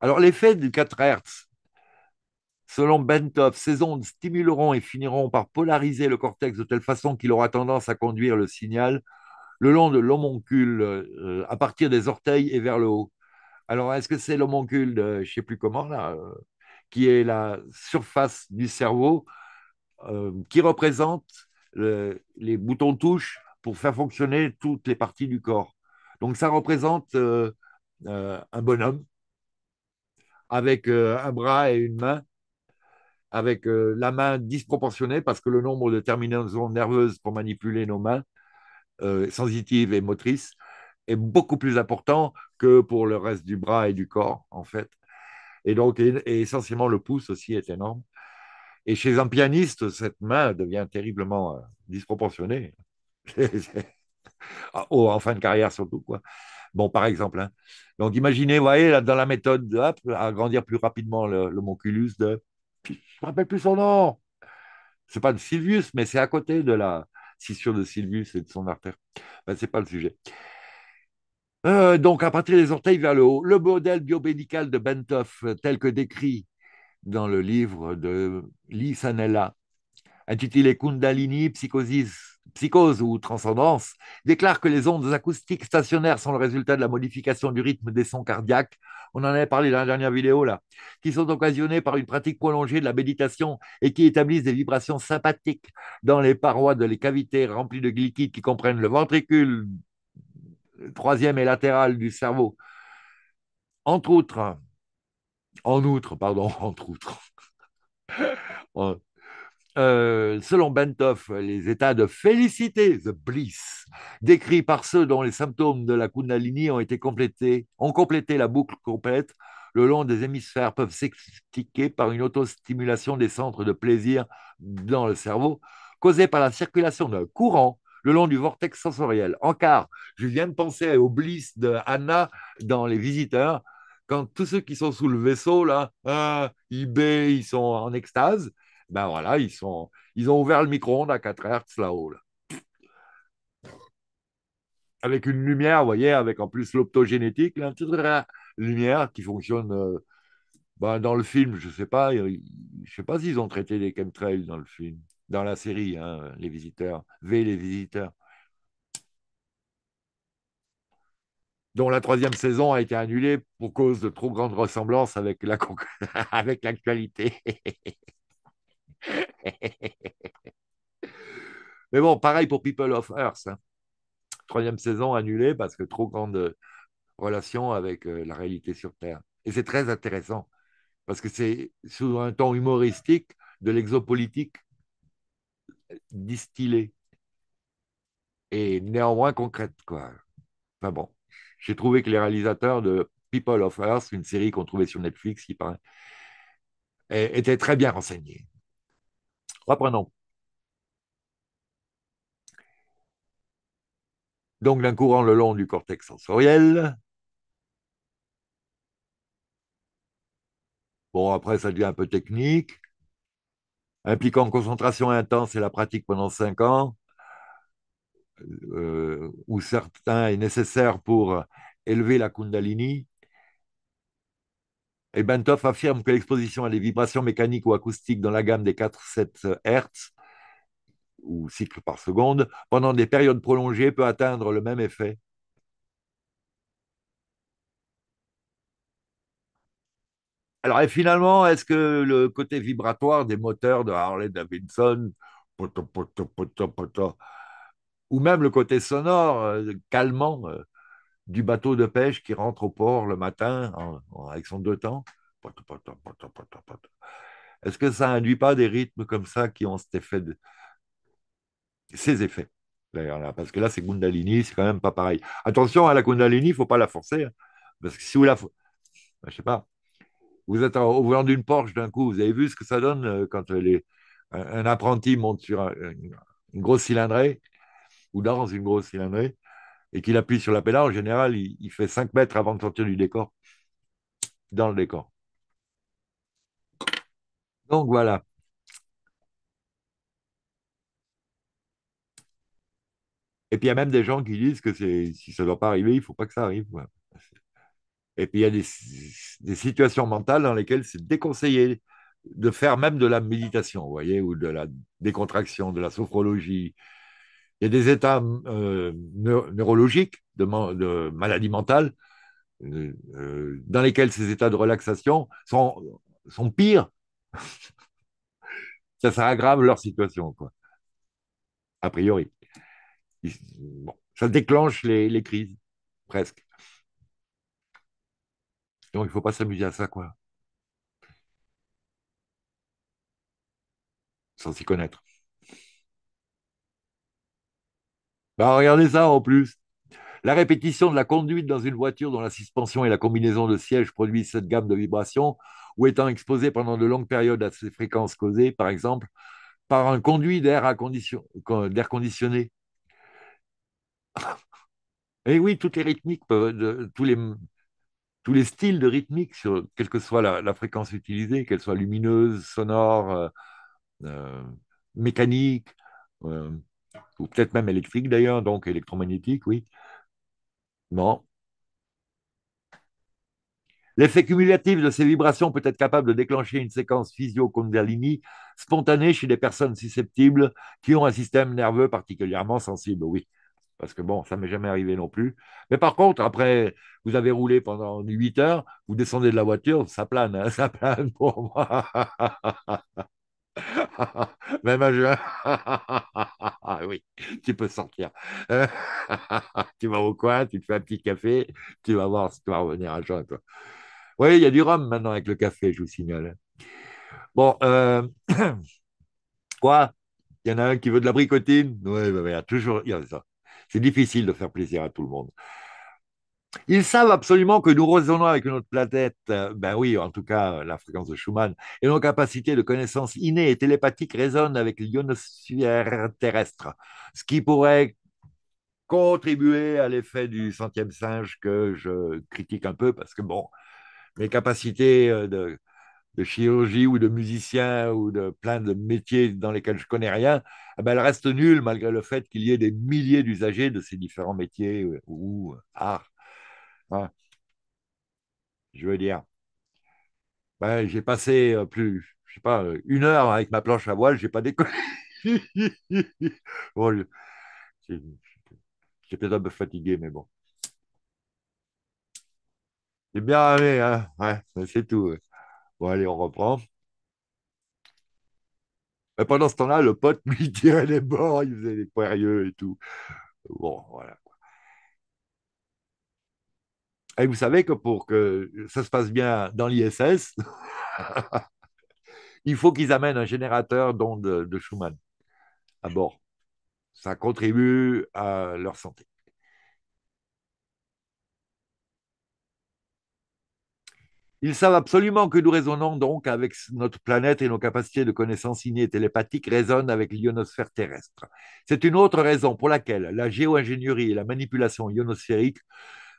Alors, l'effet du 4 hertz, selon Bentov, ces ondes stimuleront et finiront par polariser le cortex de telle façon qu'il aura tendance à conduire le signal le long de l'homoncule euh, à partir des orteils et vers le haut. Alors, est-ce que c'est l'homoncule de je ne sais plus comment, là, euh, qui est la surface du cerveau, qui représente les boutons touche pour faire fonctionner toutes les parties du corps. Donc ça représente euh, euh, un bonhomme avec euh, un bras et une main, avec la main disproportionnée parce que le nombre de terminaisons nerveuses pour manipuler nos mains, sensitives et motrices, est beaucoup plus important que pour le reste du bras et du corps en fait. Et donc et essentiellement le pouce aussi est énorme. Et chez un pianiste, cette main devient terriblement euh, disproportionnée. *laughs* Ah, oh, en fin de carrière surtout, quoi. Bon, par exemple. Hein. Donc, imaginez, vous voyez, dans la méthode à grandir plus rapidement le, monculus de. Je ne me rappelle plus son nom. C'est pas de Silvius, mais c'est à côté de la scissure de Silvius et de son artère. Ben, c'est pas le sujet. Euh, donc, à partir des orteils vers le haut, le modèle biomédical de Bentoff, tel que décrit dans le livre de Lee Sanella, intitulé Kundalini, psychosis, psychose ou transcendance, déclare que les ondes acoustiques stationnaires sont le résultat de la modification du rythme des sons cardiaques. On en avait parlé dans la dernière vidéo, là, qui sont occasionnées par une pratique prolongée de la méditation et qui établissent des vibrations sympathiques dans les parois de les cavités remplies de liquides qui comprennent le ventricule, troisième et latéral du cerveau. Entre autres, en outre, pardon, *laughs* entre outre. *laughs* Euh, selon Bentoff, les états de félicité, the bliss, décrits par ceux dont les symptômes de la Kundalini ont été complétés, ont complété la boucle complète le long des hémisphères, peuvent s'expliquer par une autostimulation des centres de plaisir dans le cerveau, causée par la circulation d'un courant le long du vortex sensoriel. En quart, je viens de penser au bliss de Anna dans Les Visiteurs, quand tous ceux qui sont sous le vaisseau, là, euh, ils sont en extase, ben voilà, ils, sont, ils ont ouvert le micro-ondes à 4 Hz là-haut. Avec une lumière, vous voyez, avec en plus l'optogénétique, la lumière qui fonctionne euh, ben dans le film, je ne sais pas, je sais pas s'ils ont traité les chemtrails dans le film, dans la série, hein, les visiteurs, V les visiteurs. dont la troisième saison a été annulée pour cause de trop grande ressemblance avec, la *laughs* avec l'actualité. *laughs* Mais bon, pareil pour People of Earth. Hein. Troisième saison annulée parce que trop grande relation avec euh, la réalité sur Terre. Et c'est très intéressant parce que c'est sous un ton humoristique de l'exopolitique distillée et néanmoins concrète. Quoi. Enfin bon. J'ai trouvé que les réalisateurs de People of Earth, une série qu'on trouvait sur Netflix, qui paraît, étaient très bien renseignés. Reprenons. Donc d'un courant le long du cortex sensoriel. Bon, après, ça devient un peu technique impliquant concentration intense et la pratique pendant cinq ans euh, ou certains est nécessaire pour euh, élever la Kundalini, et eh Bentoff affirme que l'exposition à des vibrations mécaniques ou acoustiques dans la gamme des 4-7 euh, Hertz, ou cycles par seconde, pendant des périodes prolongées peut atteindre le même effet. Alors, et finalement, est-ce que le côté vibratoire des moteurs de Harley Davidson, poto, ou même le côté sonore euh, calmant euh, du bateau de pêche qui rentre au port le matin avec son deux temps. Est-ce que ça induit pas des rythmes comme ça qui ont cet effet ces effets là Parce que là, c'est Kundalini, c'est quand même pas pareil. Attention à hein, la Kundalini, il faut pas la forcer, hein. parce que si vous la, je sais pas, vous êtes au volant d'une Porsche d'un coup, vous avez vu ce que ça donne euh, quand un, apprenti monte sur une grosse cylindrée ou dans une grosse cylindrée, et qu'il appuie sur la pédale, en général, il, fait 5 mètres avant de sortir du décor, dans le décor. Donc voilà. Et puis il y a même des gens qui disent que si ça ne doit pas arriver, il ne faut pas que ça arrive. Et puis il y a des, des situations mentales dans lesquelles c'est déconseillé de faire même de la méditation, vous voyez, ou de la décontraction, de la sophrologie, il y a des états euh, neurologiques, de, de, maladies mentales, euh, euh, dans lesquels ces états de relaxation sont, pires. *laughs* ça, ça aggrave leur situation, quoi. A priori. ça déclenche les, les crises, presque. Donc, il ne faut pas s'amuser à ça, quoi. Sans s'y connaître. Bah, regardez ça en plus. La répétition de la conduite dans une voiture dont la suspension et la combinaison de sièges produisent cette gamme de vibrations ou étant exposé pendant de longues périodes à ces fréquences causées, par exemple, par un conduit d'air condition... Euh, conditionné. *laughs* et eh oui, toutes les rythmiques, tous, les, tous les styles de rythmique, sur, quelle que soit la, fréquence utilisée, qu'elle soit lumineuse, sonore, euh, euh, mécanique, ou peut-être même électrique d'ailleurs, donc électromagnétique, oui. Non. L'effet cumulatif de ces vibrations peut être capable de déclencher une séquence physio spontanée chez des personnes susceptibles qui ont un système nerveux particulièrement sensible, oui. Parce que bon, ça m'est jamais arrivé non plus. Mais par contre, après, vous avez roulé pendant 8 heures, vous descendez de la voiture, ça plane, hein, *laughs* ça plane pour moi. *laughs* Même à juin. Hein. *laughs* oui, tu peux sortir. *laughs* tu vas au coin, tu te fais un petit café, tu vas voir si tu vas revenir à juin. Oui, il y a du rhum maintenant avec le café, je vous signale. Bon, euh, *clears throat* quoi Il y en a un qui veut de la bricotine Oui, bah, bah, il y a toujours ça. C'est difficile de faire plaisir à tout le monde. Ils savent absolument que nous résonnons avec notre planète, euh, ben oui, en tout cas euh, la fréquence de Schumann, et nos capacités de connaissance innée et télépathique résonnent avec l'ionosphère terrestre, ce qui pourrait contribuer à l'effet du centième singe que je critique un peu, parce que bon, mes capacités euh, de, chirurgie ou de musicien ou de plein de métiers dans lesquels je connais rien, eh ben, elles restent nulles malgré le fait qu'il y ait des milliers d'usagers de ces différents métiers ou arts ah, je veux dire, ben, j'ai passé euh, plus, je sais pas, euh, une heure avec ma planche à voile, j'ai pas décollé. *laughs* j'ai peut-être un peu fatigué, mais bon. C'est bien arrivé, hein, c'est tout. Bon, allez, on reprend. Ben, pendant ce temps-là, le pote, *laughs* lui, tirait les bords, il faisait des poirieux et tout. Bon, voilà. Et vous savez que pour que ça se passe bien dans l'ISS, *laughs* il faut qu'ils amènent un générateur d'ondes de Schumann à bord. Ça contribue à leur santé. Ils savent absolument que nous raisonnons donc avec notre planète et nos capacités de connaissance innées télépathiques résonnent avec l'ionosphère terrestre. C'est une autre raison pour laquelle la géo-ingénierie et la manipulation ionosphérique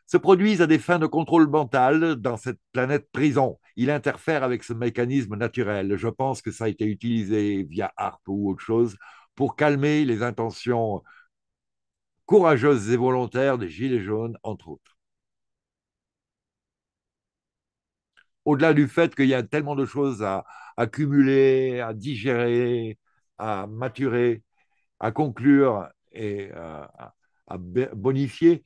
se produisent à des fins de contrôle mental dans cette planète prison. Il interfère avec ce mécanisme naturel. Je pense que ça a été utilisé via Arp ou autre chose pour calmer les intentions courageuses et volontaires des Gilets jaunes, entre autres. Au-delà du fait qu'il y a tellement de choses à, accumuler, à digérer, à maturer, à conclure et à bonifier,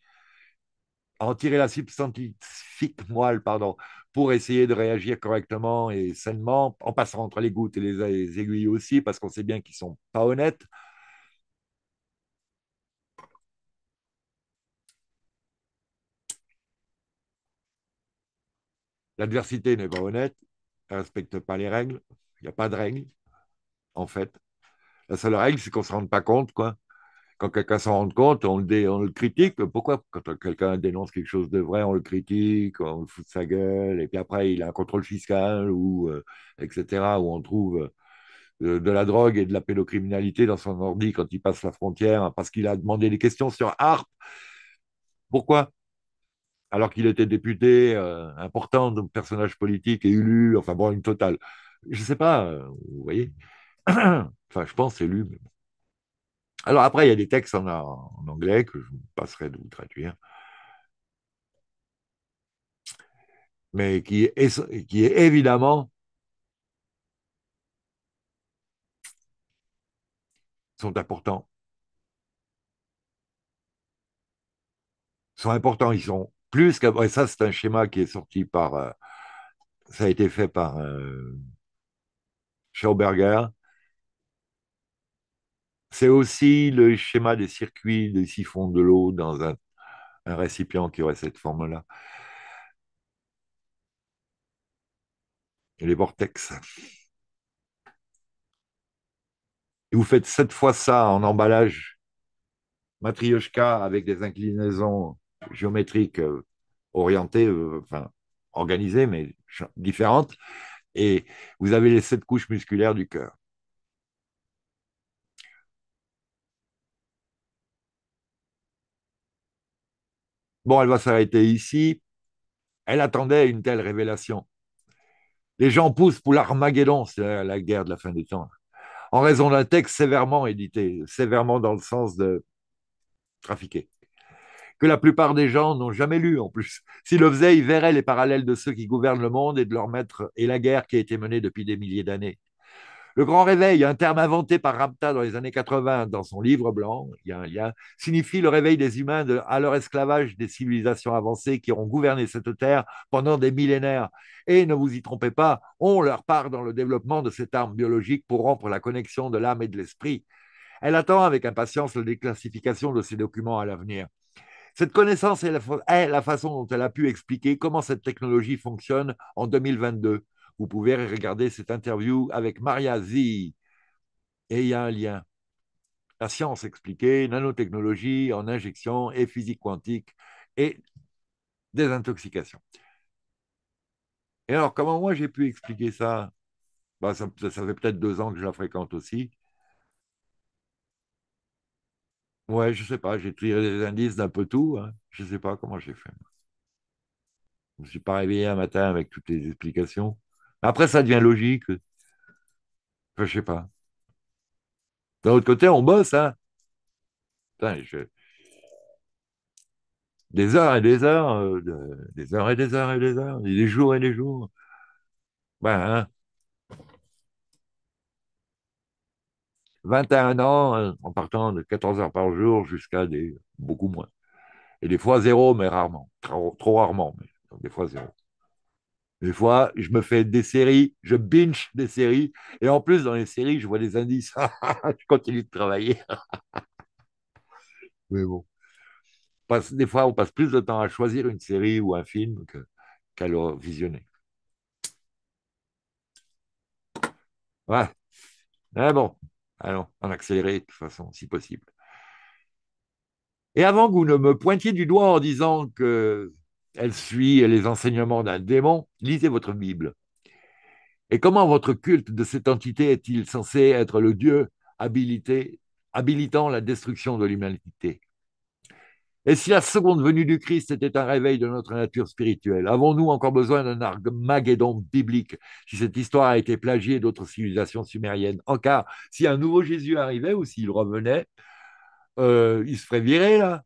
en tirer la substantifique moelle pardon, pour essayer de réagir correctement et sainement, en passant entre les gouttes et les, les aiguilles aussi, parce qu'on sait bien qu'ils ne sont pas honnêtes. L'adversité n'est pas honnête, elle ne respecte pas les règles, il n'y a pas de règles, en fait. La seule règle, c'est qu'on ne se rende pas compte, quoi quand quelqu'un s'en rend compte, on le, dé, on le critique. Pourquoi quand quelqu'un dénonce quelque chose de vrai, on le critique, on le fout de sa gueule, et puis après il a un contrôle fiscal ou euh, etc. où on trouve euh, de la drogue et de la pédocriminalité dans son ordi quand il passe la frontière parce qu'il a demandé des questions sur Arp. Pourquoi Alors qu'il était député euh, important, donc personnage politique et élu, enfin bon, une totale. Je ne sais pas, vous voyez. *clears throat* enfin, je pense élu, mais bon. Alors après, il y a des textes en, anglais que je vous passerai de vous traduire, mais qui qui évidemment sont importants. Ils sont importants, ils sont plus qu'à Et ça, c'est un schéma qui est sorti par. Euh, ça a été fait par euh, Schauberger c'est aussi le schéma des circuits, des siphons de l'eau dans un, récipient qui aurait cette forme-là. les vortex. Et vous faites sept fois ça en emballage matrioshka avec des inclinaisons géométriques euh, orientées, euh, enfin organisées, mais différentes. Et vous avez les sept couches musculaires du cœur. Bon, elle va s'arrêter ici. Elle attendait une telle révélation. Les gens poussent pour l'Armageddon, c'est la guerre de la fin des temps, en raison d'un texte sévèrement édité, sévèrement dans le sens de trafiqué, que la plupart des gens n'ont jamais lu en plus. *laughs* S'ils le faisaient, ils verraient les parallèles de ceux qui gouvernent le monde et de leur maître et la guerre qui a été menée depuis des milliers d'années. Le grand réveil, un terme inventé par Rapta dans les années 80 dans son livre blanc, il y a, signifie le réveil des humains de, à leur esclavage des civilisations avancées qui auront gouverné cette terre pendant des millénaires. Et ne vous y trompez pas, on leur part dans le développement de cette arme biologique pour rompre la connexion de l'âme et de l'esprit. Elle attend avec impatience la déclassification de ces documents à l'avenir. Cette connaissance est la, est la, façon dont elle a pu expliquer comment cette technologie fonctionne en 2022. Vous pouvez regarder cette interview avec Maria Zi. Et il y a un lien. La science expliquée, nanotechnologie en injection et physique quantique et désintoxication. Et alors, comment moi j'ai pu expliquer ça bah, ça, fait peut-être deux ans que je la fréquente aussi. Ouais, je sais pas, j'ai tiré des indices d'un peu tout. Je hein. Je sais pas comment j'ai fait. Je ne me suis pas réveillé un matin avec toutes les explications. Après, ça devient logique. je sais pas. D'un autre côté, on bosse, hein. Des heures et des heures, euh, des heures et des heures et des heures, des jours et des jours. Ben, 21 hein. ans, hein, en partant de 14 heures par jour jusqu'à des beaucoup moins. Et des fois zéro, mais rarement. Trop, trop rarement, mais des fois zéro. Des fois, je me fais des séries, je binge des séries. Et en plus, dans les séries, je vois des indices. *laughs* je continue de travailler. *laughs* Mais bon. des fois, on passe plus de temps à choisir une série ou un film qu'à le visionner. Ouais. Mais bon, allons, en accélérer de toute façon, si possible. Et avant que vous ne me pointiez du doigt en disant que elle suit les enseignements d'un démon, lisez votre Bible. Et comment votre culte de cette entité est-il censé être le Dieu habilitant la destruction de l'humanité Et si la seconde venue du Christ était un réveil de notre nature spirituelle, avons-nous encore besoin d'un Armageddon biblique si cette histoire a été plagiée d'autres civilisations sumériennes En cas, si un nouveau Jésus arrivait ou s'il revenait, euh, il se ferait virer là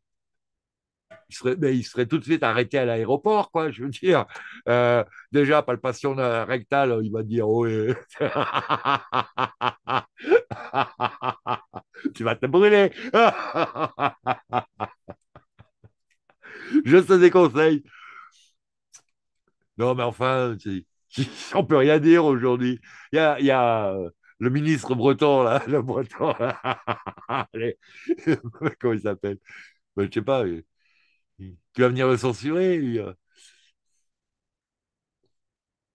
il serait, il serait tout de suite arrêté à l'aéroport, quoi, je veux dire. Euh, déjà, palpation rectale, il va dire oui. *laughs* tu vas te brûler. *laughs* je te déconseille. Non, mais enfin, on peut rien dire aujourd'hui. Il y a, y a euh, le ministre breton, là, *laughs* le breton, là. comment il s'appelle ben, Je ne sais pas, euh, tu vas venir me censurer,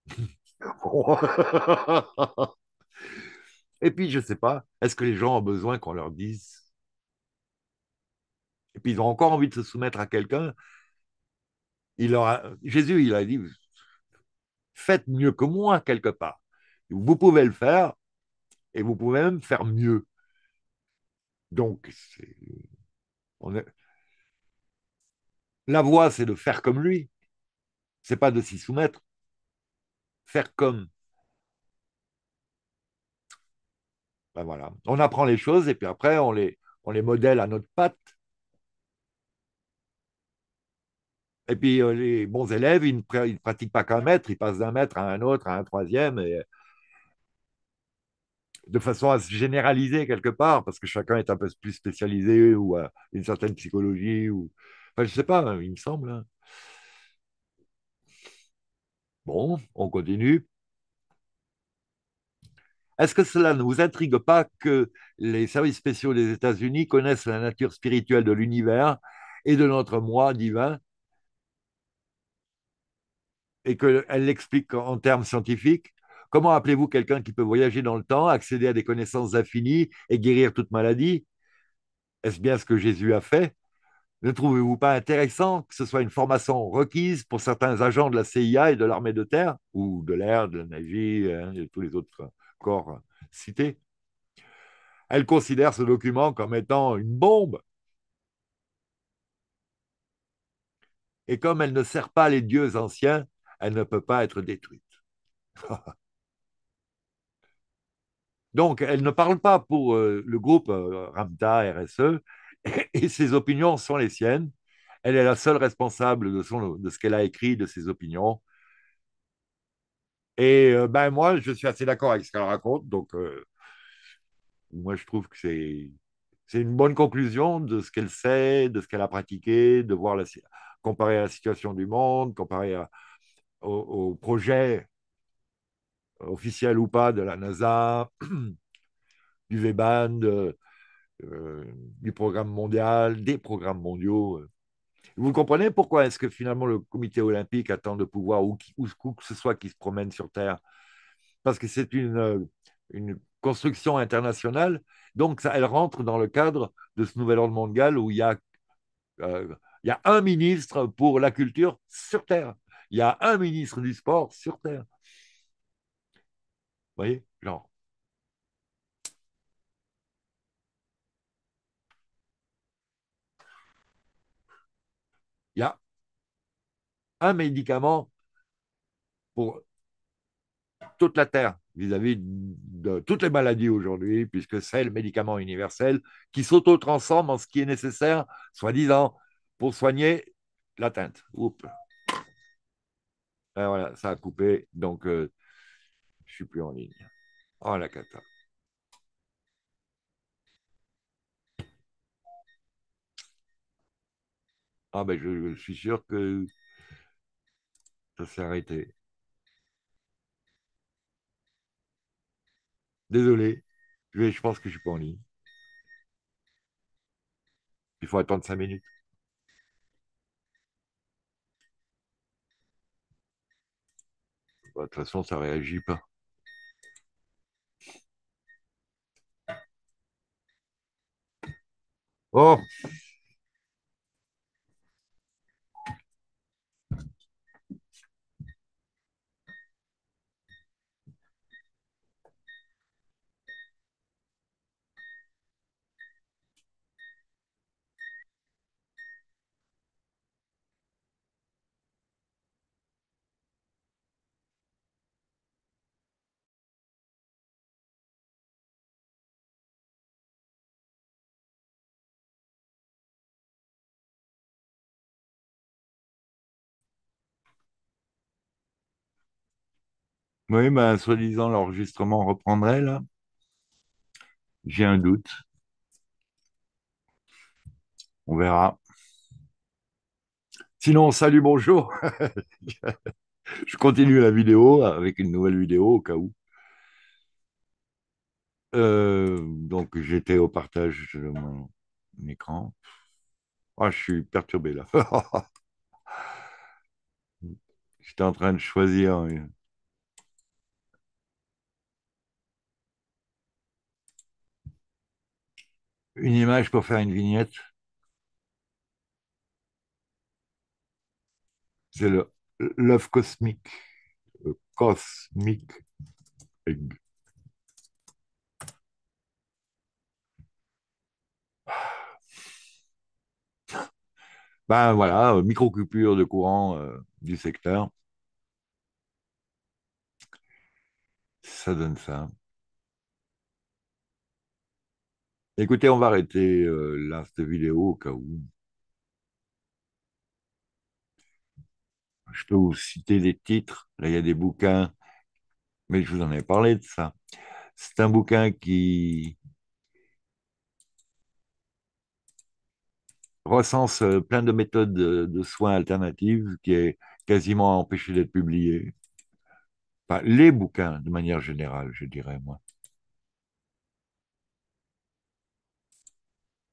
*laughs* Et puis, je ne sais pas, est-ce que les gens ont besoin qu'on leur dise Et puis, ils ont encore envie de se soumettre à quelqu'un. Il aura... Jésus, il a dit Faites mieux que moi, quelque part. Vous pouvez le faire et vous pouvez même faire mieux. Donc, c'est... On est... La voie, c'est de faire comme lui. C'est pas de s'y soumettre. Faire comme. Ben voilà. On apprend les choses et puis après, on les, on les modèle à notre patte. Et puis, euh, les bons élèves, ils ne, pratiquent pas qu'un mètre, ils passent d'un maître à un autre, à un troisième, de façon à se généraliser quelque part, parce que chacun est un peu plus spécialisé ou à une certaine psychologie ou, ben, je ne sais pas, hein, il me semble. Hein. Bon, on continue. Est-ce que cela ne vous intrigue pas que les services spéciaux des États-Unis connaissent la nature spirituelle de l'univers et de notre moi divin et qu'elle l'explique en termes scientifiques Comment appelez-vous quelqu'un qui peut voyager dans le temps, accéder à des connaissances infinies et guérir toute maladie Est-ce bien ce que Jésus a fait ne trouvez-vous pas intéressant que ce soit une formation requise pour certains agents de la CIA et de l'armée de terre, ou de l'air, de la Navy hein, et tous les autres corps cités Elle considère ce document comme étant une bombe. Et comme elle ne sert pas les dieux anciens, elle ne peut pas être détruite. *laughs* Donc, elle ne parle pas pour euh, le groupe euh, Ramta RSE, *laughs* et ses opinions sont les siennes. Elle est la seule responsable de, ce qu'elle a écrit, de ses opinions. Et euh, ben moi, je suis assez d'accord avec ce qu'elle raconte, donc euh, moi je trouve que c'est c'est une bonne conclusion de ce qu'elle sait, de ce qu'elle a pratiqué, de voir la, comparer à la situation du monde, comparer à, au, projet officiel ou pas de la NASA, *clears throat* du Vband, euh, euh, du programme mondial, des programmes mondiaux. Euh. Vous comprenez pourquoi est-ce que finalement le comité olympique attend de pouvoir, ou, qui, que ce soit qui se promène sur Terre Parce que c'est une, euh, une construction internationale, donc ça, elle rentre dans le cadre de ce nouvel ordre mondial où il y a, il y a un ministre pour la culture sur Terre, il y a un ministre du sport sur Terre. Vous voyez Genre, il y a un médicament pour toute la Terre vis-à-vis de toutes les maladies aujourd'hui, puisque c'est le médicament universel qui s'auto-transforme en ce qui est nécessaire, soi-disant, pour soigner l'atteinte. Oups. Ah, voilà, ça a coupé, donc je euh, je suis plus en ligne. Oh la cata. Ah ben je, suis sûr que ça s'est arrêté. Désolé, je, pense que je ne suis pas en ligne. Il faut attendre cinq minutes. Bah, de toute façon, ça ne réagit pas. Oh Oui, bah, soi-disant, l'enregistrement reprendrait là. J'ai un doute. On verra. Sinon, salut, bonjour. *laughs* Je continue la vidéo avec une nouvelle vidéo au cas où. Euh, donc, j'étais au partage de mon écran. Ah, je suis perturbé là. *laughs* j'étais en train de choisir une image pour faire une vignette. C'est l'œuf cosmique. cosmique cosmic Ben voilà, micro-coupure de courant euh, du secteur. Ça donne ça. Écoutez, on va arrêter euh, là cette vidéo au cas où. Je peux vous citer des titres. Là, il y a des bouquins, mais je vous en ai parlé de ça. C'est un bouquin qui recense euh, plein de méthodes euh, de soins alternatives qui est quasiment empêché d'être publié. Pas les bouquins, de manière générale, je dirais, moi.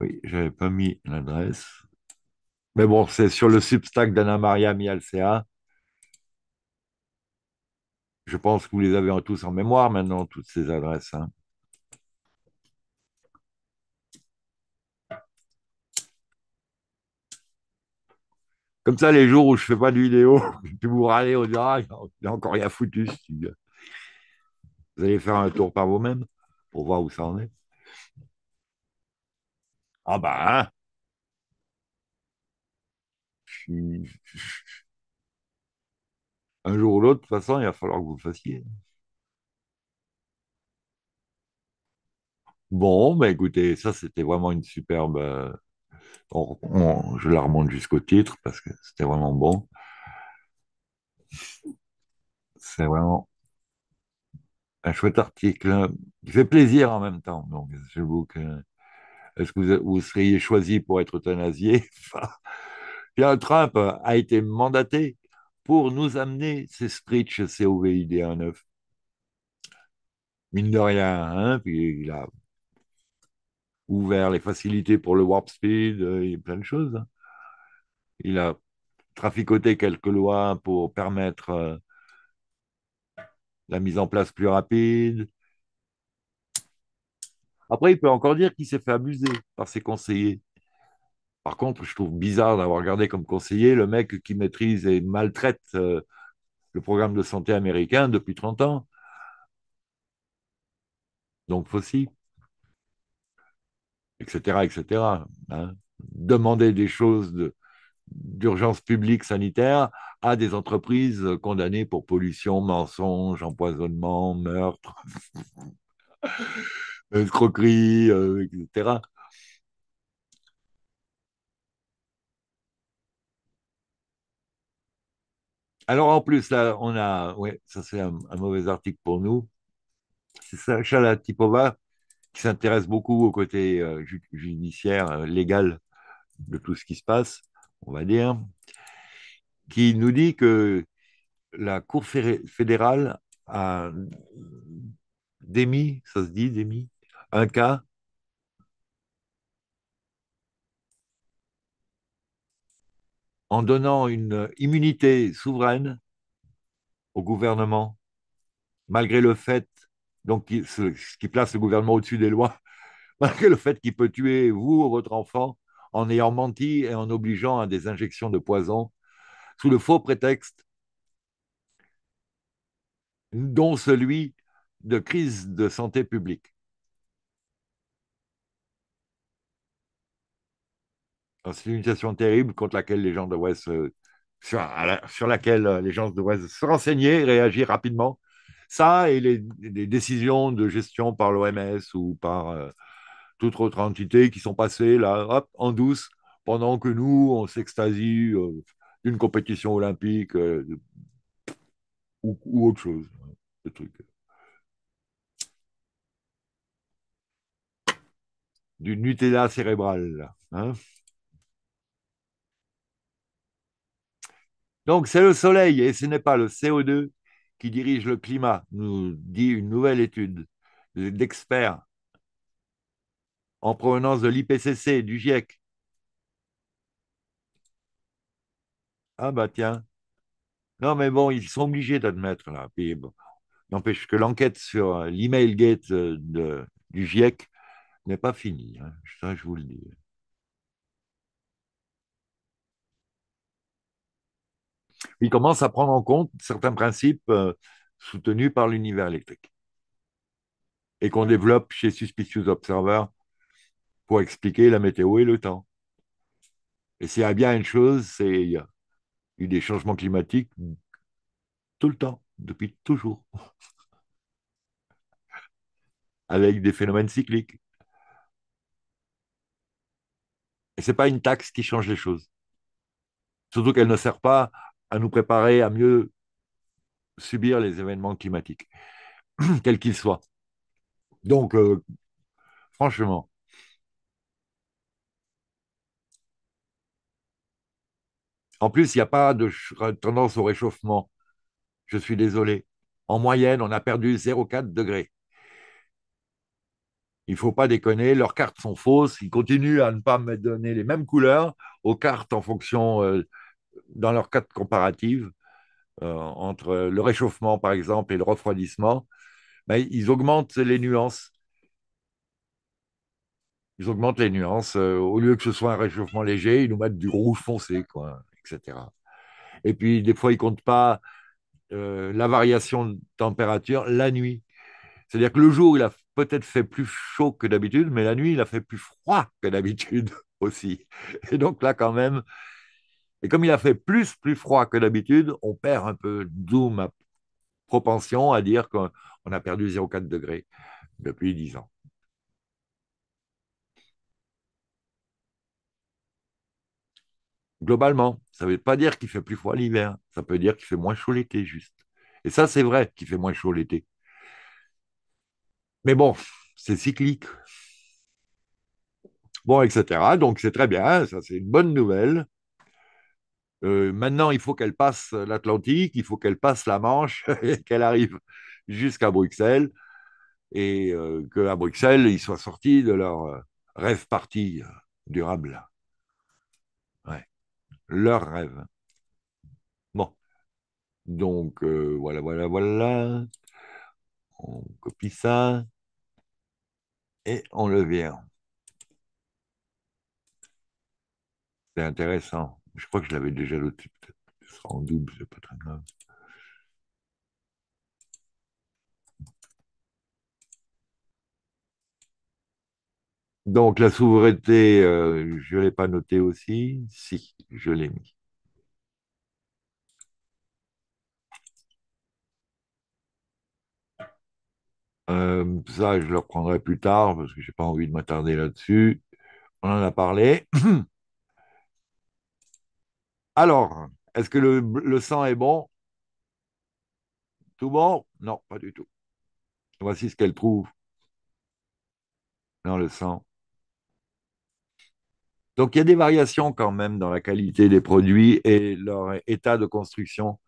Oui, je n'avais pas mis l'adresse. Mais bon, c'est sur le Substack d'Anna Maria Mialcea. Je pense que vous les avez tous en mémoire maintenant, toutes ces adresses. Hein. Comme ça, les jours où je ne fais pas de vidéo, puis *laughs* vous râlez, Il dira, a encore rien foutu. Vous allez faire un tour par vous-même pour voir où ça en est. Ah ben, hein. Un jour ou l'autre, de toute façon, il va falloir que vous fassiez. Bon, ben, écoutez, ça c'était vraiment une superbe. Euh, je la remonte jusqu'au titre parce que c'était vraiment bon. C'est vraiment un chouette article euh, qui fait plaisir en même temps. Donc, j'avoue que est-ce que vous, seriez choisi pour être euthanasié *laughs* Bien, Trump a été mandaté pour nous amener ces streets COVID-19. Mine de rien, hein, il a ouvert les facilités pour le warp speed, euh, et plein de choses. Hein. Il a traficoté quelques lois pour permettre euh, la mise en place plus rapide. Après, il peut encore dire qu'il s'est fait abuser par ses conseillers. Par contre, je trouve bizarre d'avoir gardé comme conseiller le mec qui maîtrise et maltraite euh, le programme de santé américain depuis 30 ans. Donc, Fossi. etc., etc. Demander des choses de, d'urgence publique sanitaire à des entreprises condamnées pour pollution, mensonge, empoisonnement, meurtre. Euh, croquerie, euh, etc. Alors en plus, là, on a, ouais, ça c'est un, mauvais article pour nous. C'est Sacha Latipova qui s'intéresse beaucoup au côté euh, judiciaire, légal de tout ce qui se passe, on va dire, qui nous dit que la Cour fédérale a démis, ça se dit, démis, un cas en donnant une immunité souveraine au gouvernement, malgré le fait, donc ce, qui place le gouvernement au-dessus des lois, *laughs* malgré le fait qu'il peut tuer vous ou votre enfant en ayant menti et en obligeant à des injections de poison, sous le faux prétexte dont celui de crise de santé publique. C'est une situation terrible contre laquelle les gens devraient euh, se, sur, laquelle euh, les gens devraient se renseigner, réagir rapidement. Ça et les, les décisions de gestion par l'OMS ou par euh, toute autre entité qui sont passées là, en douce, pendant que nous, on s'extasie d'une compétition olympique ou, autre chose. truc. Du Nutella cérébral. Hein Donc c'est le Soleil et ce n'est pas le CO2 qui dirige le climat, nous dit une nouvelle étude d'experts en provenance de l'IPCC, du GIEC. Ah bah tiens. Non mais bon, ils sont obligés d'admettre là. n'empêche que l'enquête sur euh, l'email gate euh, du GIEC n'est pas finie. Hein. Ça, je vous le dis. il commence à prendre en compte certains principes euh, soutenus par l'univers électrique et qu'on développe chez Suspicious Observer pour expliquer la météo et le temps. Et s'il y a bien une chose, c'est il y a eu des changements climatiques tout le temps, depuis toujours, *laughs* avec des phénomènes cycliques. Et ce n'est pas une taxe qui change les choses. Surtout qu'elle ne sert pas à nous préparer à mieux subir les événements climatiques, *clears throat* quels qu'ils soient. Donc, euh, franchement, en plus, il n'y a pas de tendance au réchauffement. Je suis désolé. En moyenne, on a perdu 0,4 degrés. Il ne faut pas déconner, leurs cartes sont fausses. Ils continuent à ne pas me donner les mêmes couleurs aux cartes en fonction euh, dans leur cadre comparative, euh, entre le réchauffement, par exemple, et le refroidissement, ben, ils augmentent les nuances. Ils augmentent les nuances. Euh, au lieu que ce soit un réchauffement léger, ils nous mettent du rouge foncé, quoi, etc. Et puis, des fois, ils ne comptent pas euh, la variation de température la nuit. C'est-à-dire que le jour, il a peut-être fait plus chaud que d'habitude, mais la nuit, il a fait plus froid que d'habitude *laughs* aussi. Et donc là, quand même, et comme il a fait plus, plus froid que d'habitude, on perd un peu, d'où ma propension à dire qu'on a perdu 0,4 degrés depuis 10 ans. Globalement, ça ne veut pas dire qu'il fait plus froid l'hiver, ça peut dire qu'il fait moins chaud l'été, juste. Et ça, c'est vrai qu'il fait moins chaud l'été. Mais bon, c'est cyclique. Bon, etc. Donc, c'est très bien, ça, c'est une bonne nouvelle maintenant, il faut qu'elle passe l'Atlantique, il faut qu'elle passe la Manche *laughs* et qu'elle arrive jusqu'à Bruxelles et que qu'à Bruxelles, ils soient sortis de leur rêve parti durable. Ouais. Leur rêve. Bon. Donc, voilà, voilà, voilà. On copie ça et on le vient. C'est intéressant. Je crois que je l'avais déjà noté, peut-être. Ce sera en double, c'est pas très grave. Donc la souveraineté, euh, je ne l'ai pas noté aussi. Si, je l'ai mis. Euh, ça, je le reprendrai plus tard parce que je n'ai pas envie de m'attarder là-dessus. On en a parlé. *clears throat* Alors, est-ce que le, sang est bon Tout bon Non, pas du tout. Voici ce qu'elle trouve dans le sang. Donc il y a des variations quand même dans la qualité des produits et leur état de construction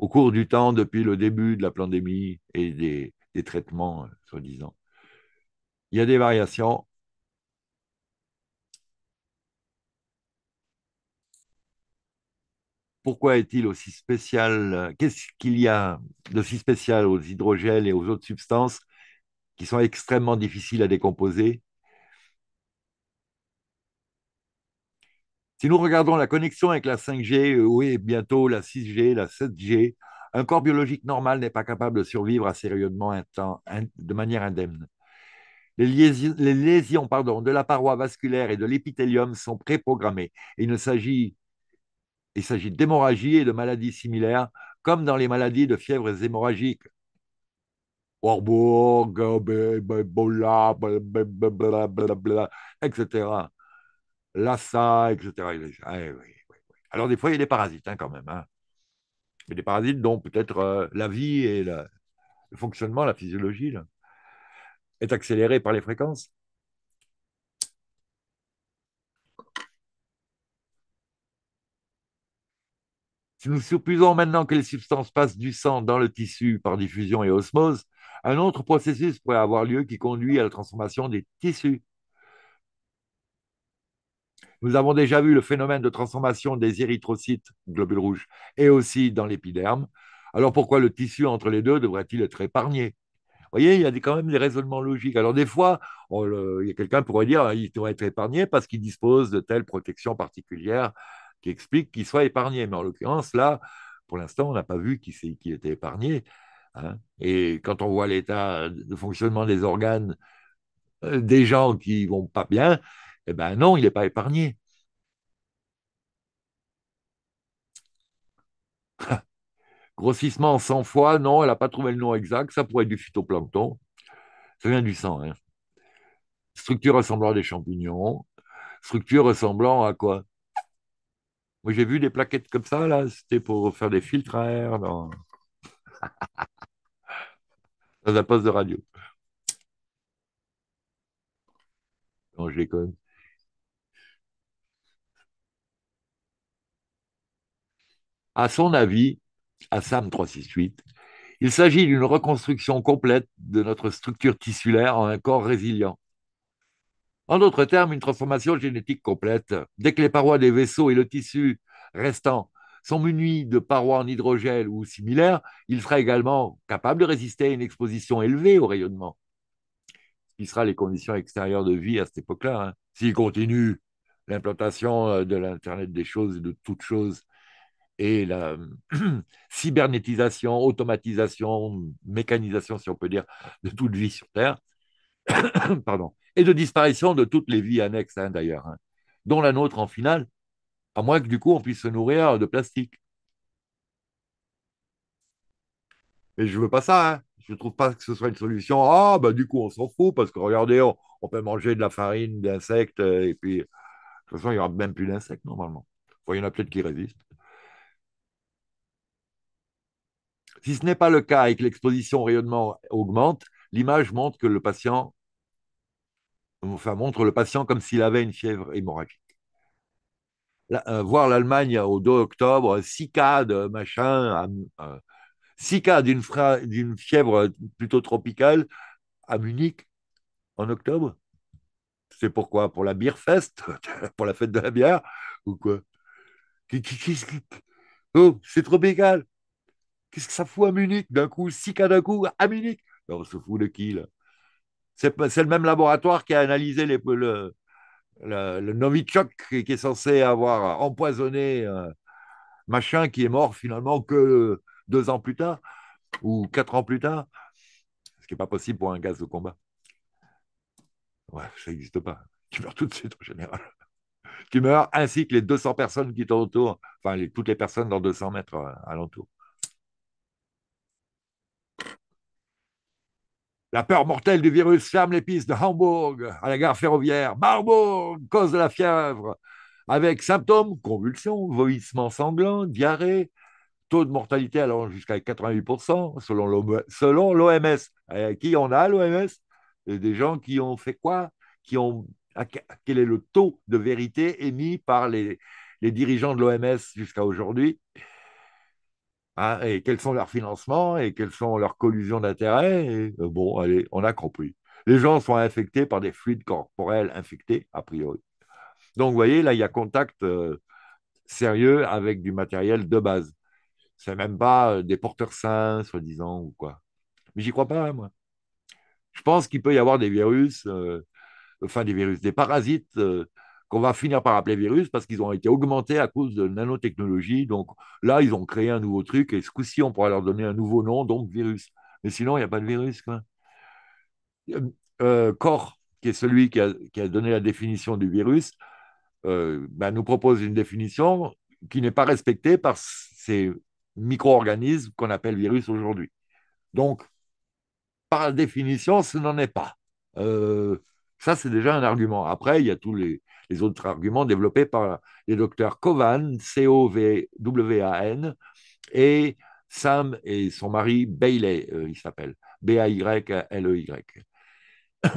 au cours du temps, depuis le début de la pandémie et des traitements, euh, soi-disant. Il y a des variations. Pourquoi est-il aussi spécial euh, Qu'est-ce qu'il y a de si spécial aux hydrogènes et aux autres substances qui sont extrêmement difficiles à décomposer Si nous regardons la connexion avec la 5G, euh, oui, bientôt la 6G, la 7G, un corps biologique normal n'est pas capable de survivre à ces un temps, de manière indemne. Les lésions, les de la paroi vasculaire et de l'épithélium sont préprogrammées. Il ne s'agit il s'agit d'hémorragies et de maladies similaires, comme dans les maladies de fièvres hémorragiques. Warburg, Ebola, etc. Lassa, etc. Ah, Alors, des fois, il y a des parasites hein, quand même. Hein. Il des parasites dont peut-être euh, la vie et le fonctionnement, la physiologie est accélérée par les fréquences. Si nous supposons maintenant que les substances passent du sang dans le tissu par diffusion et osmose, un autre processus pourrait avoir lieu qui conduit à la transformation des tissus. Nous avons déjà vu le phénomène de transformation des érythrocytes, globules rouges, et aussi dans l'épiderme. Alors pourquoi le tissu entre les deux devrait-il être épargné vous voyez, il y a quand même des raisonnements logiques. Alors des fois, il y a quelqu'un pourrait dire, qu'il hein, doit être épargné parce qu'il dispose de telles protections particulières qui explique qu'il soit épargné. Mais en l'occurrence, là, pour l'instant, on n'a pas vu qu'il était épargné. Hein. Et quand on voit l'état de fonctionnement des organes euh, des gens qui vont pas bien, eh bien non, il n'est pas épargné. *laughs* Grossissement 100 fois, non, elle n'a pas trouvé le nom exact, ça pourrait être du phytoplancton, ça vient du sang. Hein. Structure ressemblant à des champignons, structure ressemblant à quoi moi, j'ai vu des plaquettes comme ça, là, c'était pour faire des filtres à air dans, *laughs* dans un poste de radio. Non, je déconne. À son avis, à SAM 368, il s'agit d'une reconstruction complète de notre structure tissulaire en un corps résilient. En d'autres termes, une transformation génétique complète. Dès que les parois des vaisseaux et le tissu restant sont munis de parois en hydrogel ou similaires, il sera également capable de résister à une exposition élevée au rayonnement, ce qui sera les conditions extérieures de vie à cette époque-là. Hein. S'il continue l'implantation euh, de l'Internet des choses et de toutes choses, et la *clears throat* cybernétisation, automatisation, mécanisation, si on peut dire, de toute vie sur Terre, *coughs* et de disparition de toutes les vies annexes hein, d'ailleurs, hein. dont la nôtre en finale, à moins que du coup on puisse se nourrir de plastique. Et je veux pas ça, hein. je ne trouve pas que ce soit une solution. Ah, bah du coup on s'en fout parce que regardez, on, peut manger de la farine, d'insectes, euh, et puis de toute façon il n'y aura même plus d'insectes normalement. il y en a peut-être qui résistent. Si ce n'est pas le cas et que l'exposition au rayonnement augmente, l'image montre que le patient, enfin, montre le patient comme s'il avait une fièvre hémorragique. Euh, voir l'Allemagne au 2 octobre, 6 cas machin, euh, cas d'une, d'une fièvre plutôt tropicale à Munich en octobre. C'est pourquoi Pour la bière fest *laughs* Pour la fête de la bière Ou quoi Oh, c'est tropical Qu'est-ce que ça fout à Munich d'un coup 6 cas d'un coup à Munich on se fout de qui c'est, le même laboratoire qui a analysé le, Novichok qui, est censé avoir empoisonné euh, machin qui est mort finalement que deux ans plus tard ou quatre ans plus tard, ce qui n'est pas possible pour un gaz de combat. Ouais, ça n'existe pas. Tu meurs tout de suite en général. Tu meurs ainsi que les 200 personnes qui t'entourent, enfin toutes les personnes dans 200 mètres euh, alentour. La peur mortelle du virus ferme les pistes de Hambourg à la gare ferroviaire. Marbourg, cause de la fièvre, avec symptômes, convulsions, vomissements sanglants, diarrhée, taux de mortalité allant jusqu'à 88% selon l'OMS. Eh, qui en a l'OMS euh, Des gens qui ont fait quoi qui ont, Quel est le taux de vérité émis par les dirigeants de l'OMS jusqu'à aujourd'hui ah, et quels sont leurs financements et quelles sont leurs collusions d'intérêts. Euh, bon, allez, on a compris. Les gens sont infectés par des fluides corporels infectés, a priori. Donc, vous voyez, là, il y a contact euh, sérieux avec du matériel de base. C'est même pas euh, des porteurs sains, soi-disant, ou quoi. Mais j'y crois pas, moi. Je pense qu'il peut y avoir des virus, enfin des virus, des parasites qu'on va finir par appeler virus parce qu'ils ont été augmentés à cause de nanotechnologie. Donc là, ils ont créé un nouveau truc et ce coup-ci, on pourra leur donner un nouveau nom, donc virus. Mais sinon, il n'y a pas de virus. Quoi. Euh, euh, qui est celui qui a, donné la définition du virus, euh, bah, nous propose une définition qui n'est pas respectée par ces micro-organismes qu'on appelle virus aujourd'hui. Donc, par définition, ce n'en est pas. ça, c'est déjà un argument. Après, il y a tous les, les autres arguments développés par les docteurs Kovan, C-O-V-W-A-N, et Sam et son mari Bailey, euh, il s'appelle, B-A-Y-L-E-Y. E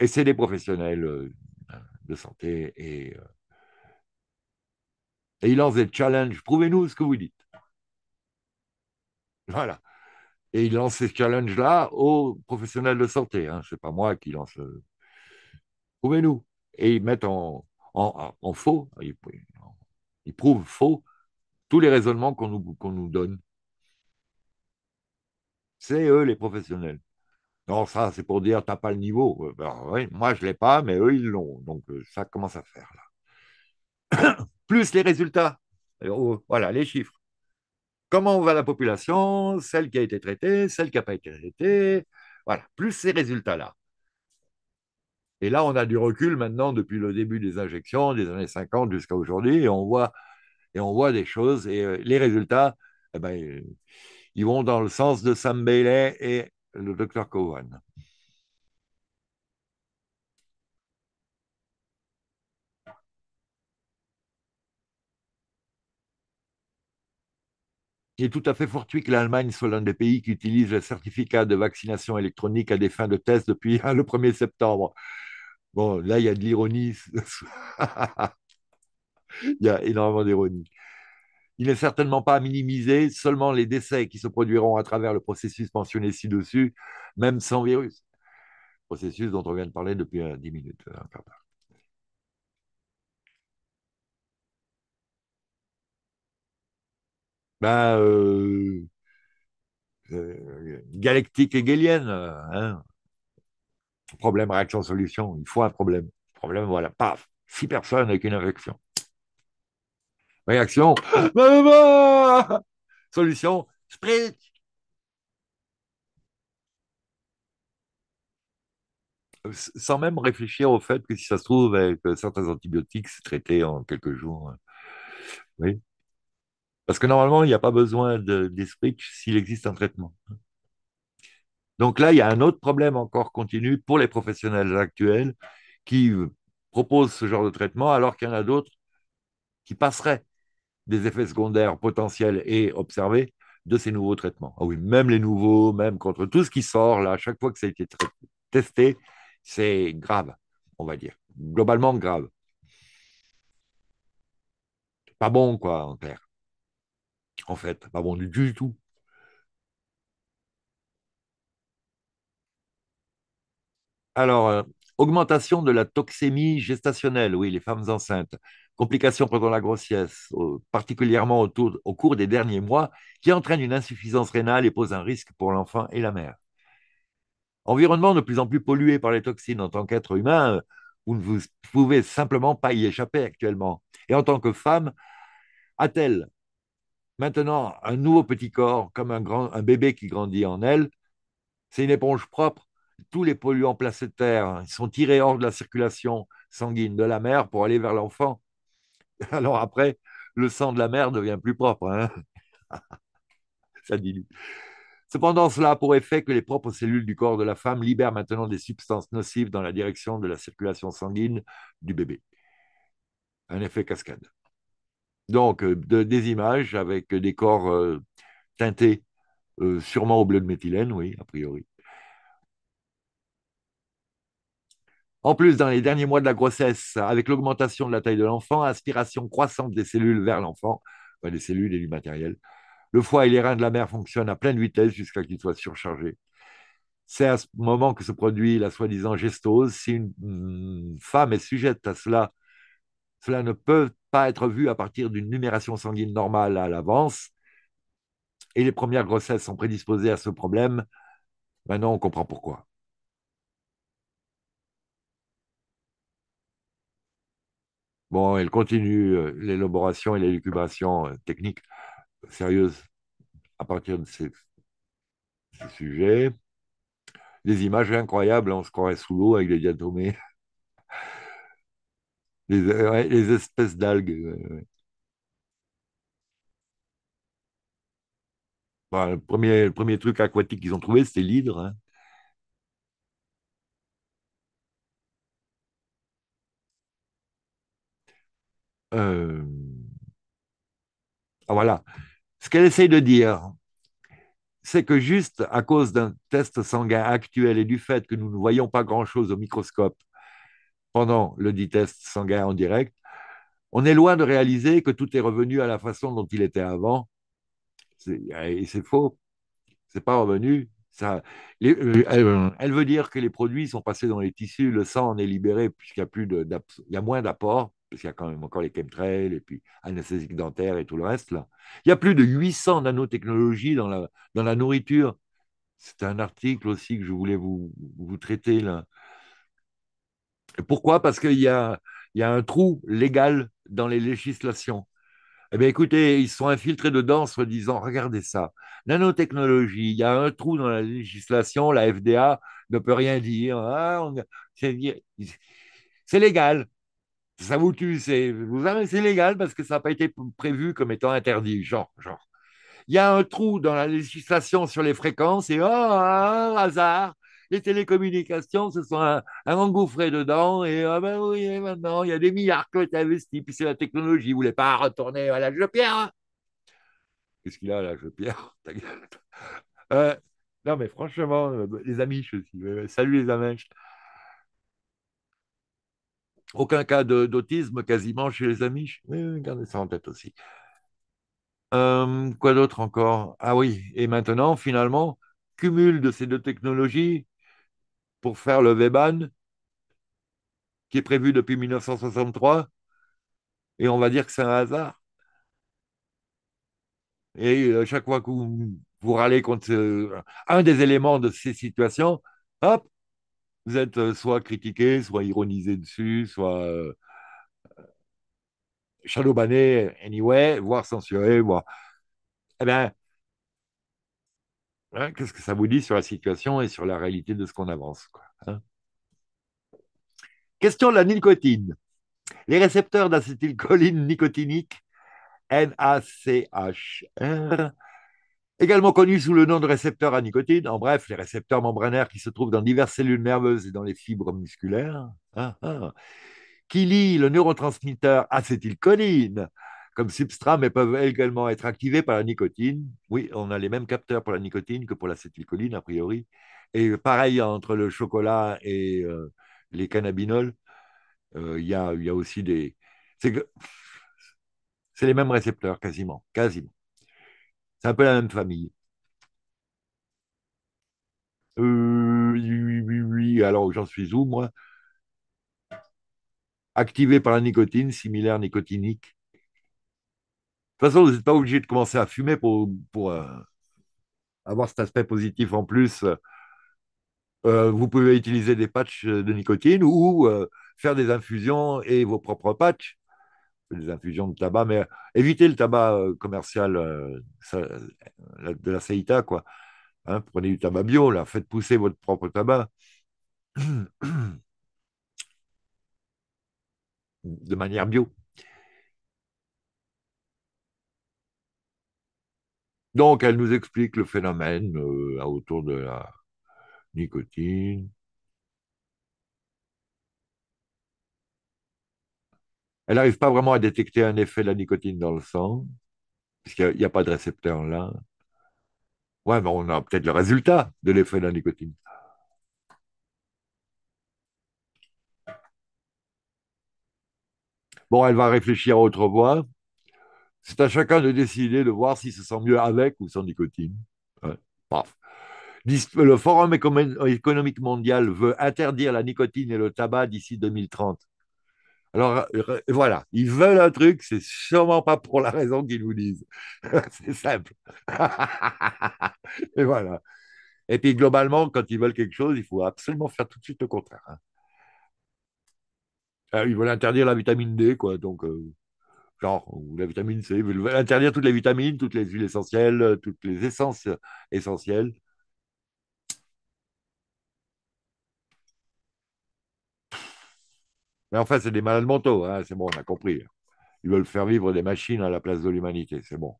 et c'est des professionnels euh, de santé et, euh, et ils lancent des challenges. Prouvez-nous ce que vous dites. Voilà. Et ils lancent ces challenges-là aux professionnels de santé. Hein. Ce n'est pas moi qui lance le prouvez-nous. Et ils mettent en, faux, ils, prouvent faux tous les raisonnements qu'on nous, donne. C'est eux les professionnels. Non, ça, c'est pour dire, t'as pas le niveau. Euh, ben, moi, je l'ai pas, mais eux, ils l'ont. Donc, euh, ça commence à faire, là. *coughs* Plus les résultats. Oh, voilà, les chiffres. Comment va la population, celle qui a été traitée, celle qui n'a pas été traitée. Voilà, plus ces résultats-là. Et là, on a du recul maintenant depuis le début des injections, des années 50 jusqu'à aujourd'hui, et on voit et on voit des choses et euh, les résultats, eh ben, ils vont dans le sens de Sam Bailey et le docteur Cowan. Il est tout à fait fortuit que l'Allemagne soit l'un des pays qui utilise le certificat de vaccination électronique à des fins de test depuis *laughs* le 1er septembre. Bon, là, il y a de l'ironie. *laughs* il y a énormément d'ironie. Il n'est certainement pas à minimiser seulement les décès qui se produiront à travers le processus mentionné ci-dessus, même sans virus. Processus dont on vient de parler depuis 10 euh, minutes. Euh, ben, euh, galactique et hein Problème, réaction, solution. Il faut un problème. Problème, voilà, paf. Six personnes avec une infection. Réaction, *gasps* bah, bah, bah Solution, Spritz euh, Sans même réfléchir au fait que si ça se trouve, avec euh, certains antibiotiques, c'est traité en quelques jours. Hein. Oui. Parce que normalement, il n'y a pas besoin de, des s'il existe un traitement. Hein. Donc là, il y a un autre problème encore continu pour les professionnels actuels qui euh, proposent ce genre de traitement alors qu'il y en a d'autres qui passeraient des effets secondaires potentiels et observés de ces nouveaux traitements. Ah oui, même les nouveaux, même contre tout ce qui sort, là, à chaque fois que ça a été testé, c'est grave, on va dire. Globalement grave. Pas bon, quoi, en clair. En fait, pas bon du tout. Alors, euh, augmentation de la toxémie gestationnelle, oui, les femmes enceintes, complications pendant la grossesse, particulièrement au, au cours des derniers mois, qui entraîne une insuffisance rénale et pose un risque pour l'enfant et la mère. Environnement de plus en plus pollué par les toxines en tant qu'être humain, euh, vous ne pouvez simplement pas y échapper actuellement. Et en tant que femme, a-t-elle maintenant un nouveau petit corps comme un bébé qui grandit en elle C'est une éponge propre tous les polluants placentaires hein, sont tirés hors de la circulation sanguine de la mère pour aller vers l'enfant. *laughs* Alors après, le sang de la mère devient plus propre. Hein. *laughs* Ça Cependant, cela a pour effet que les propres cellules du corps de la femme libèrent maintenant des substances nocives dans la direction de la circulation sanguine du bébé. Un effet cascade. Donc, euh, des images avec des corps euh, teintés euh, sûrement au bleu de méthylène, oui, a priori. En plus, dans les derniers mois de la grossesse, avec l'augmentation de la taille de l'enfant, aspiration croissante des cellules vers l'enfant, les cellules et du matériel, le foie et les reins de la mère fonctionnent à pleine vitesse jusqu'à qu'ils soient surchargés. C'est à ce moment que se produit la soi-disant gestose. Si une hum, femme est sujette à cela, cela ne peut pas être vu à partir d'une numération sanguine normale à l'avance. Et les premières grossesses sont prédisposées à ce problème. Maintenant, on comprend pourquoi. Bon, elle continue euh, l'élaboration et l'élucubration euh, technique euh, sérieuse à partir de ces, sujets. Des images incroyables, hein, on se croirait sous l'eau avec *laughs* les diatomées. Les, espèces d'algues. Bah, le, premier, truc aquatique qu'ils ont trouvé, c'était l'hydre. Hein. Euh, ah, voilà. Ce qu'elle essaye de dire, c'est que juste à cause d'un test sanguin actuel et du fait que nous ne voyons pas grand-chose au microscope pendant le dit test sanguin en direct, on est loin de réaliser que tout est revenu à la façon dont il était avant. Et c'est faux. C'est pas revenu. Euh, euh, elle, veut dire que les produits sont passés dans les tissus, le sang en est libéré puisqu'il y a, plus de, y a moins d'apport parce qu'il y a quand même encore les chemtrails et puis anesthésique dentaire et tout le reste. Là. Il y a plus de 800 nanotechnologies dans la, dans la nourriture. C'est un article aussi que je voulais vous, vous traiter. Là. Pourquoi Parce qu'il y a, il y a un trou légal dans les législations. Eh bien, écoutez, ils sont infiltrés dedans en se disant regardez ça, nanotechnologie, il y a un trou dans la législation, la FDA ne peut rien dire. Ah, c'est légal ça vous tue, c'est légal parce que ça n'a pas été prévu comme étant interdit, genre, genre. Il y a un trou dans la législation sur les fréquences et oh, hasard, les télécommunications se sont euh, engouffrées dedans et oh, ben oui, maintenant il y a des milliards qui ont été investis, puis c'est la technologie, vous voulez pas retourner à l'âge de pierre hein? Qu'est-ce qu'il a à l'âge pierre non mais franchement, euh, les amis, je, salut les amis. Aucun cas d'autisme quasiment chez les amis. Mais gardez ça en tête aussi. Hum, quoi d'autre encore Ah oui, et maintenant, finalement, cumul de ces deux technologies pour faire le Weban, qui est prévu depuis 1963, et on va dire que c'est un hasard. Et à euh, chaque fois que vous, râlez contre un des éléments de ces situations, hop, vous êtes euh, soit critiqué, soit ironisé dessus, soit euh, anyway, voire censuré, voire... Eh bien, hein, qu'est-ce que ça vous dit sur la situation et sur la réalité de ce qu'on avance quoi, hein? Question de la nicotine. Les récepteurs d'acétylcholine nicotinique, NACHR, Également connus sous le nom de récepteurs à nicotine, en bref, les récepteurs membranaires qui se trouvent dans diverses cellules nerveuses et dans les fibres musculaires, hein, hein, qui lient le neurotransmetteur acétylcholine comme substrat, mais peuvent également être activés par la nicotine. Oui, on a les mêmes capteurs pour la nicotine que pour l'acétylcholine, a priori. Et pareil, entre le chocolat et euh, les cannabinols, euh, il y, a, aussi des... C'est les mêmes récepteurs, quasiment, quasiment. C'est un peu la même famille. Euh, oui, oui, oui, alors j'en suis où, moi Activé par la nicotine, similaire nicotinique. De toute façon, vous n'êtes pas obligé de commencer à fumer pour, euh, avoir cet aspect positif en plus. Euh, vous pouvez utiliser des patchs de nicotine ou faire des infusions et vos propres patchs des infusions de tabac, mais euh, évitez le tabac euh, commercial euh, de la saïta. quoi. Hein, prenez du tabac bio, là, faites pousser votre propre tabac. *clears throat* de manière bio. Donc, elle nous explique le phénomène autour de la nicotine, Elle n'arrive pas vraiment à détecter un effet de la nicotine dans le sang, puisqu'il n'y a, pas de récepteur là. Ouais, mais on a peut-être le résultat de l'effet de la nicotine. Bon, elle va réfléchir à autre voie. C'est à chacun de décider de voir s'il se sent mieux avec ou sans nicotine. Le Forum économique mondial veut interdire la nicotine et le tabac d'ici 2030. Alors euh, voilà, ils veulent un truc, c'est sûrement pas pour la raison qu'ils vous disent. *laughs* c'est simple. et voilà. Et puis globalement, quand ils veulent quelque chose, il faut absolument faire tout de suite le contraire. Hein. Ah, ils veulent interdire la vitamine D, quoi. Donc, euh, genre, ou la vitamine C. Ils veulent interdire toutes les vitamines, toutes les huiles essentielles, euh, toutes les essences essentielles. Mais enfin, c'est des malades mentaux, hein, c'est bon, on a compris. Ils veulent faire vivre des machines à la place de l'humanité, c'est bon.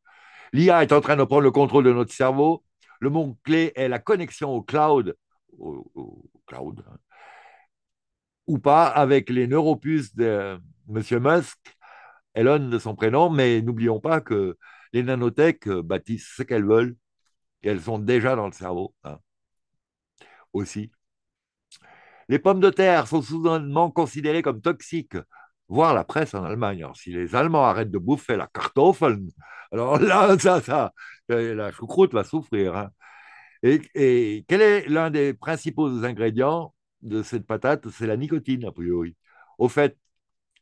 L'IA est en train de prendre le contrôle de notre cerveau. Le mot clé est la connexion au cloud, au, cloud hein, ou pas, avec les neuropuces de M. Musk, Elon de son prénom, mais n'oublions pas que les nanotech euh, bâtissent ce qu'elles veulent et elles sont déjà dans le cerveau hein, aussi. Les pommes de terre sont soudainement considérées comme toxiques, voire la presse en Allemagne. si les Allemands arrêtent de bouffer la kartoffel, alors là, ça, ça, euh, la choucroute va souffrir. Hein. Et, et, quel est l'un des principaux ingrédients de cette patate C'est la nicotine, a priori. Au fait,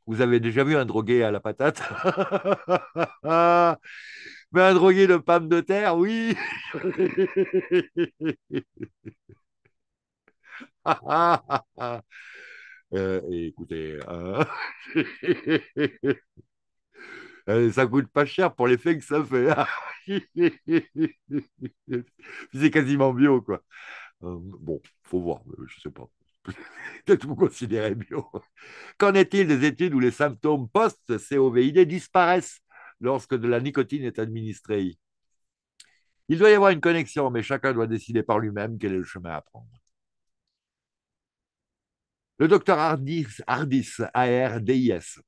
vous avez déjà vu un drogué à la patate *laughs* Mais un drogué de pommes de terre, oui *laughs* *laughs* Euh, écoutez, hein. *laughs* euh... ça coûte pas cher pour l'effet que ça fait. Hein. *laughs* C'est quasiment bio, quoi. Euh, bon, faut voir, je sais pas. Peut-être vous considérez bio. Qu'en est-il des études où les symptômes post-COVID disparaissent lorsque de la nicotine est administrée Il doit y avoir une connexion, mais chacun doit décider par lui-même quel est le chemin à prendre. Le docteur Hardis, Ardis A-R-D-I-S,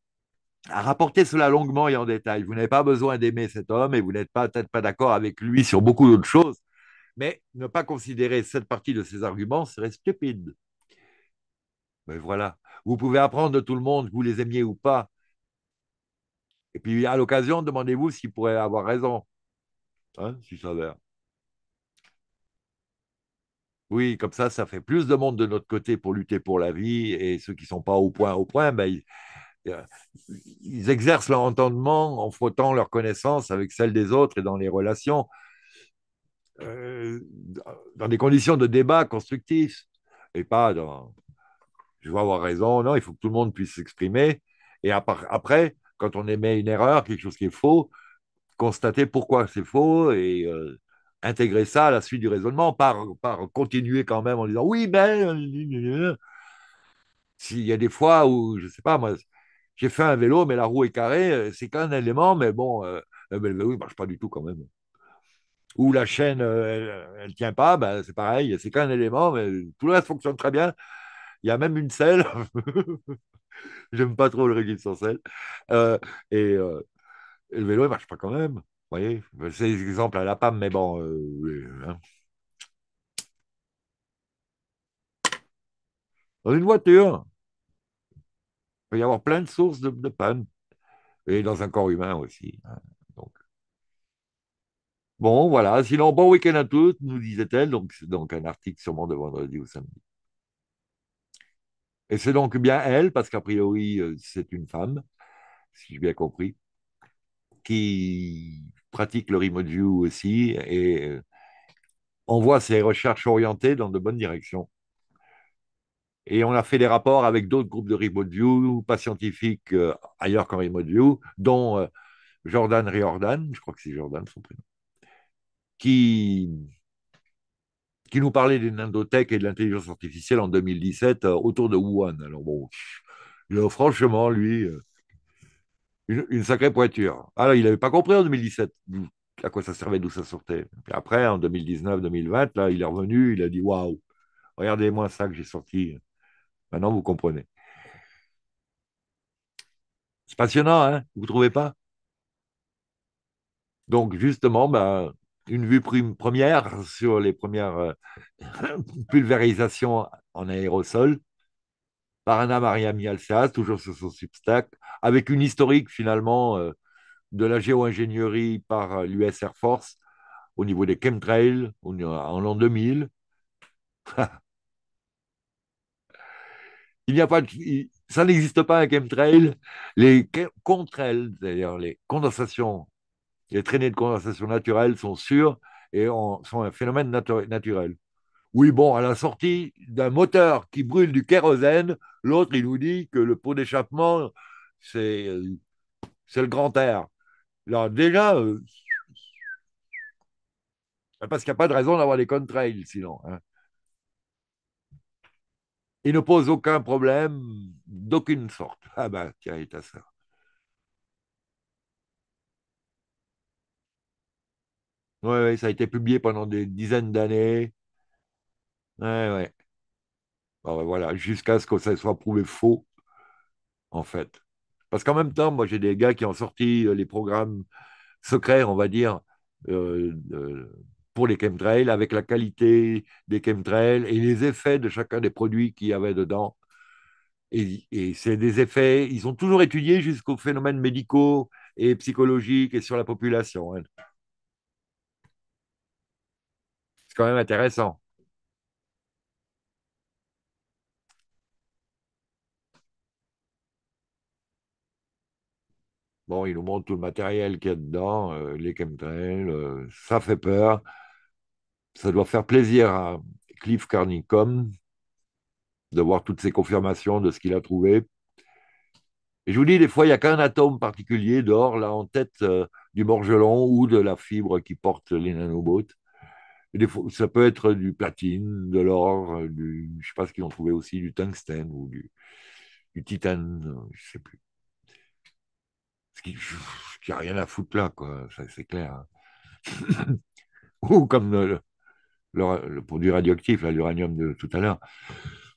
a rapporté cela longuement et en détail. Vous n'avez pas besoin d'aimer cet homme et vous n'êtes peut-être pas, d'accord avec lui sur beaucoup d'autres choses, mais ne pas considérer cette partie de ses arguments serait stupide. Mais ben voilà, vous pouvez apprendre de tout le monde, que vous les aimiez ou pas. Et puis à l'occasion, demandez-vous s'il pourrait avoir raison, hein, si ça s'avère. Oui, comme ça, ça fait plus de monde de notre côté pour lutter pour la vie. Et ceux qui ne sont pas au point, au point, ben, euh, ils, exercent leur entendement en frottant leurs connaissances avec celle des autres et dans les relations, euh, dans des conditions de débat constructifs et pas dans je vais avoir raison. Non, il faut que tout le monde puisse s'exprimer. Et après, quand on émet une erreur, quelque chose qui est faux, constater pourquoi c'est faux et. Euh, intégrer ça à la suite du raisonnement, par, continuer quand même en disant oui, mais. Ben, euh, S'il y a des fois où, je ne sais pas, moi, j'ai fait un vélo, mais la roue est carrée, euh, c'est qu'un élément, mais bon, euh, le vélo, ne marche pas du tout quand même. Ou la chaîne, elle ne tient pas, ben, c'est pareil, c'est qu'un élément, mais tout le reste fonctionne très bien. Il y a même une selle. *laughs* J'aime pas trop le régime sans selle. et, le vélo, ne marche pas quand même voyez, c'est l'exemple à la PAM, mais bon. Euh, hein. Dans une voiture, il peut y avoir plein de sources de, de Et dans un corps humain aussi. Hein, donc. Bon, voilà. Sinon, bon week-end à tous, nous disait-elle. Donc, c'est donc un article sûrement de vendredi ou samedi. Et c'est donc bien elle, parce qu'a priori, euh, c'est une femme, si j'ai bien compris, qui pratique le remote view aussi et euh, on voit ses recherches orientées dans de bonnes directions. Et on a fait des rapports avec d'autres groupes de remote view, pas scientifiques euh, ailleurs qu'en remote view, dont euh, Jordan Riordan, je crois que c'est Jordan son prénom, qui, qui nous parlait des nanotech et de l'intelligence artificielle en 2017 autour de Wuhan. Alors bon, franchement, lui, une, sacrée pointure. Alors, ah, il n'avait pas compris en 2017 à quoi ça servait, d'où ça sortait. Puis après, en 2019-2020, là, il est revenu, il a dit Waouh, regardez-moi ça que j'ai sorti. Maintenant, vous comprenez. C'est passionnant, hein vous ne trouvez pas Donc, justement, ben, une vue première sur les premières euh, *laughs* pulvérisations en aérosol par Anna Maria Mialsas, toujours sur son substacle, avec une historique finalement euh, de la géo-ingénierie par l'US Air Force au niveau des chemtrails en l'an 2000. *laughs* Il n'y a pas ça n'existe pas un chemtrail. Les contrails, d'ailleurs, les condensations, les traînées de condensation naturelles sont sûres et sont un phénomène naturel. Oui, bon, à la sortie d'un moteur qui brûle du kérosène, l'autre, il nous dit que le pot d'échappement euh, c'est le grand air. Alors déjà, euh, ben, parce qu'il n'y a pas de raison d'avoir des contrails sinon. Hein. Il ne pose aucun problème d'aucune sorte. Ah ben, tiens, et est à ça. Oui, ça a été publié pendant des dizaines d'années. Oui, oui. Ben, voilà, jusqu'à ce que ça soit prouvé faux, en fait. Parce qu'en même temps, moi, j'ai des gars qui ont sorti euh, les programmes secrets, on va dire, euh, euh, pour les chemtrails, avec la qualité des chemtrails et les effets de chacun des produits qu'il y avait dedans. Et, c'est des effets, ils ont toujours étudié jusqu'aux phénomènes médicaux et psychologiques et sur la population. Hein. C'est quand même intéressant. Bon, il nous montre tout le matériel qu'il y a dedans, euh, les chemtrails, euh, ça fait peur. Ça doit faire plaisir à Cliff Carnicom de voir toutes ces confirmations de ce qu'il a trouvé. Et je vous dis, des fois, il n'y a qu'un atome particulier d'or là, en tête euh, du morgelon ou de la fibre qui porte les nanobots. des ça peut être du platine, de l'or, je ne sais pas ce qu'ils ont trouvé aussi, du tungstène ou du, du titane, je ne sais plus. Ce n'y a rien à foutre là, c'est clair. Hein. *coughs* Ou comme le, produit radioactif, l'uranium de tout à l'heure.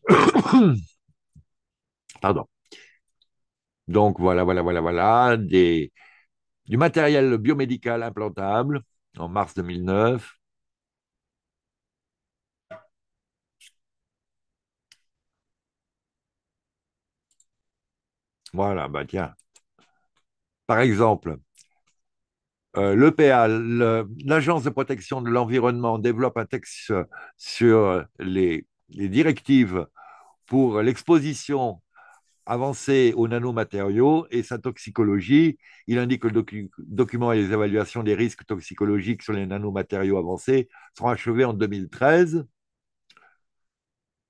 *coughs* Pardon. Donc voilà, voilà, voilà, voilà, des, du matériel biomédical implantable en mars 2009. Voilà, bah tiens, par exemple, euh, l'EPA, l'Agence de protection de l'environnement, développe un texte sur les, directives pour l'exposition avancée aux nanomatériaux et sa toxicologie. Il indique que le document et les évaluations des risques toxicologiques sur les nanomatériaux avancés seront achevés en 2013.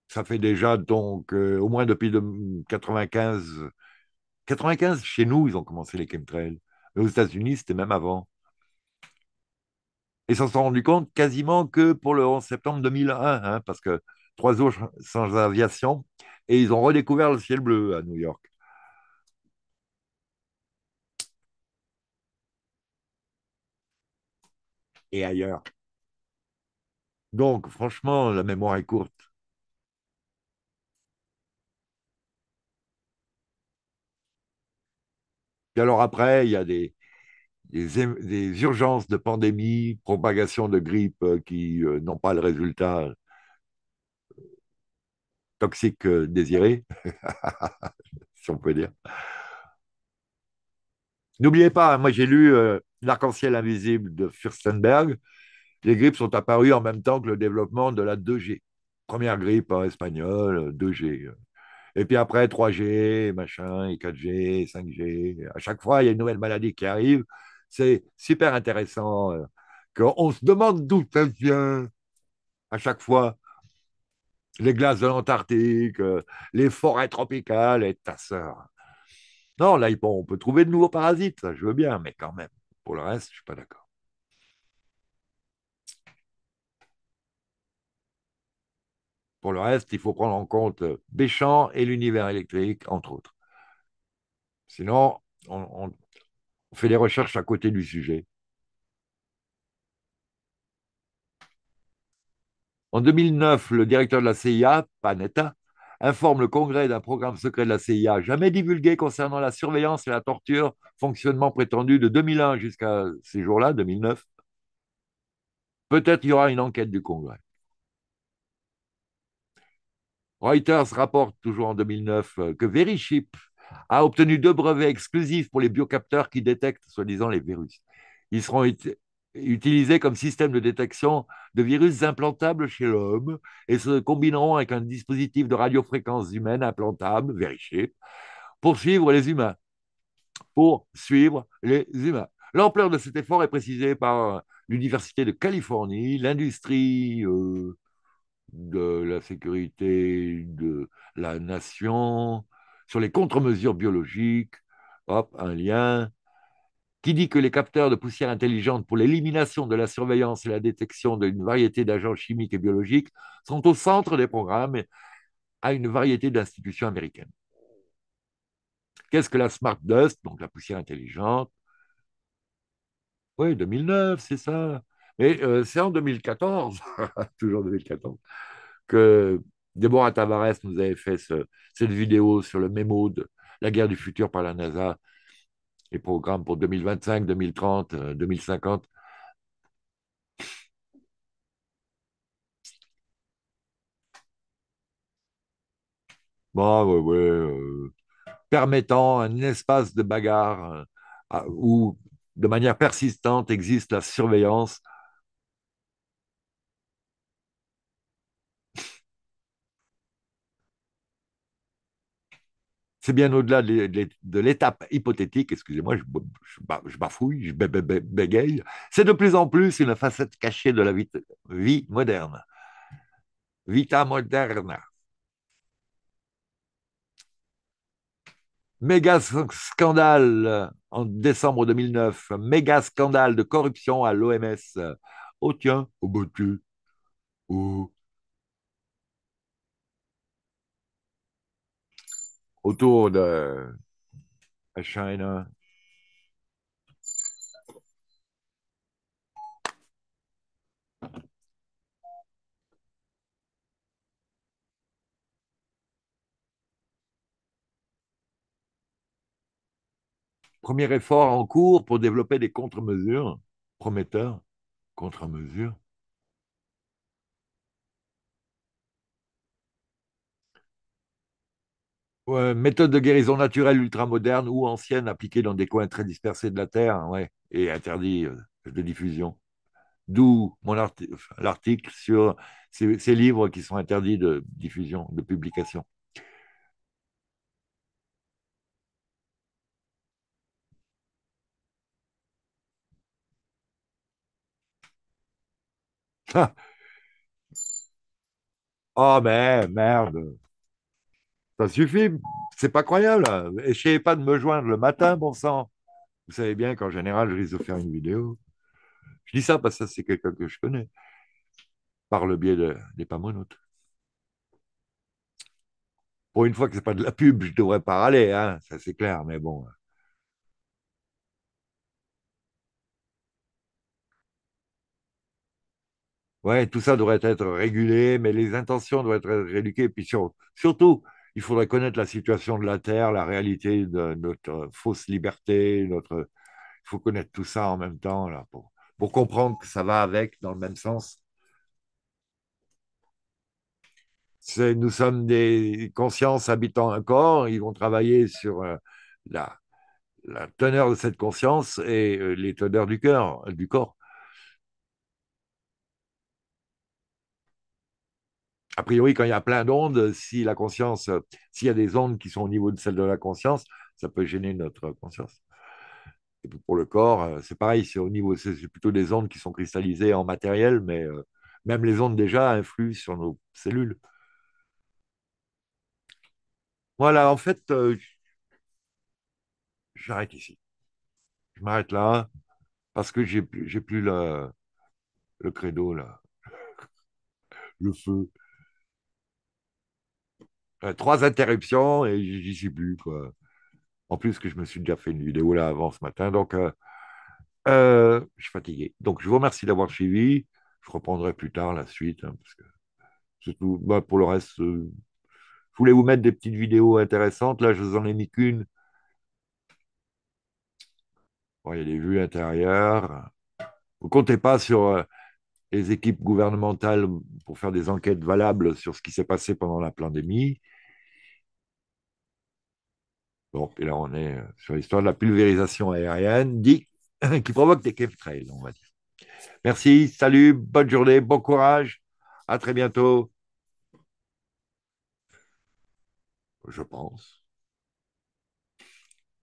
Ça fait déjà donc euh, au moins depuis 1995 1995, chez nous, ils ont commencé les chemtrails. Mais aux États-Unis, c'était même avant. Et s'en sont rendus compte quasiment que pour le 11 septembre 2001, hein, parce que trois jours sans aviation, et ils ont redécouvert le ciel bleu à New York. Et ailleurs. Donc, franchement, la mémoire est courte. Puis alors après, il y a des, urgences de pandémie, propagation de grippe euh, qui euh, n'ont pas le résultat euh, toxique désiré, *laughs* si on peut dire. N'oubliez pas, hein, moi j'ai lu L'arc-en-ciel invisible de Furstenberg. Les grippes sont apparues en même temps que le développement de la 2G. Première grippe en hein, espagnol, 2G. Et puis après, 3G, machin, et 4G, 5G. À chaque fois, il y a une nouvelle maladie qui arrive. C'est super intéressant. Euh, qu'on se demande d'où ça vient. À chaque fois, les glaces de l'Antarctique, euh, les forêts tropicales et ta sœur. Non, là, on peut trouver de nouveaux parasites, ça, je veux bien, mais quand même, pour le reste, je ne suis pas d'accord. Pour le reste, il faut prendre en compte Béchamp et l'univers électrique, entre autres. Sinon, on, fait des recherches à côté du sujet. En 2009, le directeur de la CIA, Panetta, hein, informe le Congrès d'un programme secret de la CIA jamais divulgué concernant la surveillance et la torture, fonctionnement prétendu de 2001 jusqu'à ces jours-là, 2009. Peut-être y aura une enquête du Congrès. Reuters rapporte toujours en 2009 euh, que VeriChip a obtenu deux brevets exclusifs pour les biocapteurs qui détectent soi-disant les virus. Ils seront utilisés comme système de détection de virus implantables chez l'homme et se combineront avec un dispositif de radiofréquence humaine implantable, VeriChip, pour suivre les humains. Pour suivre les humains. L'ampleur de cet effort est précisée par l'Université de Californie, l'industrie euh, de la sécurité de la nation, sur les contre-mesures biologiques, hop, un lien, qui dit que les capteurs de poussière intelligente pour l'élimination de la surveillance et la détection d'une variété d'agents chimiques et biologiques sont au centre des programmes à une variété d'institutions américaines. Qu'est-ce que la Smart Dust, donc la poussière intelligente Oui, 2009, c'est ça. Et euh, c'est en 2014, *laughs* toujours 2014, que Déborah Tavares nous avait fait cette vidéo sur le mémo de la guerre du futur par la NASA, les programme pour 2025, 2030, 2050. permettant un espace de bagarre euh, où, de manière persistante, existe la surveillance c'est bien au-delà de l'étape hypothétique, excusez-moi, je, je, bafouille, je bégaye, c'est de plus en plus une facette cachée de la vie, moderne. Vita moderna. Méga scandale en décembre 2009, méga scandale de corruption à l'OMS. Oh tiens, au bah au... autour de China. Premier effort en cours pour développer des contre-mesures, prometteurs, contre-mesures méthode de guérison naturelle ultra moderne ou ancienne appliquée dans des coins très dispersés de la Terre ouais, et interdit euh, de diffusion. D'où mon l'article sur ces, livres qui sont interdits de diffusion, de publication. Ah, oh, mais merde ça suffit, c'est pas croyable. Essayez pas de me joindre le matin, bon sang. Vous savez bien qu'en général, je risque de faire une vidéo. Je dis ça parce que c'est quelqu'un que je connais, par le biais de, des pamonotes. Pour une fois que ce n'est pas de la pub, je devrais pas aller, hein, ça c'est clair, mais bon. Ouais, tout ça devrait être régulé, mais les intentions doivent être rééduquées. Puis surtout, il faudrait connaître la situation de la Terre, la réalité de notre fausse liberté, notre... il faut connaître tout ça en même temps pour, comprendre que ça va avec, dans le même sens. Nous sommes des consciences habitant un corps, ils vont travailler sur euh, la, teneur de cette conscience et euh, les teneurs du cœur, du corps. a priori, quand il y a plein d'ondes, si la conscience, euh, s'il y a des ondes qui sont au niveau de celles de la conscience, ça peut gêner notre conscience. Et pour le corps, euh, c'est pareil, c'est au niveau, c'est plutôt des ondes qui sont cristallisées en matériel, mais euh, même les ondes déjà influent sur nos cellules. Voilà, en fait, j'arrête ici. Je m'arrête là parce que j'ai plus le, le credo là, *laughs* le feu. Euh, trois interruptions et j'y suis plus. En plus que je me suis déjà fait une vidéo là avant ce matin. Donc, euh, euh, je suis fatigué. Donc, je vous remercie d'avoir suivi. Je reprendrai plus tard la suite. Hein, parce que, bah, pour le reste, je voulais vous mettre des petites vidéos intéressantes. Là, je vous en ai mis qu'une. il y a des vues intérieures. Vous ne comptez pas sur les équipes gouvernementales pour faire des enquêtes valables sur ce qui s'est passé pendant la pandémie. Bon, et là, on est euh, sur l'histoire de la pulvérisation aérienne *coughs* qui provoque des chemtrails, on va dire. Merci, salut, bonne journée, bon courage, à très bientôt. Je pense.